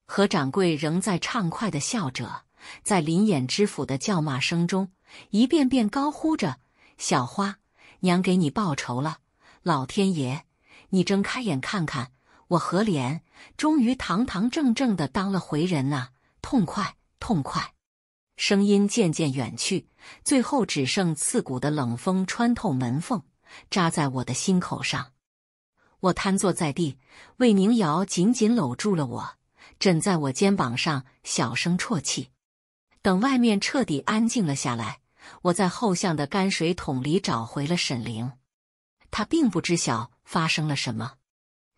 何掌柜仍在畅快的笑着。在林衍知府的叫骂声中，一遍遍高呼着：“小花，娘给你报仇了！老天爷，你睁开眼看看，我何莲终于堂堂正正的当了回人呐！痛快，痛快！”声音渐渐远去，最后只剩刺骨的冷风穿透门缝，扎在我的心口上。我瘫坐在地，魏明瑶紧紧搂住了我，枕在我肩膀上，小声啜泣。等外面彻底安静了下来，我在后巷的泔水桶里找回了沈凌。他并不知晓发生了什么，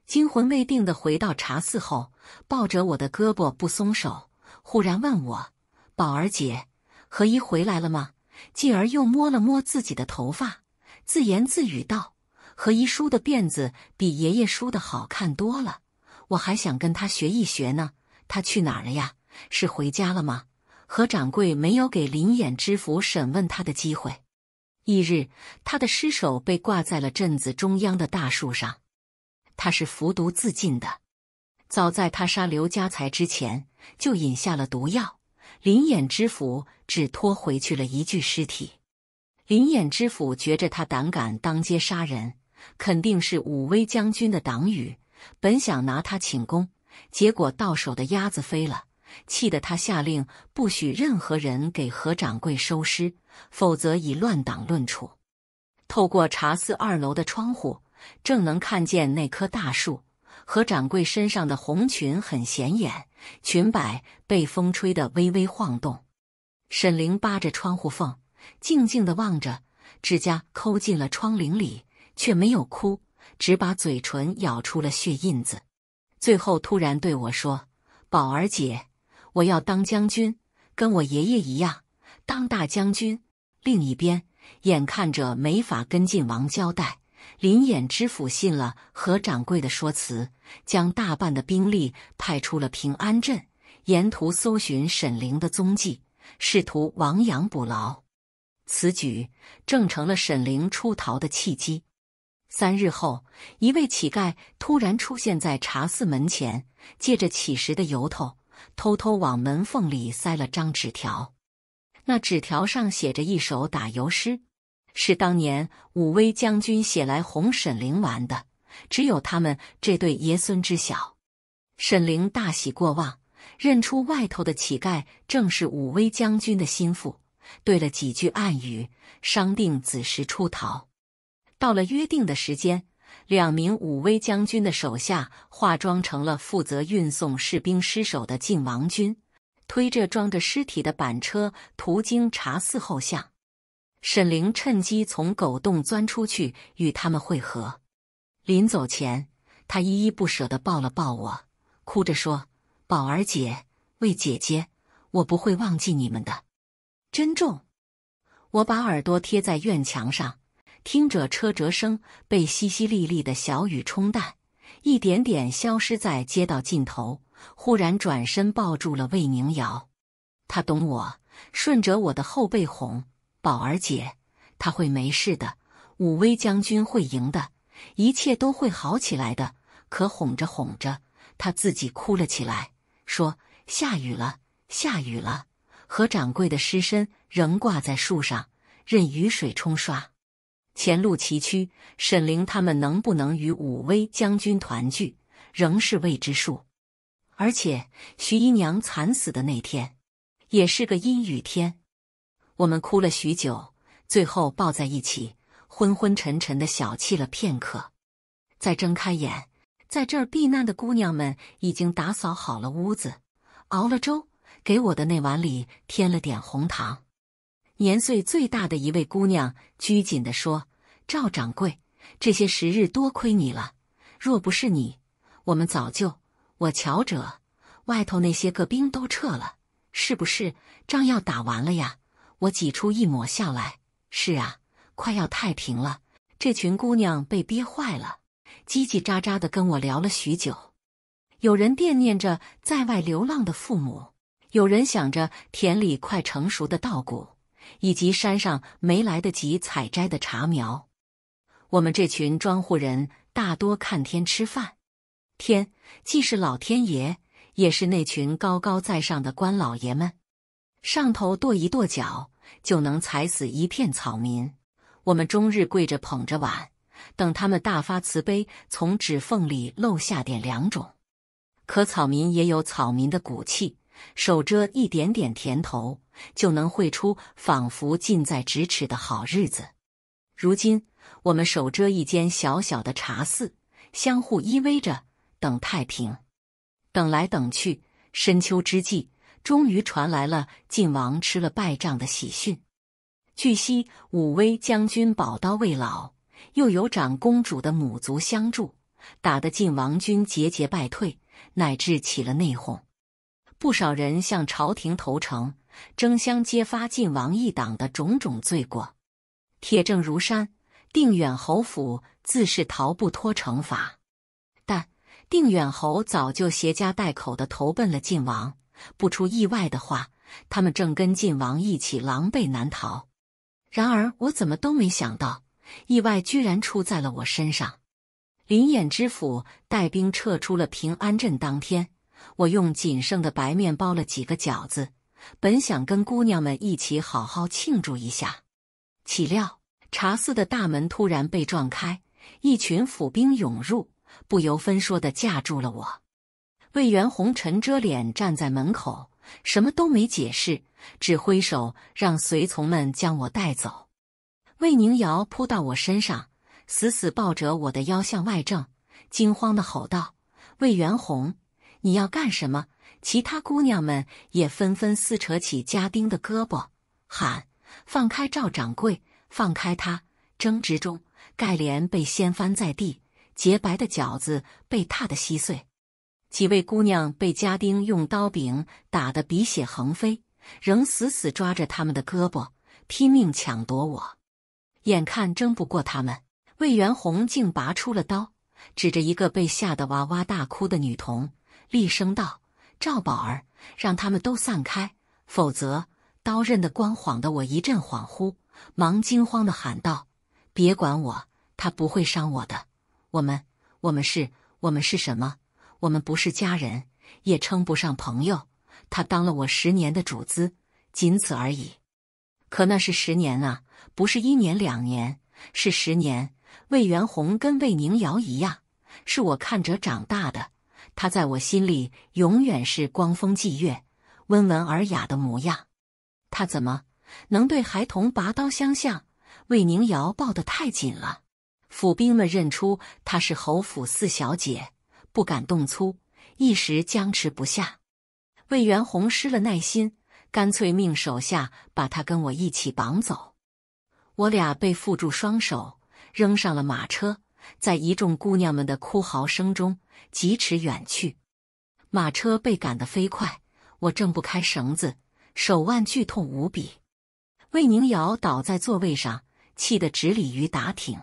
惊魂未定地回到茶肆后，抱着我的胳膊不松手，忽然问我：“宝儿姐，何姨回来了吗？”继而又摸了摸自己的头发，自言自语道：“何姨梳的辫子比爷爷梳的好看多了，我还想跟她学一学呢。她去哪了呀？是回家了吗？”何掌柜没有给林衍知府审问他的机会。翌日，他的尸首被挂在了镇子中央的大树上。他是服毒自尽的。早在他杀刘家财之前，就饮下了毒药。林衍知府只拖回去了一具尸体。林衍知府觉着他胆敢当街杀人，肯定是武威将军的党羽。本想拿他请功，结果到手的鸭子飞了。气得他下令，不许任何人给何掌柜收尸，否则以乱党论处。透过茶肆二楼的窗户，正能看见那棵大树何掌柜身上的红裙很显眼，裙摆被风吹得微微晃动。沈凌扒着窗户缝，静静的望着，指甲抠进了窗棂里，却没有哭，只把嘴唇咬出了血印子。最后突然对我说：“宝儿姐。”我要当将军，跟我爷爷一样，当大将军。另一边，眼看着没法跟晋王交代，林衍知府信了何掌柜的说辞，将大半的兵力派出了平安镇，沿途搜寻沈凌的踪迹，试图亡羊补牢。此举正成了沈凌出逃的契机。三日后，一位乞丐突然出现在茶肆门前，借着乞食的由头。偷偷往门缝里塞了张纸条，那纸条上写着一首打油诗，是当年武威将军写来哄沈凌玩的，只有他们这对爷孙知晓。沈凌大喜过望，认出外头的乞丐正是武威将军的心腹，对了几句暗语，商定子时出逃。到了约定的时间。两名武威将军的手下化妆成了负责运送士兵尸首的晋王军，推着装着尸体的板车途经茶寺后巷。沈凌趁机从狗洞钻出去，与他们会合。临走前，他依依不舍地抱了抱我，哭着说：“宝儿姐，为姐姐，我不会忘记你们的，珍重。”我把耳朵贴在院墙上。听着车辙声被淅淅沥沥的小雨冲淡，一点点消失在街道尽头。忽然转身抱住了魏宁瑶，他懂我，顺着我的后背哄宝儿姐，他会没事的，武威将军会赢的，一切都会好起来的。可哄着哄着，他自己哭了起来，说：“下雨了，下雨了。”何掌柜的尸身仍挂在树上，任雨水冲刷。前路崎岖，沈凌他们能不能与武威将军团聚仍是未知数。而且徐姨娘惨死的那天也是个阴雨天。我们哭了许久，最后抱在一起，昏昏沉沉的小憩了片刻，再睁开眼，在这儿避难的姑娘们已经打扫好了屋子，熬了粥，给我的那碗里添了点红糖。年岁最大的一位姑娘拘谨地说：“赵掌柜，这些时日多亏你了。若不是你，我们早就……我瞧着外头那些个兵都撤了，是不是仗要打完了呀？”我挤出一抹笑来：“是啊，快要太平了。”这群姑娘被憋坏了，叽叽喳喳的跟我聊了许久。有人惦念着在外流浪的父母，有人想着田里快成熟的稻谷。以及山上没来得及采摘的茶苗，我们这群庄户人大多看天吃饭，天既是老天爷，也是那群高高在上的官老爷们，上头跺一跺脚就能踩死一片草民。我们终日跪着捧着碗，等他们大发慈悲从指缝里漏下点粮种，可草民也有草民的骨气。守着一点点甜头，就能绘出仿佛近在咫尺的好日子。如今，我们守着一间小小的茶肆，相互依偎着等太平。等来等去，深秋之际，终于传来了晋王吃了败仗的喜讯。据悉，武威将军宝刀未老，又有长公主的母族相助，打得晋王军节节败退，乃至起了内讧。不少人向朝廷投诚，争相揭发晋王一党的种种罪过，铁证如山，定远侯府自是逃不脱惩罚。但定远侯早就携家带口的投奔了晋王，不出意外的话，他们正跟晋王一起狼狈难逃。然而，我怎么都没想到，意外居然出在了我身上。林衍知府带兵撤出了平安镇，当天。我用仅剩的白面包了几个饺子，本想跟姑娘们一起好好庆祝一下，岂料茶肆的大门突然被撞开，一群府兵涌入，不由分说地架住了我。魏元宏沉遮脸站在门口，什么都没解释，只挥手让随从们将我带走。魏宁瑶扑到我身上，死死抱着我的腰向外挣，惊慌地吼道：“魏元宏！”你要干什么？其他姑娘们也纷纷撕扯起家丁的胳膊，喊：“放开赵掌柜，放开他！”争执中，盖莲被掀翻在地，洁白的饺子被踏得稀碎。几位姑娘被家丁用刀柄打得鼻血横飞，仍死死抓着他们的胳膊，拼命抢夺我。眼看争不过他们，魏元宏竟拔出了刀，指着一个被吓得哇哇大哭的女童。厉声道：“赵宝儿，让他们都散开，否则！”刀刃的光晃得我一阵恍惚，忙惊慌的喊道：“别管我，他不会伤我的。我们，我们是，我们是什么？我们不是家人，也称不上朋友。他当了我十年的主子，仅此而已。可那是十年啊，不是一年两年，是十年。魏元红跟魏宁瑶一样，是我看着长大的。”他在我心里永远是光风霁月、温文尔雅的模样。他怎么能对孩童拔刀相向？魏宁瑶抱得太紧了。府兵们认出她是侯府四小姐，不敢动粗，一时僵持不下。魏元宏失了耐心，干脆命手下把他跟我一起绑走。我俩被缚住双手，扔上了马车，在一众姑娘们的哭嚎声中。疾驰远去，马车被赶得飞快，我挣不开绳子，手腕剧痛无比。魏宁瑶倒在座位上，气得直鲤鱼打挺。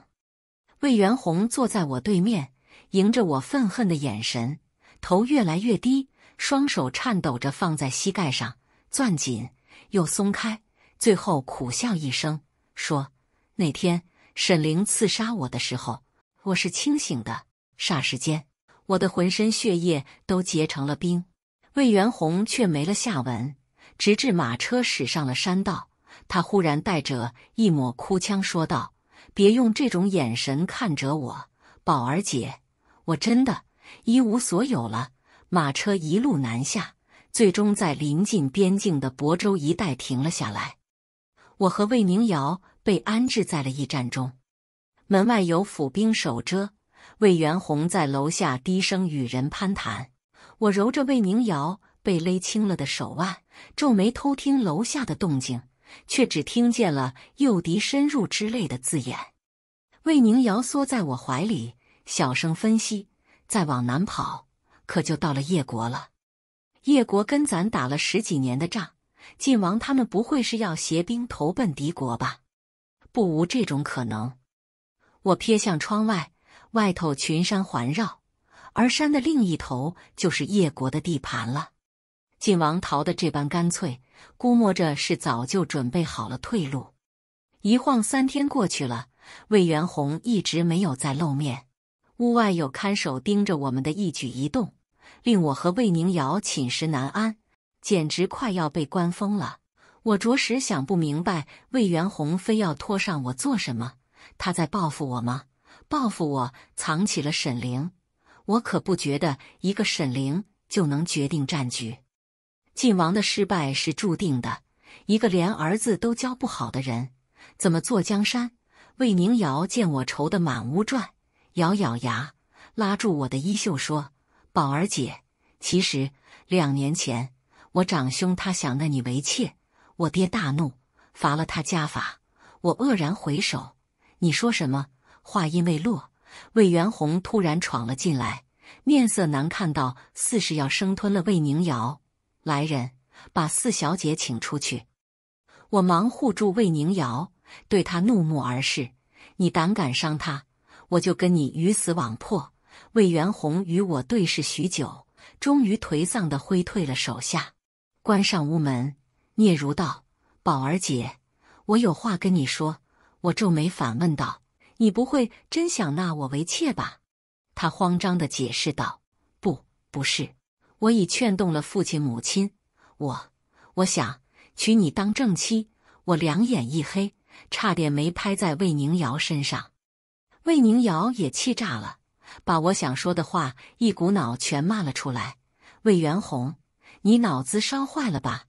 魏元宏坐在我对面，迎着我愤恨的眼神，头越来越低，双手颤抖着放在膝盖上，攥紧又松开，最后苦笑一声，说：“那天沈凌刺杀我的时候，我是清醒的。霎时间。”我的浑身血液都结成了冰，魏元宏却没了下文。直至马车驶上了山道，他忽然带着一抹哭腔说道：“别用这种眼神看着我，宝儿姐，我真的，一无所有了。”马车一路南下，最终在临近边境的亳州一带停了下来。我和魏明瑶被安置在了驿站中，门外有府兵守着。魏元宏在楼下低声与人攀谈，我揉着魏宁瑶被勒青了的手腕，皱眉偷听楼下的动静，却只听见了诱敌深入之类的字眼。魏宁瑶缩在我怀里，小声分析：“再往南跑，可就到了叶国了。叶国跟咱打了十几年的仗，晋王他们不会是要携兵投奔敌国吧？不无这种可能。”我瞥向窗外。外头群山环绕，而山的另一头就是叶国的地盘了。晋王逃得这般干脆，估摸着是早就准备好了退路。一晃三天过去了，魏元宏一直没有再露面。屋外有看守盯着我们的一举一动，令我和魏宁瑶寝食难安，简直快要被关疯了。我着实想不明白，魏元宏非要拖上我做什么？他在报复我吗？报复我，藏起了沈凌。我可不觉得一个沈凌就能决定战局。晋王的失败是注定的。一个连儿子都教不好的人，怎么坐江山？魏宁瑶见我愁得满屋转，咬咬牙，拉住我的衣袖说：“宝儿姐，其实两年前，我长兄他想纳你为妾，我爹大怒，罚了他家法。”我愕然回首，你说什么？话音未落，魏元宏突然闯了进来，面色难看，到似是要生吞了魏宁瑶。来人，把四小姐请出去。我忙护住魏宁瑶，对她怒目而视：“你胆敢伤她，我就跟你鱼死网破。”魏元宏与我对视许久，终于颓丧地挥退了手下，关上屋门，嗫嚅道：“宝儿姐，我有话跟你说。”我皱眉反问道。你不会真想纳我为妾吧？他慌张地解释道：“不，不是，我已劝动了父亲母亲，我我想娶你当正妻。”我两眼一黑，差点没拍在魏宁瑶身上。魏宁瑶也气炸了，把我想说的话一股脑全骂了出来：“魏元宏，你脑子烧坏了吧？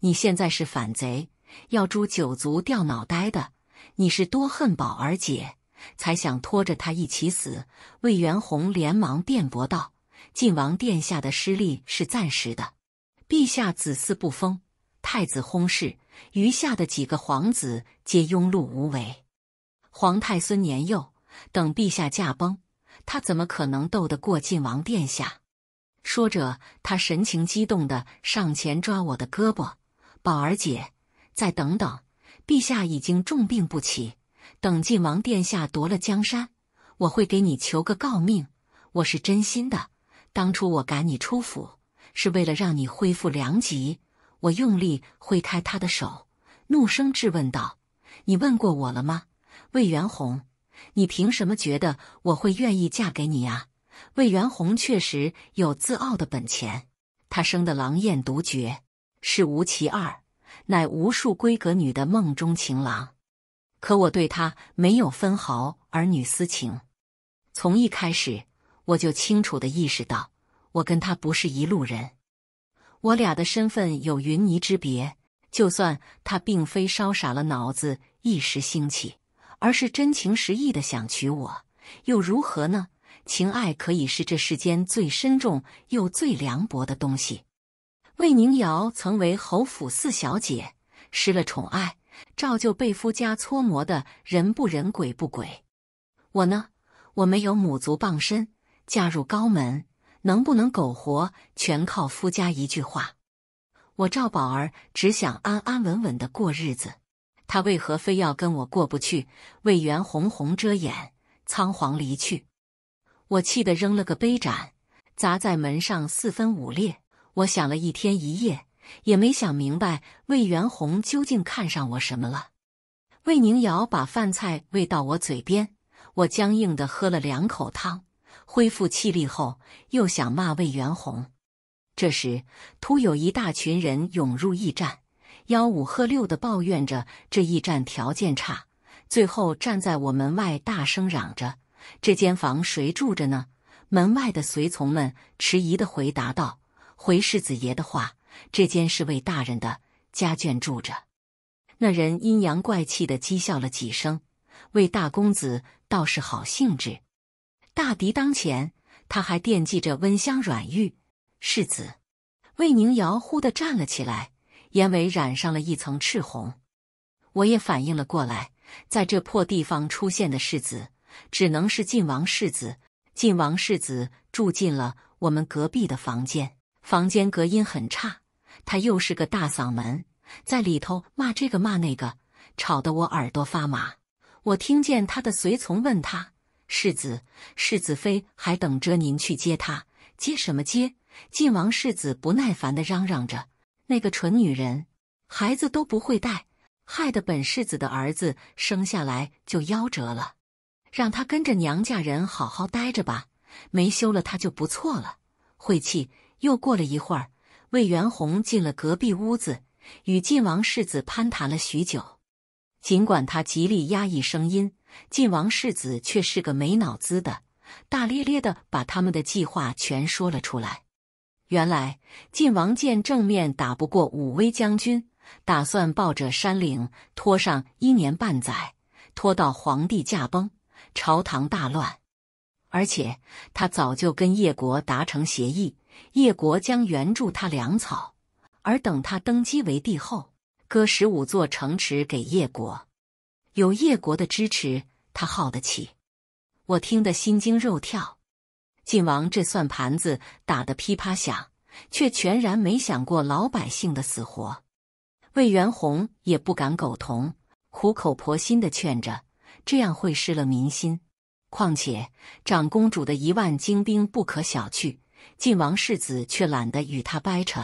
你现在是反贼，要诛九族、掉脑袋的。你是多恨宝儿姐？”才想拖着他一起死，魏元宏连忙辩驳道：“晋王殿下的失利是暂时的，陛下子嗣不封，太子薨逝，余下的几个皇子皆庸碌无为，皇太孙年幼，等陛下驾崩，他怎么可能斗得过晋王殿下？”说着，他神情激动地上前抓我的胳膊：“宝儿姐，再等等，陛下已经重病不起。”等晋王殿下夺了江山，我会给你求个诰命。我是真心的。当初我赶你出府，是为了让你恢复良籍。我用力挥开他的手，怒声质问道：“你问过我了吗？”魏元宏，你凭什么觉得我会愿意嫁给你啊？魏元宏确实有自傲的本钱。他生的郎艳独绝，是无其二，乃无数闺阁女的梦中情郎。可我对他没有分毫儿女私情，从一开始我就清楚的意识到，我跟他不是一路人，我俩的身份有云泥之别。就算他并非烧傻了脑子一时兴起，而是真情实意的想娶我，又如何呢？情爱可以是这世间最深重又最凉薄的东西。魏宁瑶曾为侯府四小姐，失了宠爱。照旧被夫家搓磨的人不人鬼不鬼，我呢，我没有母族傍身，嫁入高门，能不能苟活全靠夫家一句话。我赵宝儿只想安安稳稳的过日子，他为何非要跟我过不去，为袁红红遮掩，仓皇离去？我气得扔了个杯盏，砸在门上四分五裂。我想了一天一夜。也没想明白魏元宏究竟看上我什么了。魏宁瑶把饭菜喂到我嘴边，我僵硬的喝了两口汤，恢复气力后又想骂魏元宏。这时，突有一大群人涌入驿站，吆五喝六的抱怨着这驿站条件差。最后站在我门外大声嚷着：“这间房谁住着呢？”门外的随从们迟疑的回答道：“回世子爷的话。”这间是魏大人的家眷住着。那人阴阳怪气的讥笑了几声。魏大公子倒是好兴致，大敌当前，他还惦记着温香软玉。世子魏宁瑶忽地站了起来，眼尾染上了一层赤红。我也反应了过来，在这破地方出现的世子，只能是晋王世子。晋王世子住进了我们隔壁的房间，房间隔音很差。他又是个大嗓门，在里头骂这个骂那个，吵得我耳朵发麻。我听见他的随从问他：“世子，世子妃还等着您去接她，接什么接？”晋王世子不耐烦地嚷嚷着：“那个蠢女人，孩子都不会带，害得本世子的儿子生下来就夭折了。让她跟着娘家人好好待着吧，没休了她就不错了。晦气！”又过了一会儿。魏元宏进了隔壁屋子，与晋王世子攀谈了许久。尽管他极力压抑声音，晋王世子却是个没脑子的，大咧咧的把他们的计划全说了出来。原来，晋王见正面打不过武威将军，打算抱着山岭拖上一年半载，拖到皇帝驾崩、朝堂大乱。而且，他早就跟叶国达成协议。叶国将援助他粮草，而等他登基为帝后，割十五座城池给叶国。有叶国的支持，他耗得起。我听得心惊肉跳，晋王这算盘子打得噼啪响，却全然没想过老百姓的死活。魏元洪也不敢苟同，苦口婆心的劝着：这样会失了民心。况且长公主的一万精兵不可小觑。晋王世子却懒得与他掰扯，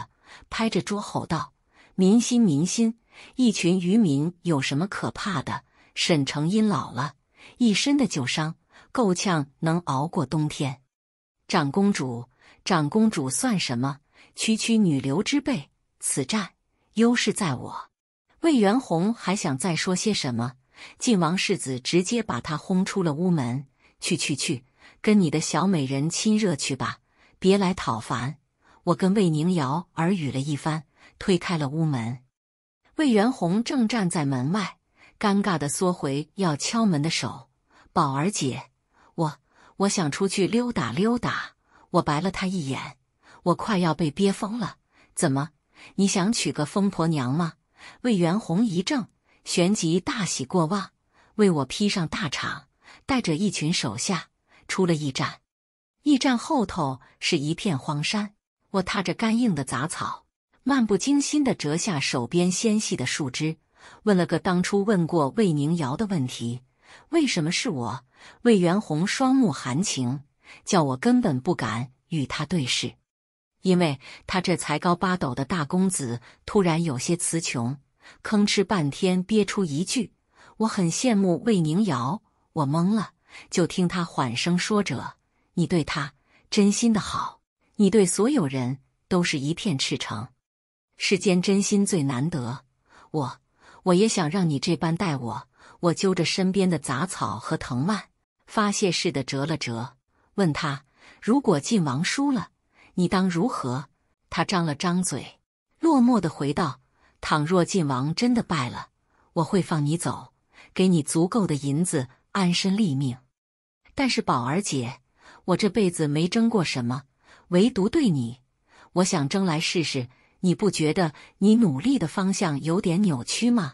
拍着桌吼道：“民心，民心！一群渔民有什么可怕的？”沈承荫老了，一身的旧伤，够呛能熬过冬天。长公主，长公主算什么？区区女流之辈！此战优势在我。魏元宏还想再说些什么，晋王世子直接把他轰出了屋门：“去去去，跟你的小美人亲热去吧！”别来讨烦！我跟魏宁瑶耳语了一番，推开了屋门。魏元宏正站在门外，尴尬的缩回要敲门的手。宝儿姐，我我想出去溜达溜达。我白了他一眼，我快要被憋疯了。怎么，你想娶个疯婆娘吗？魏元宏一怔，旋即大喜过望，为我披上大氅，带着一群手下出了驿站。驿站后头是一片荒山，我踏着干硬的杂草，漫不经心地折下手边纤细的树枝，问了个当初问过魏宁瑶的问题：为什么是我？魏元宏双目含情，叫我根本不敢与他对视，因为他这才高八斗的大公子突然有些词穷，吭哧半天憋出一句：“我很羡慕魏宁瑶。”我懵了，就听他缓声说着。你对他真心的好，你对所有人都是一片赤诚。世间真心最难得，我我也想让你这般待我。我揪着身边的杂草和藤蔓，发泄似的折了折，问他：如果晋王输了，你当如何？他张了张嘴，落寞的回道：倘若晋王真的败了，我会放你走，给你足够的银子安身立命。但是宝儿姐。我这辈子没争过什么，唯独对你，我想争来试试。你不觉得你努力的方向有点扭曲吗？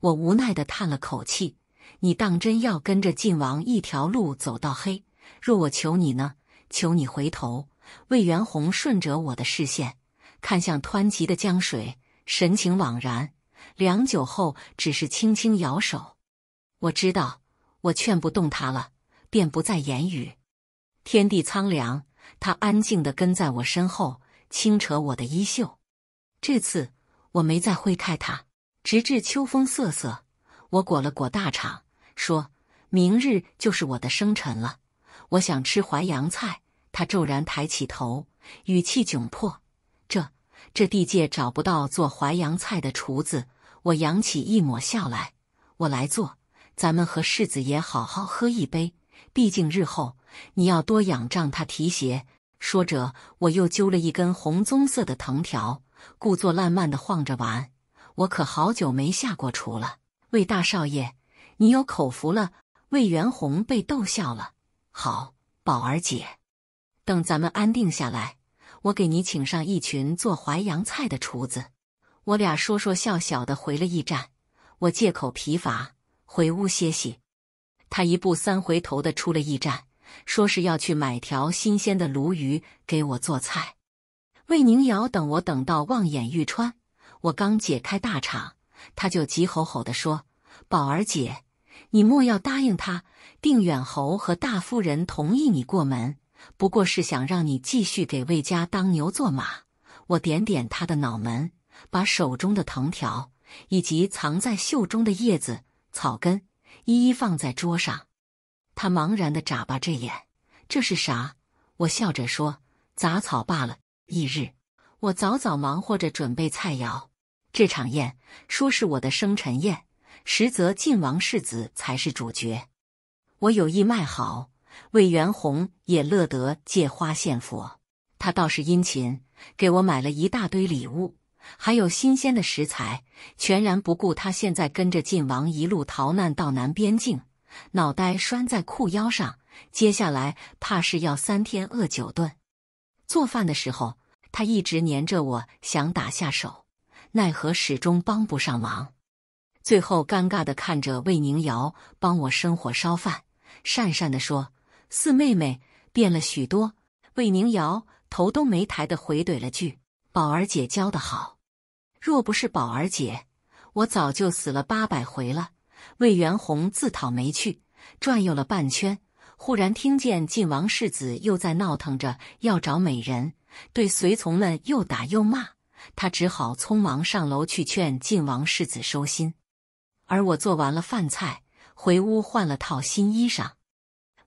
我无奈的叹了口气。你当真要跟着晋王一条路走到黑？若我求你呢？求你回头。魏元宏顺着我的视线看向湍急的江水，神情惘然。良久后，只是轻轻摇手。我知道，我劝不动他了，便不再言语。天地苍凉，他安静地跟在我身后，轻扯我的衣袖。这次我没再挥开他，直至秋风瑟瑟，我裹了裹大氅，说：“明日就是我的生辰了，我想吃淮扬菜。”他骤然抬起头，语气窘迫：“这这地界找不到做淮扬菜的厨子。”我扬起一抹笑来：“我来做，咱们和世子爷好好喝一杯。毕竟日后……”你要多仰仗他提携。说着，我又揪了一根红棕色的藤条，故作烂漫的晃着玩。我可好久没下过厨了。魏大少爷，你有口福了。魏元宏被逗笑了。好，宝儿姐，等咱们安定下来，我给你请上一群做淮扬菜的厨子。我俩说说笑笑的回了驿站。我借口疲乏回屋歇息。他一步三回头的出了驿站。说是要去买条新鲜的鲈鱼给我做菜。魏宁瑶等我等到望眼欲穿，我刚解开大氅，他就急吼吼地说：“宝儿姐，你莫要答应他。定远侯和大夫人同意你过门，不过是想让你继续给魏家当牛做马。”我点点他的脑门，把手中的藤条以及藏在袖中的叶子、草根一一放在桌上。他茫然的眨巴着眼，这是啥？我笑着说：“杂草罢了。”翌日，我早早忙活着准备菜肴。这场宴说是我的生辰宴，实则晋王世子才是主角。我有意卖好，魏元宏也乐得借花献佛。他倒是殷勤，给我买了一大堆礼物，还有新鲜的食材，全然不顾他现在跟着晋王一路逃难到南边境。脑袋拴在裤腰上，接下来怕是要三天饿九顿。做饭的时候，他一直黏着我，想打下手，奈何始终帮不上忙。最后尴尬的看着魏宁瑶帮我生火烧饭，讪讪的说：“四妹妹变了许多。”魏宁瑶头都没抬的回怼了句：“宝儿姐教的好，若不是宝儿姐，我早就死了八百回了。”魏元宏自讨没趣，转悠了半圈，忽然听见晋王世子又在闹腾着要找美人，对随从们又打又骂，他只好匆忙上楼去劝晋王世子收心。而我做完了饭菜，回屋换了套新衣裳。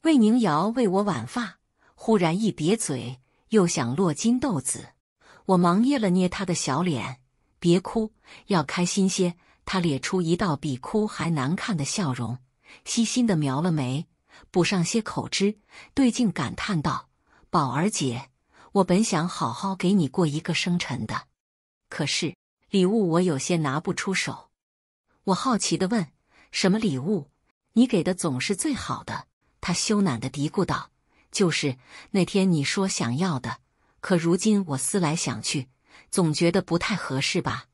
魏宁瑶为我挽发，忽然一瘪嘴，又想落金豆子，我忙捏了捏他的小脸，别哭，要开心些。他咧出一道比哭还难看的笑容，细心的描了眉，补上些口脂，对镜感叹道：“宝儿姐，我本想好好给你过一个生辰的，可是礼物我有些拿不出手。”我好奇的问：“什么礼物？你给的总是最好的。”他羞赧的嘀咕道：“就是那天你说想要的，可如今我思来想去，总觉得不太合适吧？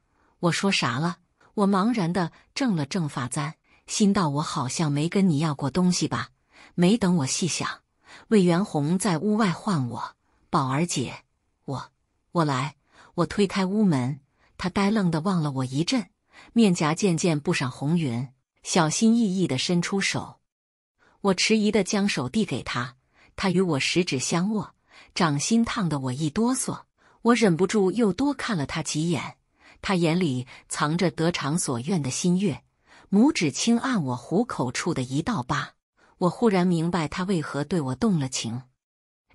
我说啥了？”我茫然的怔了怔发簪，心道我好像没跟你要过东西吧。没等我细想，魏元宏在屋外唤我：“宝儿姐，我我来。”我推开屋门，他呆愣地望了我一阵，面颊渐渐布上红云，小心翼翼地伸出手。我迟疑地将手递给他，他与我十指相握，掌心烫得我一哆嗦，我忍不住又多看了他几眼。他眼里藏着得偿所愿的心悦，拇指轻按我虎口处的一道疤，我忽然明白他为何对我动了情。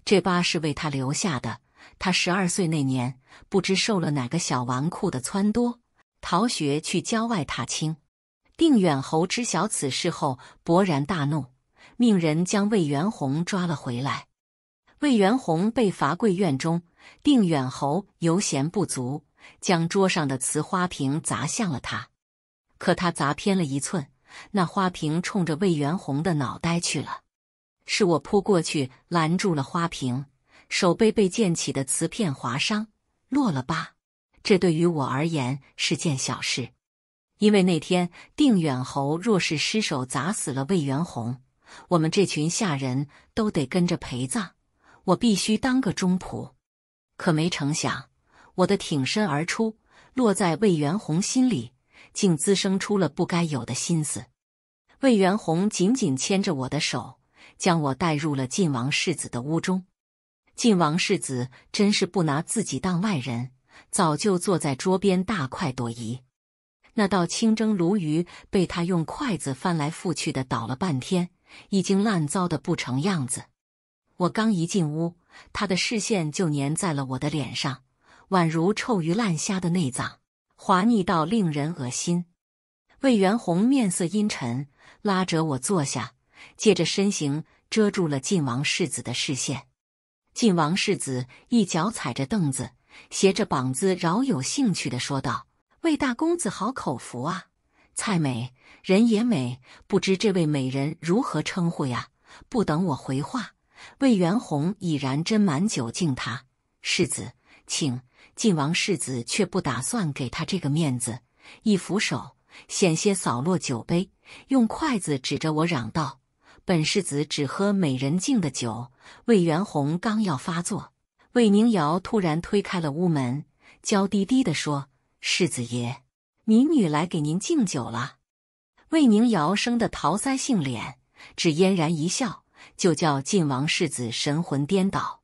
这疤是为他留下的。他十二岁那年，不知受了哪个小纨绔的撺掇，逃学去郊外踏青。定远侯知晓此事后，勃然大怒，命人将魏元宏抓了回来。魏元宏被罚跪院中，定远侯犹嫌不足。将桌上的瓷花瓶砸向了他，可他砸偏了一寸，那花瓶冲着魏元宏的脑袋去了。是我扑过去拦住了花瓶，手背被溅起的瓷片划伤，落了疤。这对于我而言是件小事，因为那天定远侯若是失手砸死了魏元宏，我们这群下人都得跟着陪葬，我必须当个忠仆。可没成想。我的挺身而出落在魏元宏心里，竟滋生出了不该有的心思。魏元宏紧紧牵着我的手，将我带入了晋王世子的屋中。晋王世子真是不拿自己当外人，早就坐在桌边大快朵颐。那道清蒸鲈鱼被他用筷子翻来覆去的捣了半天，已经烂糟的不成样子。我刚一进屋，他的视线就粘在了我的脸上。宛如臭鱼烂虾的内脏，滑腻到令人恶心。魏元宏面色阴沉，拉着我坐下，借着身形遮住了晋王世子的视线。晋王世子一脚踩着凳子，斜着膀子，饶有兴趣地说道：“魏大公子好口福啊，菜美人也美，不知这位美人如何称呼呀？”不等我回话，魏元宏已然斟满酒敬他世子，请。晋王世子却不打算给他这个面子，一扶手，险些扫落酒杯，用筷子指着我嚷道：“本世子只喝美人敬的酒。”魏元洪刚要发作，魏宁瑶突然推开了屋门，娇滴滴地说：“世子爷，民女来给您敬酒了。”魏宁瑶生的桃腮杏脸，只嫣然一笑，就叫晋王世子神魂颠倒。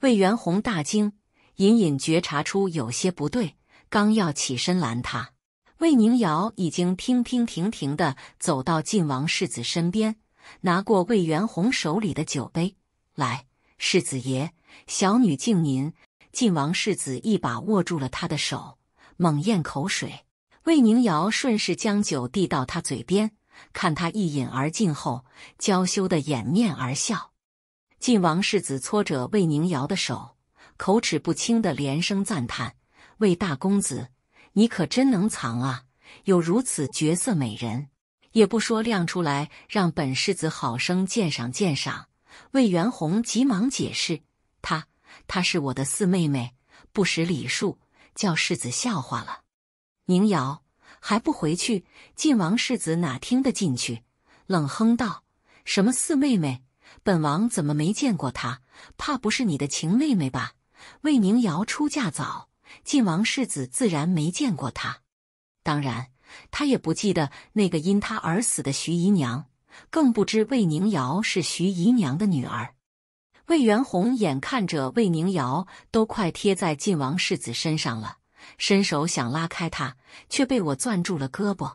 魏元洪大惊。隐隐觉察出有些不对，刚要起身拦他，魏宁瑶已经听听停停的走到晋王世子身边，拿过魏元宏手里的酒杯，来，世子爷，小女敬您。晋王世子一把握住了他的手，猛咽口水。魏宁瑶顺势将酒递到他嘴边，看他一饮而尽后，娇羞的掩面而笑。晋王世子搓着魏宁瑶的手。口齿不清的连声赞叹：“魏大公子，你可真能藏啊！有如此绝色美人，也不说亮出来，让本世子好生鉴赏鉴赏。”魏元宏急忙解释：“她，她是我的四妹妹，不识礼数，叫世子笑话了。”宁瑶还不回去，晋王世子哪听得进去？冷哼道：“什么四妹妹？本王怎么没见过她？怕不是你的情妹妹吧？”魏宁瑶出嫁早，晋王世子自然没见过她。当然，他也不记得那个因他而死的徐姨娘，更不知魏宁瑶是徐姨娘的女儿。魏元宏眼看着魏宁瑶都快贴在晋王世子身上了，伸手想拉开他，却被我攥住了胳膊，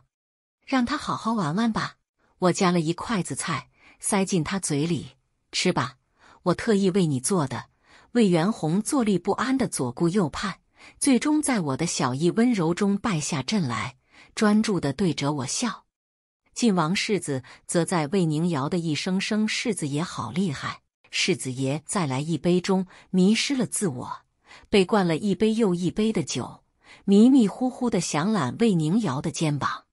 让他好好玩玩吧。我夹了一筷子菜塞进他嘴里吃吧，我特意为你做的。魏元宏坐立不安地左顾右盼，最终在我的小意温柔中败下阵来，专注地对着我笑。晋王世子则在魏宁瑶的一声声“世子爷好厉害，世子爷再来一杯”中迷失了自我，被灌了一杯又一杯的酒，迷迷糊糊地想揽魏宁瑶的肩膀，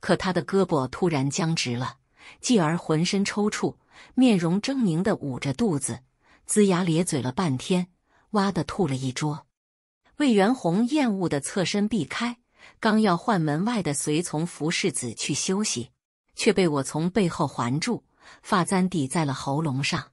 可他的胳膊突然僵直了，继而浑身抽搐，面容狰狞地捂着肚子。龇牙咧嘴了半天，哇的吐了一桌。魏元宏厌恶的侧身避开，刚要换门外的随从服侍子去休息，却被我从背后环住，发簪抵在了喉咙上。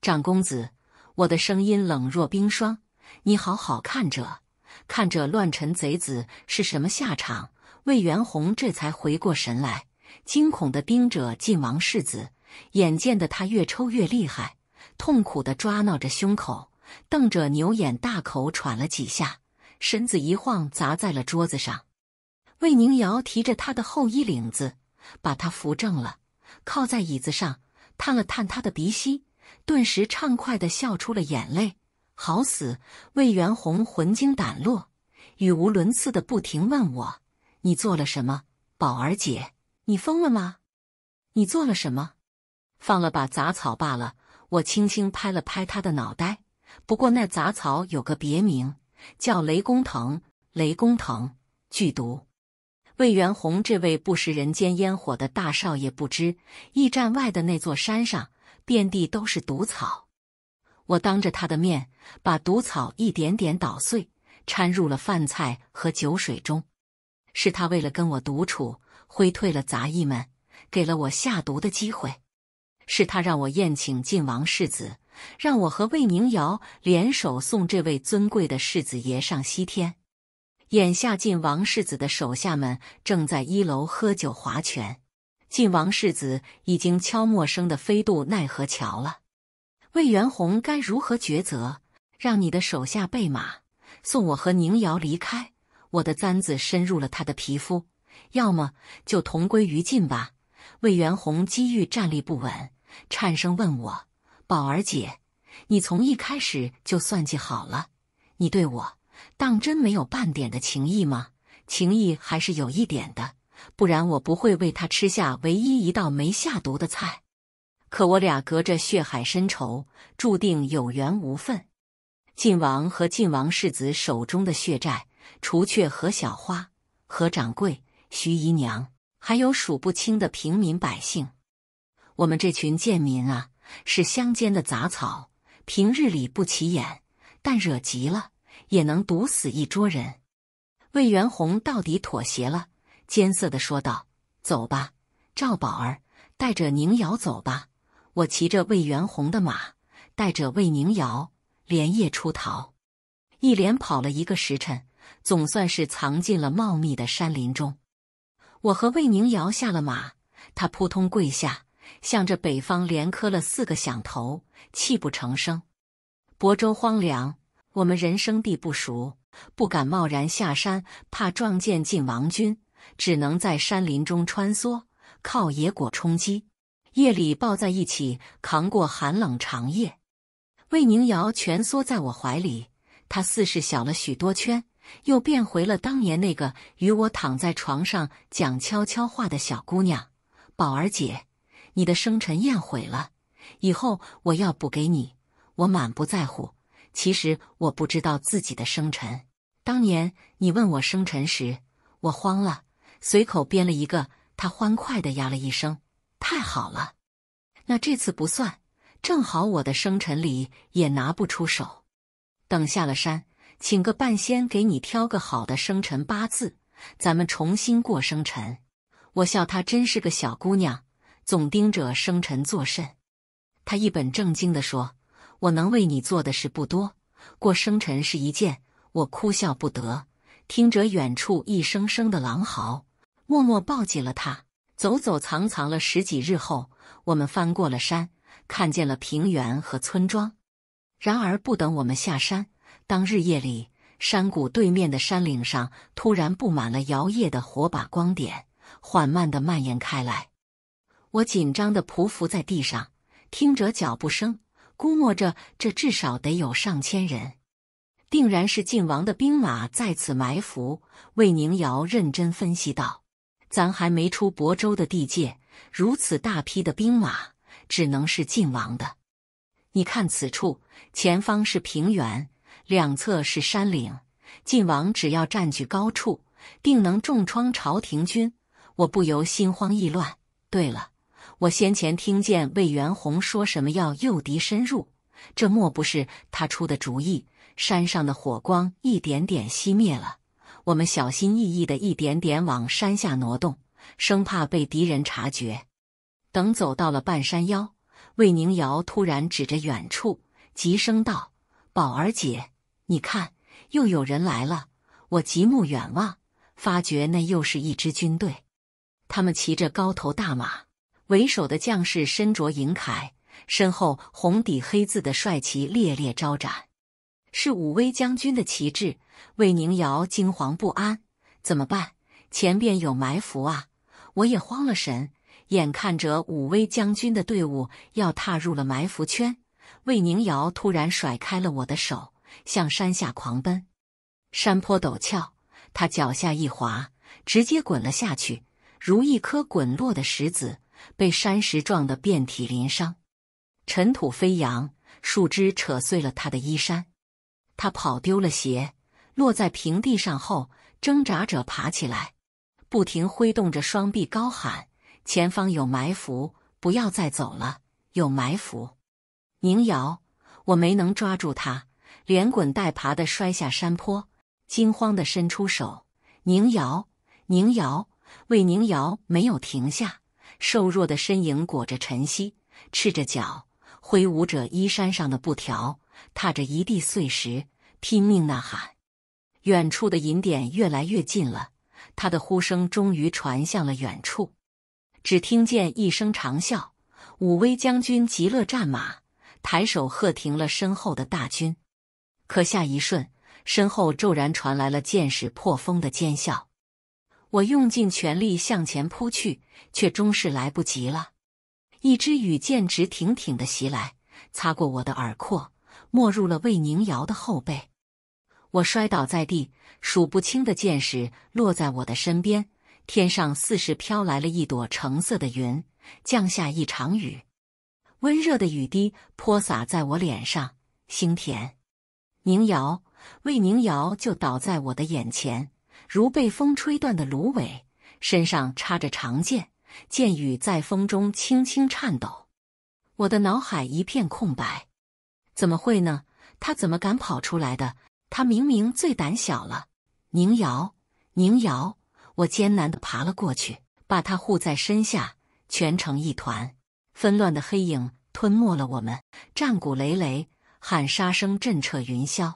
长公子，我的声音冷若冰霜，你好好看着，看着乱臣贼子是什么下场。魏元宏这才回过神来，惊恐的盯着晋王世子，眼见的他越抽越厉害。痛苦的抓挠着胸口，瞪着牛眼，大口喘了几下，身子一晃，砸在了桌子上。魏宁瑶提着他的后衣领子，把他扶正了，靠在椅子上，探了探他的鼻息，顿时畅快的笑出了眼泪。好死！魏元宏魂惊胆落，语无伦次的不停问我：“你做了什么，宝儿姐？你疯了吗？你做了什么？放了把杂草罢了。”我轻轻拍了拍他的脑袋，不过那杂草有个别名叫雷公藤，雷公藤剧毒。魏元宏这位不食人间烟火的大少爷不知，驿站外的那座山上遍地都是毒草。我当着他的面把毒草一点点捣碎，掺入了饭菜和酒水中。是他为了跟我独处，挥退了杂役们，给了我下毒的机会。是他让我宴请晋王世子，让我和魏宁瑶联手送这位尊贵的世子爷上西天。眼下晋王世子的手下们正在一楼喝酒划拳，晋王世子已经敲陌生的飞渡奈何桥了。魏元宏该如何抉择？让你的手下备马，送我和宁瑶离开。我的簪子深入了他的皮肤，要么就同归于尽吧。魏元宏机遇站立不稳。颤声问我：“宝儿姐，你从一开始就算计好了，你对我当真没有半点的情谊吗？情谊还是有一点的，不然我不会为他吃下唯一一道没下毒的菜。可我俩隔着血海深仇，注定有缘无分。晋王和晋王世子手中的血债，除却何小花、何掌柜、徐姨娘，还有数不清的平民百姓。”我们这群贱民啊，是乡间的杂草，平日里不起眼，但惹急了也能毒死一桌人。魏元宏到底妥协了，艰涩的说道：“走吧，赵宝儿，带着宁瑶走吧。我骑着魏元宏的马，带着魏宁瑶连夜出逃。一连跑了一个时辰，总算是藏进了茂密的山林中。我和魏宁瑶下了马，他扑通跪下。”向着北方连磕了四个响头，泣不成声。亳州荒凉，我们人生地不熟，不敢贸然下山，怕撞见晋王军，只能在山林中穿梭，靠野果充饥。夜里抱在一起，扛过寒冷长夜。魏宁瑶蜷缩在我怀里，她似是小了许多圈，又变回了当年那个与我躺在床上讲悄悄话的小姑娘，宝儿姐。你的生辰宴毁了，以后我要补给你，我满不在乎。其实我不知道自己的生辰，当年你问我生辰时，我慌了，随口编了一个。他欢快的呀了一声，太好了。那这次不算，正好我的生辰礼也拿不出手。等下了山，请个半仙给你挑个好的生辰八字，咱们重新过生辰。我笑他真是个小姑娘。总盯着生辰作甚？他一本正经地说：“我能为你做的事不多，过生辰是一件。”我哭笑不得，听着远处一声声的狼嚎，默默抱紧了他。走走藏藏了十几日后，我们翻过了山，看见了平原和村庄。然而，不等我们下山，当日夜里，山谷对面的山岭上突然布满了摇曳的火把光点，缓慢地蔓延开来。我紧张的匍匐在地上，听着脚步声，估摸着这至少得有上千人，定然是晋王的兵马在此埋伏。魏宁尧认真分析道：“咱还没出亳州的地界，如此大批的兵马，只能是晋王的。你看此处，前方是平原，两侧是山岭，晋王只要占据高处，定能重创朝廷军。”我不由心慌意乱。对了。我先前听见魏元宏说什么要诱敌深入，这莫不是他出的主意？山上的火光一点点熄灭了，我们小心翼翼的一点点往山下挪动，生怕被敌人察觉。等走到了半山腰，魏宁瑶突然指着远处，急声道：“宝儿姐，你看，又有人来了！”我极目远望，发觉那又是一支军队，他们骑着高头大马。为首的将士身着银铠，身后红底黑字的帅旗猎猎招展，是武威将军的旗帜。魏宁瑶惊惶不安，怎么办？前边有埋伏啊！我也慌了神，眼看着武威将军的队伍要踏入了埋伏圈，魏宁瑶突然甩开了我的手，向山下狂奔。山坡陡峭，他脚下一滑，直接滚了下去，如一颗滚落的石子。被山石撞得遍体鳞伤，尘土飞扬，树枝扯碎了他的衣衫。他跑丢了鞋，落在平地上后，挣扎着爬起来，不停挥动着双臂，高喊：“前方有埋伏，不要再走了，有埋伏！”宁瑶，我没能抓住他，连滚带爬地摔下山坡，惊慌地伸出手：“宁瑶，宁瑶！”魏宁瑶没有停下。瘦弱的身影裹着晨曦，赤着脚，挥舞着衣衫上的布条，踏着一地碎石，拼命呐喊。远处的银点越来越近了，他的呼声终于传向了远处。只听见一声长啸，武威将军极乐战马抬手喝停了身后的大军。可下一瞬，身后骤然传来了箭矢破风的尖啸。我用尽全力向前扑去，却终是来不及了。一支羽箭直挺挺的袭来，擦过我的耳廓，没入了魏宁瑶的后背。我摔倒在地，数不清的箭矢落在我的身边。天上似是飘来了一朵橙色的云，降下一场雨。温热的雨滴泼洒在我脸上，腥甜。宁瑶，魏宁瑶就倒在我的眼前。如被风吹断的芦苇，身上插着长剑，剑羽在风中轻轻颤抖。我的脑海一片空白，怎么会呢？他怎么敢跑出来的？他明明最胆小了。宁瑶，宁瑶，我艰难的爬了过去，把他护在身下，蜷成一团。纷乱的黑影吞没了我们，战鼓擂擂，喊杀声震彻云霄。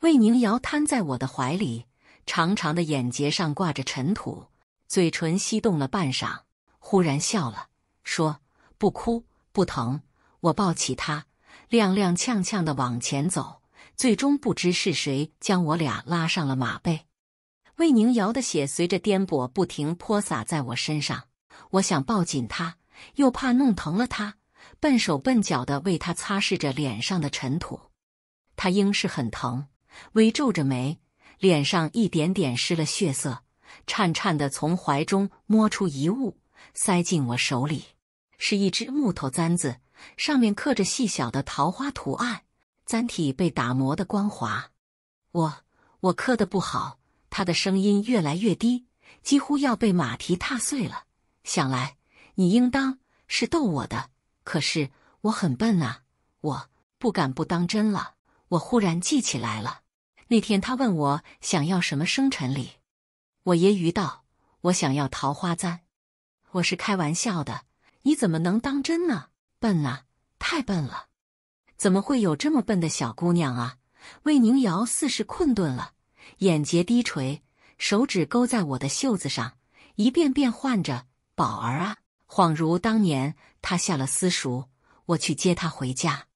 魏宁瑶瘫在我的怀里。长长的眼睫上挂着尘土，嘴唇翕动了半晌，忽然笑了，说：“不哭，不疼。”我抱起他，踉踉跄跄的往前走，最终不知是谁将我俩拉上了马背。魏宁瑶的血随着颠簸不停泼洒在我身上，我想抱紧他，又怕弄疼了他，笨手笨脚的为他擦拭着脸上的尘土。他应是很疼，微皱着眉。脸上一点点失了血色，颤颤的从怀中摸出一物，塞进我手里，是一只木头簪子，上面刻着细小的桃花图案，簪体被打磨的光滑。我我刻的不好，他的声音越来越低，几乎要被马蹄踏碎了。想来你应当是逗我的，可是我很笨啊，我不敢不当真了。我忽然记起来了。那天他问我想要什么生辰礼，我揶揄道：“我想要桃花簪。”我是开玩笑的，你怎么能当真呢？笨啊，太笨了！怎么会有这么笨的小姑娘啊？魏宁瑶似是困顿了，眼睫低垂，手指勾在我的袖子上，一遍遍唤着“宝儿啊”。恍如当年他下了私塾，我去接他回家，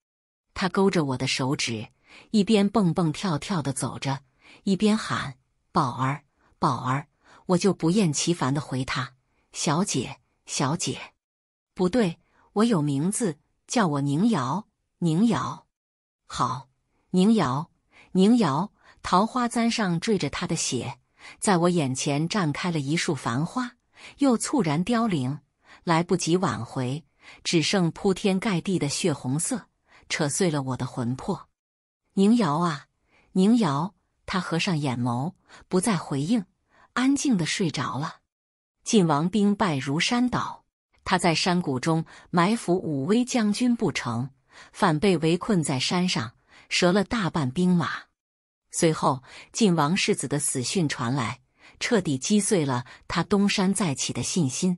他勾着我的手指。一边蹦蹦跳跳的走着，一边喊：“宝儿，宝儿！”我就不厌其烦的回他：“小姐，小姐，不对，我有名字，叫我宁瑶，宁瑶。”好，宁瑶，宁瑶。桃花簪上缀着她的血，在我眼前绽开了一束繁花，又猝然凋零，来不及挽回，只剩铺天盖地的血红色，扯碎了我的魂魄。宁瑶啊，宁瑶，他合上眼眸，不再回应，安静的睡着了。晋王兵败如山倒，他在山谷中埋伏武威将军不成，反被围困在山上，折了大半兵马。随后，晋王世子的死讯传来，彻底击碎了他东山再起的信心。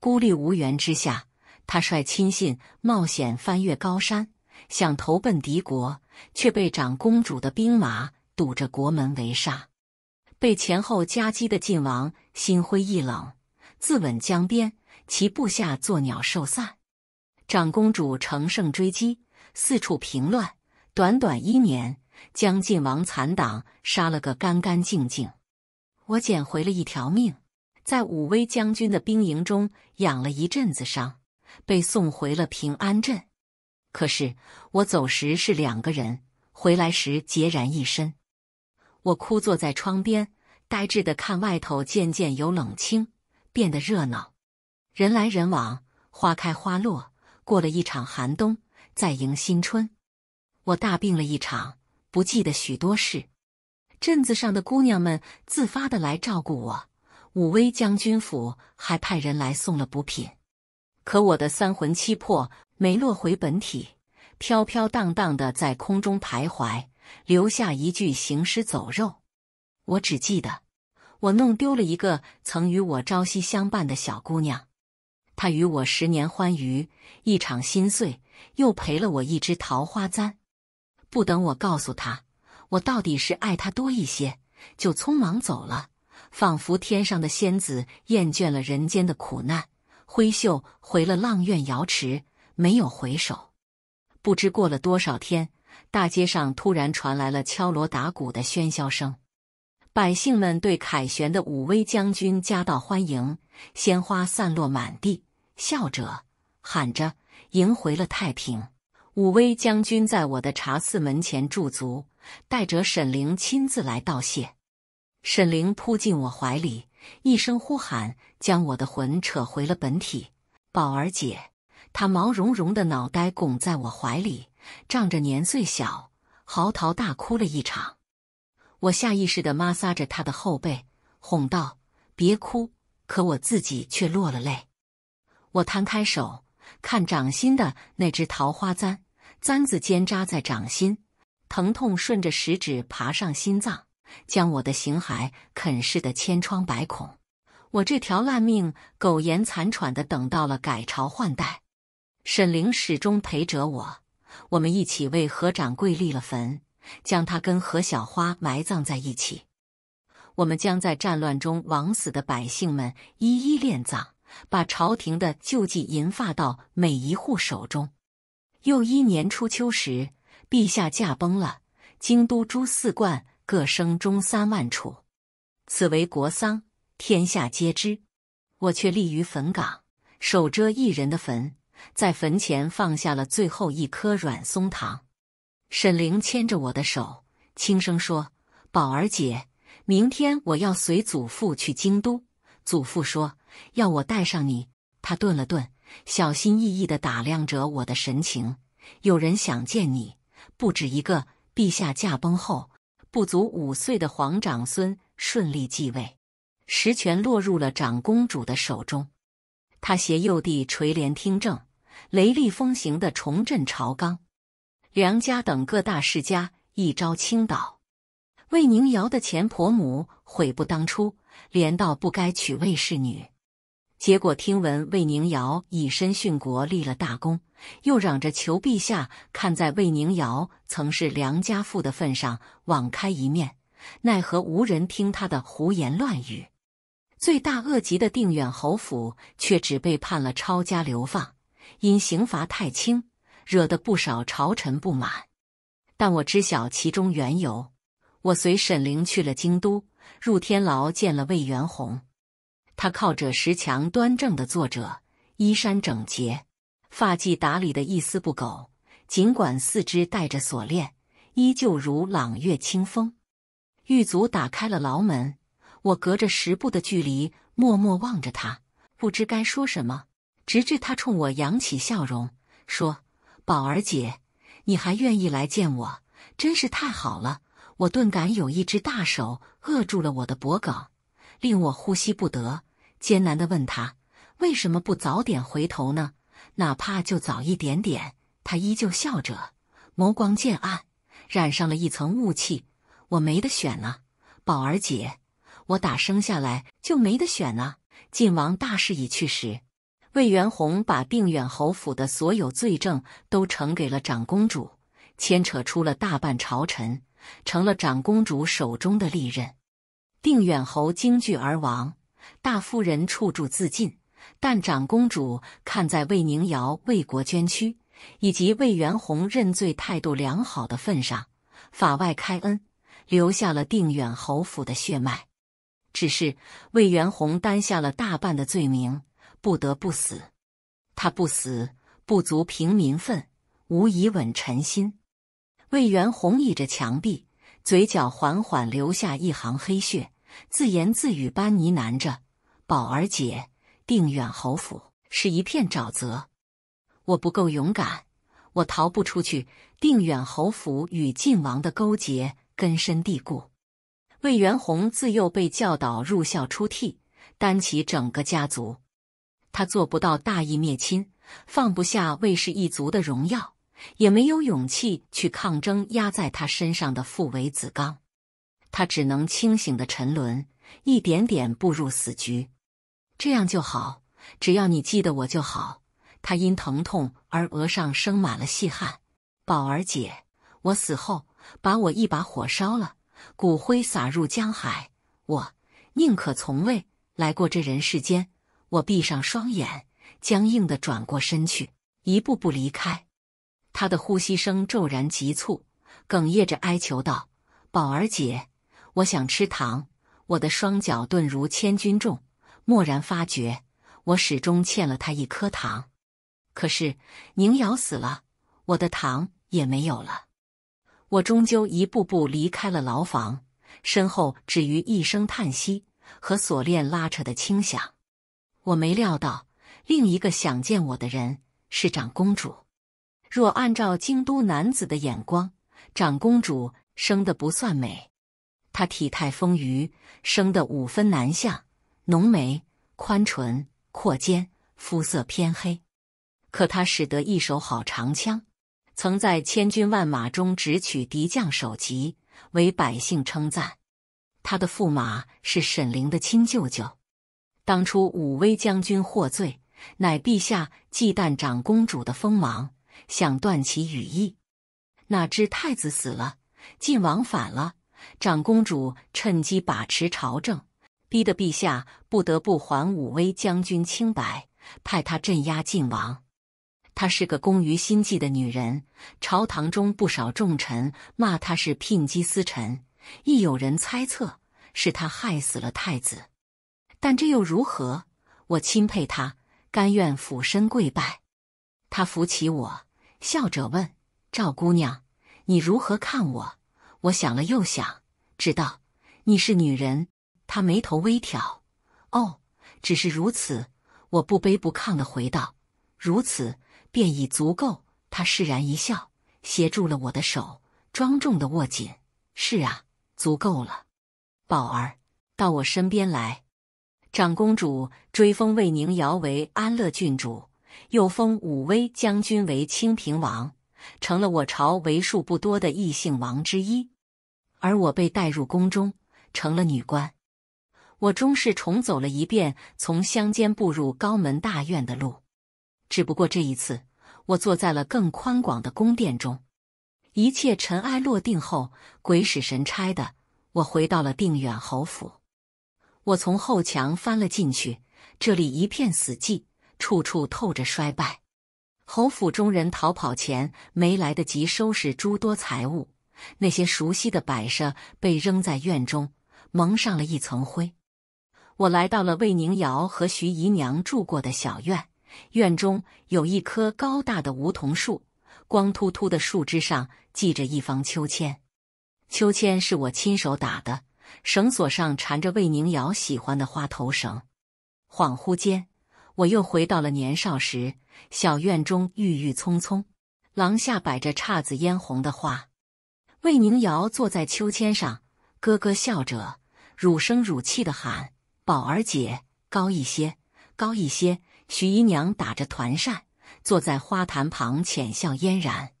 孤立无援之下，他率亲信冒险翻越高山。想投奔敌国，却被长公主的兵马堵着国门围杀。被前后夹击的晋王心灰意冷，自刎江边，其部下作鸟兽散。长公主乘胜追击，四处平乱。短短一年，将晋王残党杀了个干干净净。我捡回了一条命，在武威将军的兵营中养了一阵子伤，被送回了平安镇。可是我走时是两个人，回来时孑然一身。我枯坐在窗边，呆滞的看外头渐渐由冷清变得热闹，人来人往，花开花落。过了一场寒冬，再迎新春。我大病了一场，不记得许多事。镇子上的姑娘们自发的来照顾我，武威将军府还派人来送了补品。可我的三魂七魄。没落回本体，飘飘荡荡的在空中徘徊，留下一具行尸走肉。我只记得，我弄丢了一个曾与我朝夕相伴的小姑娘，她与我十年欢愉，一场心碎，又赔了我一支桃花簪。不等我告诉她，我到底是爱她多一些，就匆忙走了，仿佛天上的仙子厌倦了人间的苦难，挥袖回了阆苑瑶池。没有回首，不知过了多少天，大街上突然传来了敲锣打鼓的喧嚣声。百姓们对凯旋的武威将军夹道欢迎，鲜花散落满地，笑着喊着迎回了太平。武威将军在我的茶肆门前驻足，带着沈凌亲自来道谢。沈凌扑进我怀里，一声呼喊将我的魂扯回了本体，宝儿姐。他毛茸茸的脑袋拱在我怀里，仗着年岁小，嚎啕大哭了一场。我下意识的摩挲着他的后背，哄道：“别哭。”可我自己却落了泪。我摊开手，看掌心的那只桃花簪，簪子尖扎在掌心，疼痛顺着食指爬上心脏，将我的形骸啃噬的千疮百孔。我这条烂命，苟延残喘的等到了改朝换代。沈凌始终陪着我，我们一起为何掌柜立了坟，将他跟何小花埋葬在一起。我们将在战乱中枉死的百姓们一一殓葬，把朝廷的救济银发到每一户手中。又一年初秋时，陛下驾崩了，京都诸四冠各升中三万处，此为国丧，天下皆知。我却立于坟岗，守着一人的坟。在坟前放下了最后一颗软松糖，沈凌牵着我的手，轻声说：“宝儿姐，明天我要随祖父去京都。祖父说要我带上你。”他顿了顿，小心翼翼的打量着我的神情。有人想见你，不止一个。陛下驾崩后，不足五岁的皇长孙顺利继位，实权落入了长公主的手中。他携幼弟垂帘听政。雷厉风行的重振朝纲，梁家等各大世家一朝倾倒。魏宁瑶的前婆母悔不当初，连道不该娶魏氏女。结果听闻魏宁瑶以身殉国，立了大功，又嚷着求陛下看在魏宁瑶曾是梁家妇的份上网开一面。奈何无人听他的胡言乱语，罪大恶极的定远侯府却只被判了抄家流放。因刑罚太轻，惹得不少朝臣不满。但我知晓其中缘由。我随沈凌去了京都，入天牢见了魏元宏。他靠着石墙，端正的坐着，衣衫整洁，发髻打理的一丝不苟。尽管四肢带着锁链，依旧如朗月清风。狱卒打开了牢门，我隔着十步的距离，默默望着他，不知该说什么。直至他冲我扬起笑容，说：“宝儿姐，你还愿意来见我，真是太好了。”我顿感有一只大手扼住了我的脖颈，令我呼吸不得，艰难地问他：“为什么不早点回头呢？哪怕就早一点点？”他依旧笑着，眸光渐暗，染上了一层雾气。我没得选呐，宝儿姐，我打生下来就没得选呐。晋王大势已去时。魏元宏把定远侯府的所有罪证都呈给了长公主，牵扯出了大半朝臣，成了长公主手中的利刃。定远侯惊惧而亡，大夫人处处自尽。但长公主看在魏宁瑶为国捐躯，以及魏元宏认罪态度良好的份上，法外开恩，留下了定远侯府的血脉。只是魏元宏担下了大半的罪名。不得不死，他不死，不足平民愤，无以稳臣心。魏元宏倚着墙壁，嘴角缓缓流下一行黑血，自言自语般呢喃着：“宝儿姐，定远侯府是一片沼泽，我不够勇敢，我逃不出去。定远侯府与晋王的勾结根深蒂固。魏元宏自幼被教导入孝出悌，担起整个家族。”他做不到大义灭亲，放不下魏氏一族的荣耀，也没有勇气去抗争压在他身上的父为子纲，他只能清醒的沉沦，一点点步入死局。这样就好，只要你记得我就好。他因疼痛而额上生满了细汗。宝儿姐，我死后把我一把火烧了，骨灰撒入江海，我宁可从未来过这人世间。我闭上双眼，僵硬的转过身去，一步步离开。他的呼吸声骤然急促，哽咽着哀求道：“宝儿姐，我想吃糖。”我的双脚顿如千钧重，蓦然发觉，我始终欠了他一颗糖。可是宁瑶死了，我的糖也没有了。我终究一步步离开了牢房，身后只余一声叹息和锁链拉扯的轻响。我没料到，另一个想见我的人是长公主。若按照京都男子的眼光，长公主生的不算美，她体态丰腴，生的五分男相，浓眉、宽唇、阔肩，肤色偏黑。可她使得一手好长枪，曾在千军万马中直取敌将首级，为百姓称赞。她的驸马是沈凌的亲舅舅。当初武威将军获罪，乃陛下忌惮长公主的锋芒，想断其羽翼。哪知太子死了，晋王反了，长公主趁机把持朝政，逼得陛下不得不还武威将军清白，派他镇压晋王。她是个工于心计的女人，朝堂中不少重臣骂她是牝鸡司臣，亦有人猜测是她害死了太子。但这又如何？我钦佩他，甘愿俯身跪拜。他扶起我，笑着问：“赵姑娘，你如何看我？”我想了又想，知道你是女人。他眉头微挑：“哦，只是如此。”我不卑不亢地回道：“如此便已足够。”他释然一笑，协助了我的手，庄重地握紧：“是啊，足够了。”宝儿，到我身边来。长公主追封魏宁瑶为安乐郡主，又封武威将军为清平王，成了我朝为数不多的异姓王之一。而我被带入宫中，成了女官。我终是重走了一遍从乡间步入高门大院的路，只不过这一次，我坐在了更宽广的宫殿中。一切尘埃落定后，鬼使神差的，我回到了定远侯府。我从后墙翻了进去，这里一片死寂，处处透着衰败。侯府中人逃跑前没来得及收拾诸多财物，那些熟悉的摆设被扔在院中，蒙上了一层灰。我来到了魏宁瑶和徐姨娘住过的小院，院中有一棵高大的梧桐树，光秃秃的树枝上系着一方秋千，秋千是我亲手打的。绳索上缠着魏宁瑶喜欢的花头绳，恍惚间，我又回到了年少时，小院中郁郁葱葱，廊下摆着姹紫嫣红的花。魏宁瑶坐在秋千上，咯咯笑着，乳声乳气的喊：“宝儿姐，高一些，高一些。”徐姨娘打着团扇，坐在花坛旁，浅笑嫣然。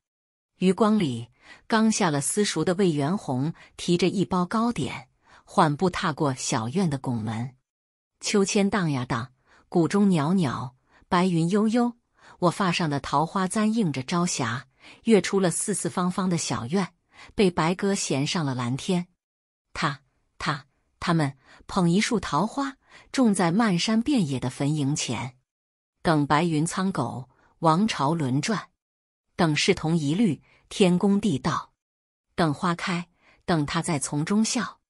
余光里，刚下了私塾的魏元宏提着一包糕点。缓步踏过小院的拱门，秋千荡呀荡，谷中袅袅，白云悠悠。我发上的桃花簪映着朝霞，跃出了四四方方的小院，被白鸽衔上了蓝天。他、他、他们捧一束桃花，种在漫山遍野的坟茔前，等白云苍狗，王朝轮转，等世同一律，天公地道，等花开，等他在丛中笑。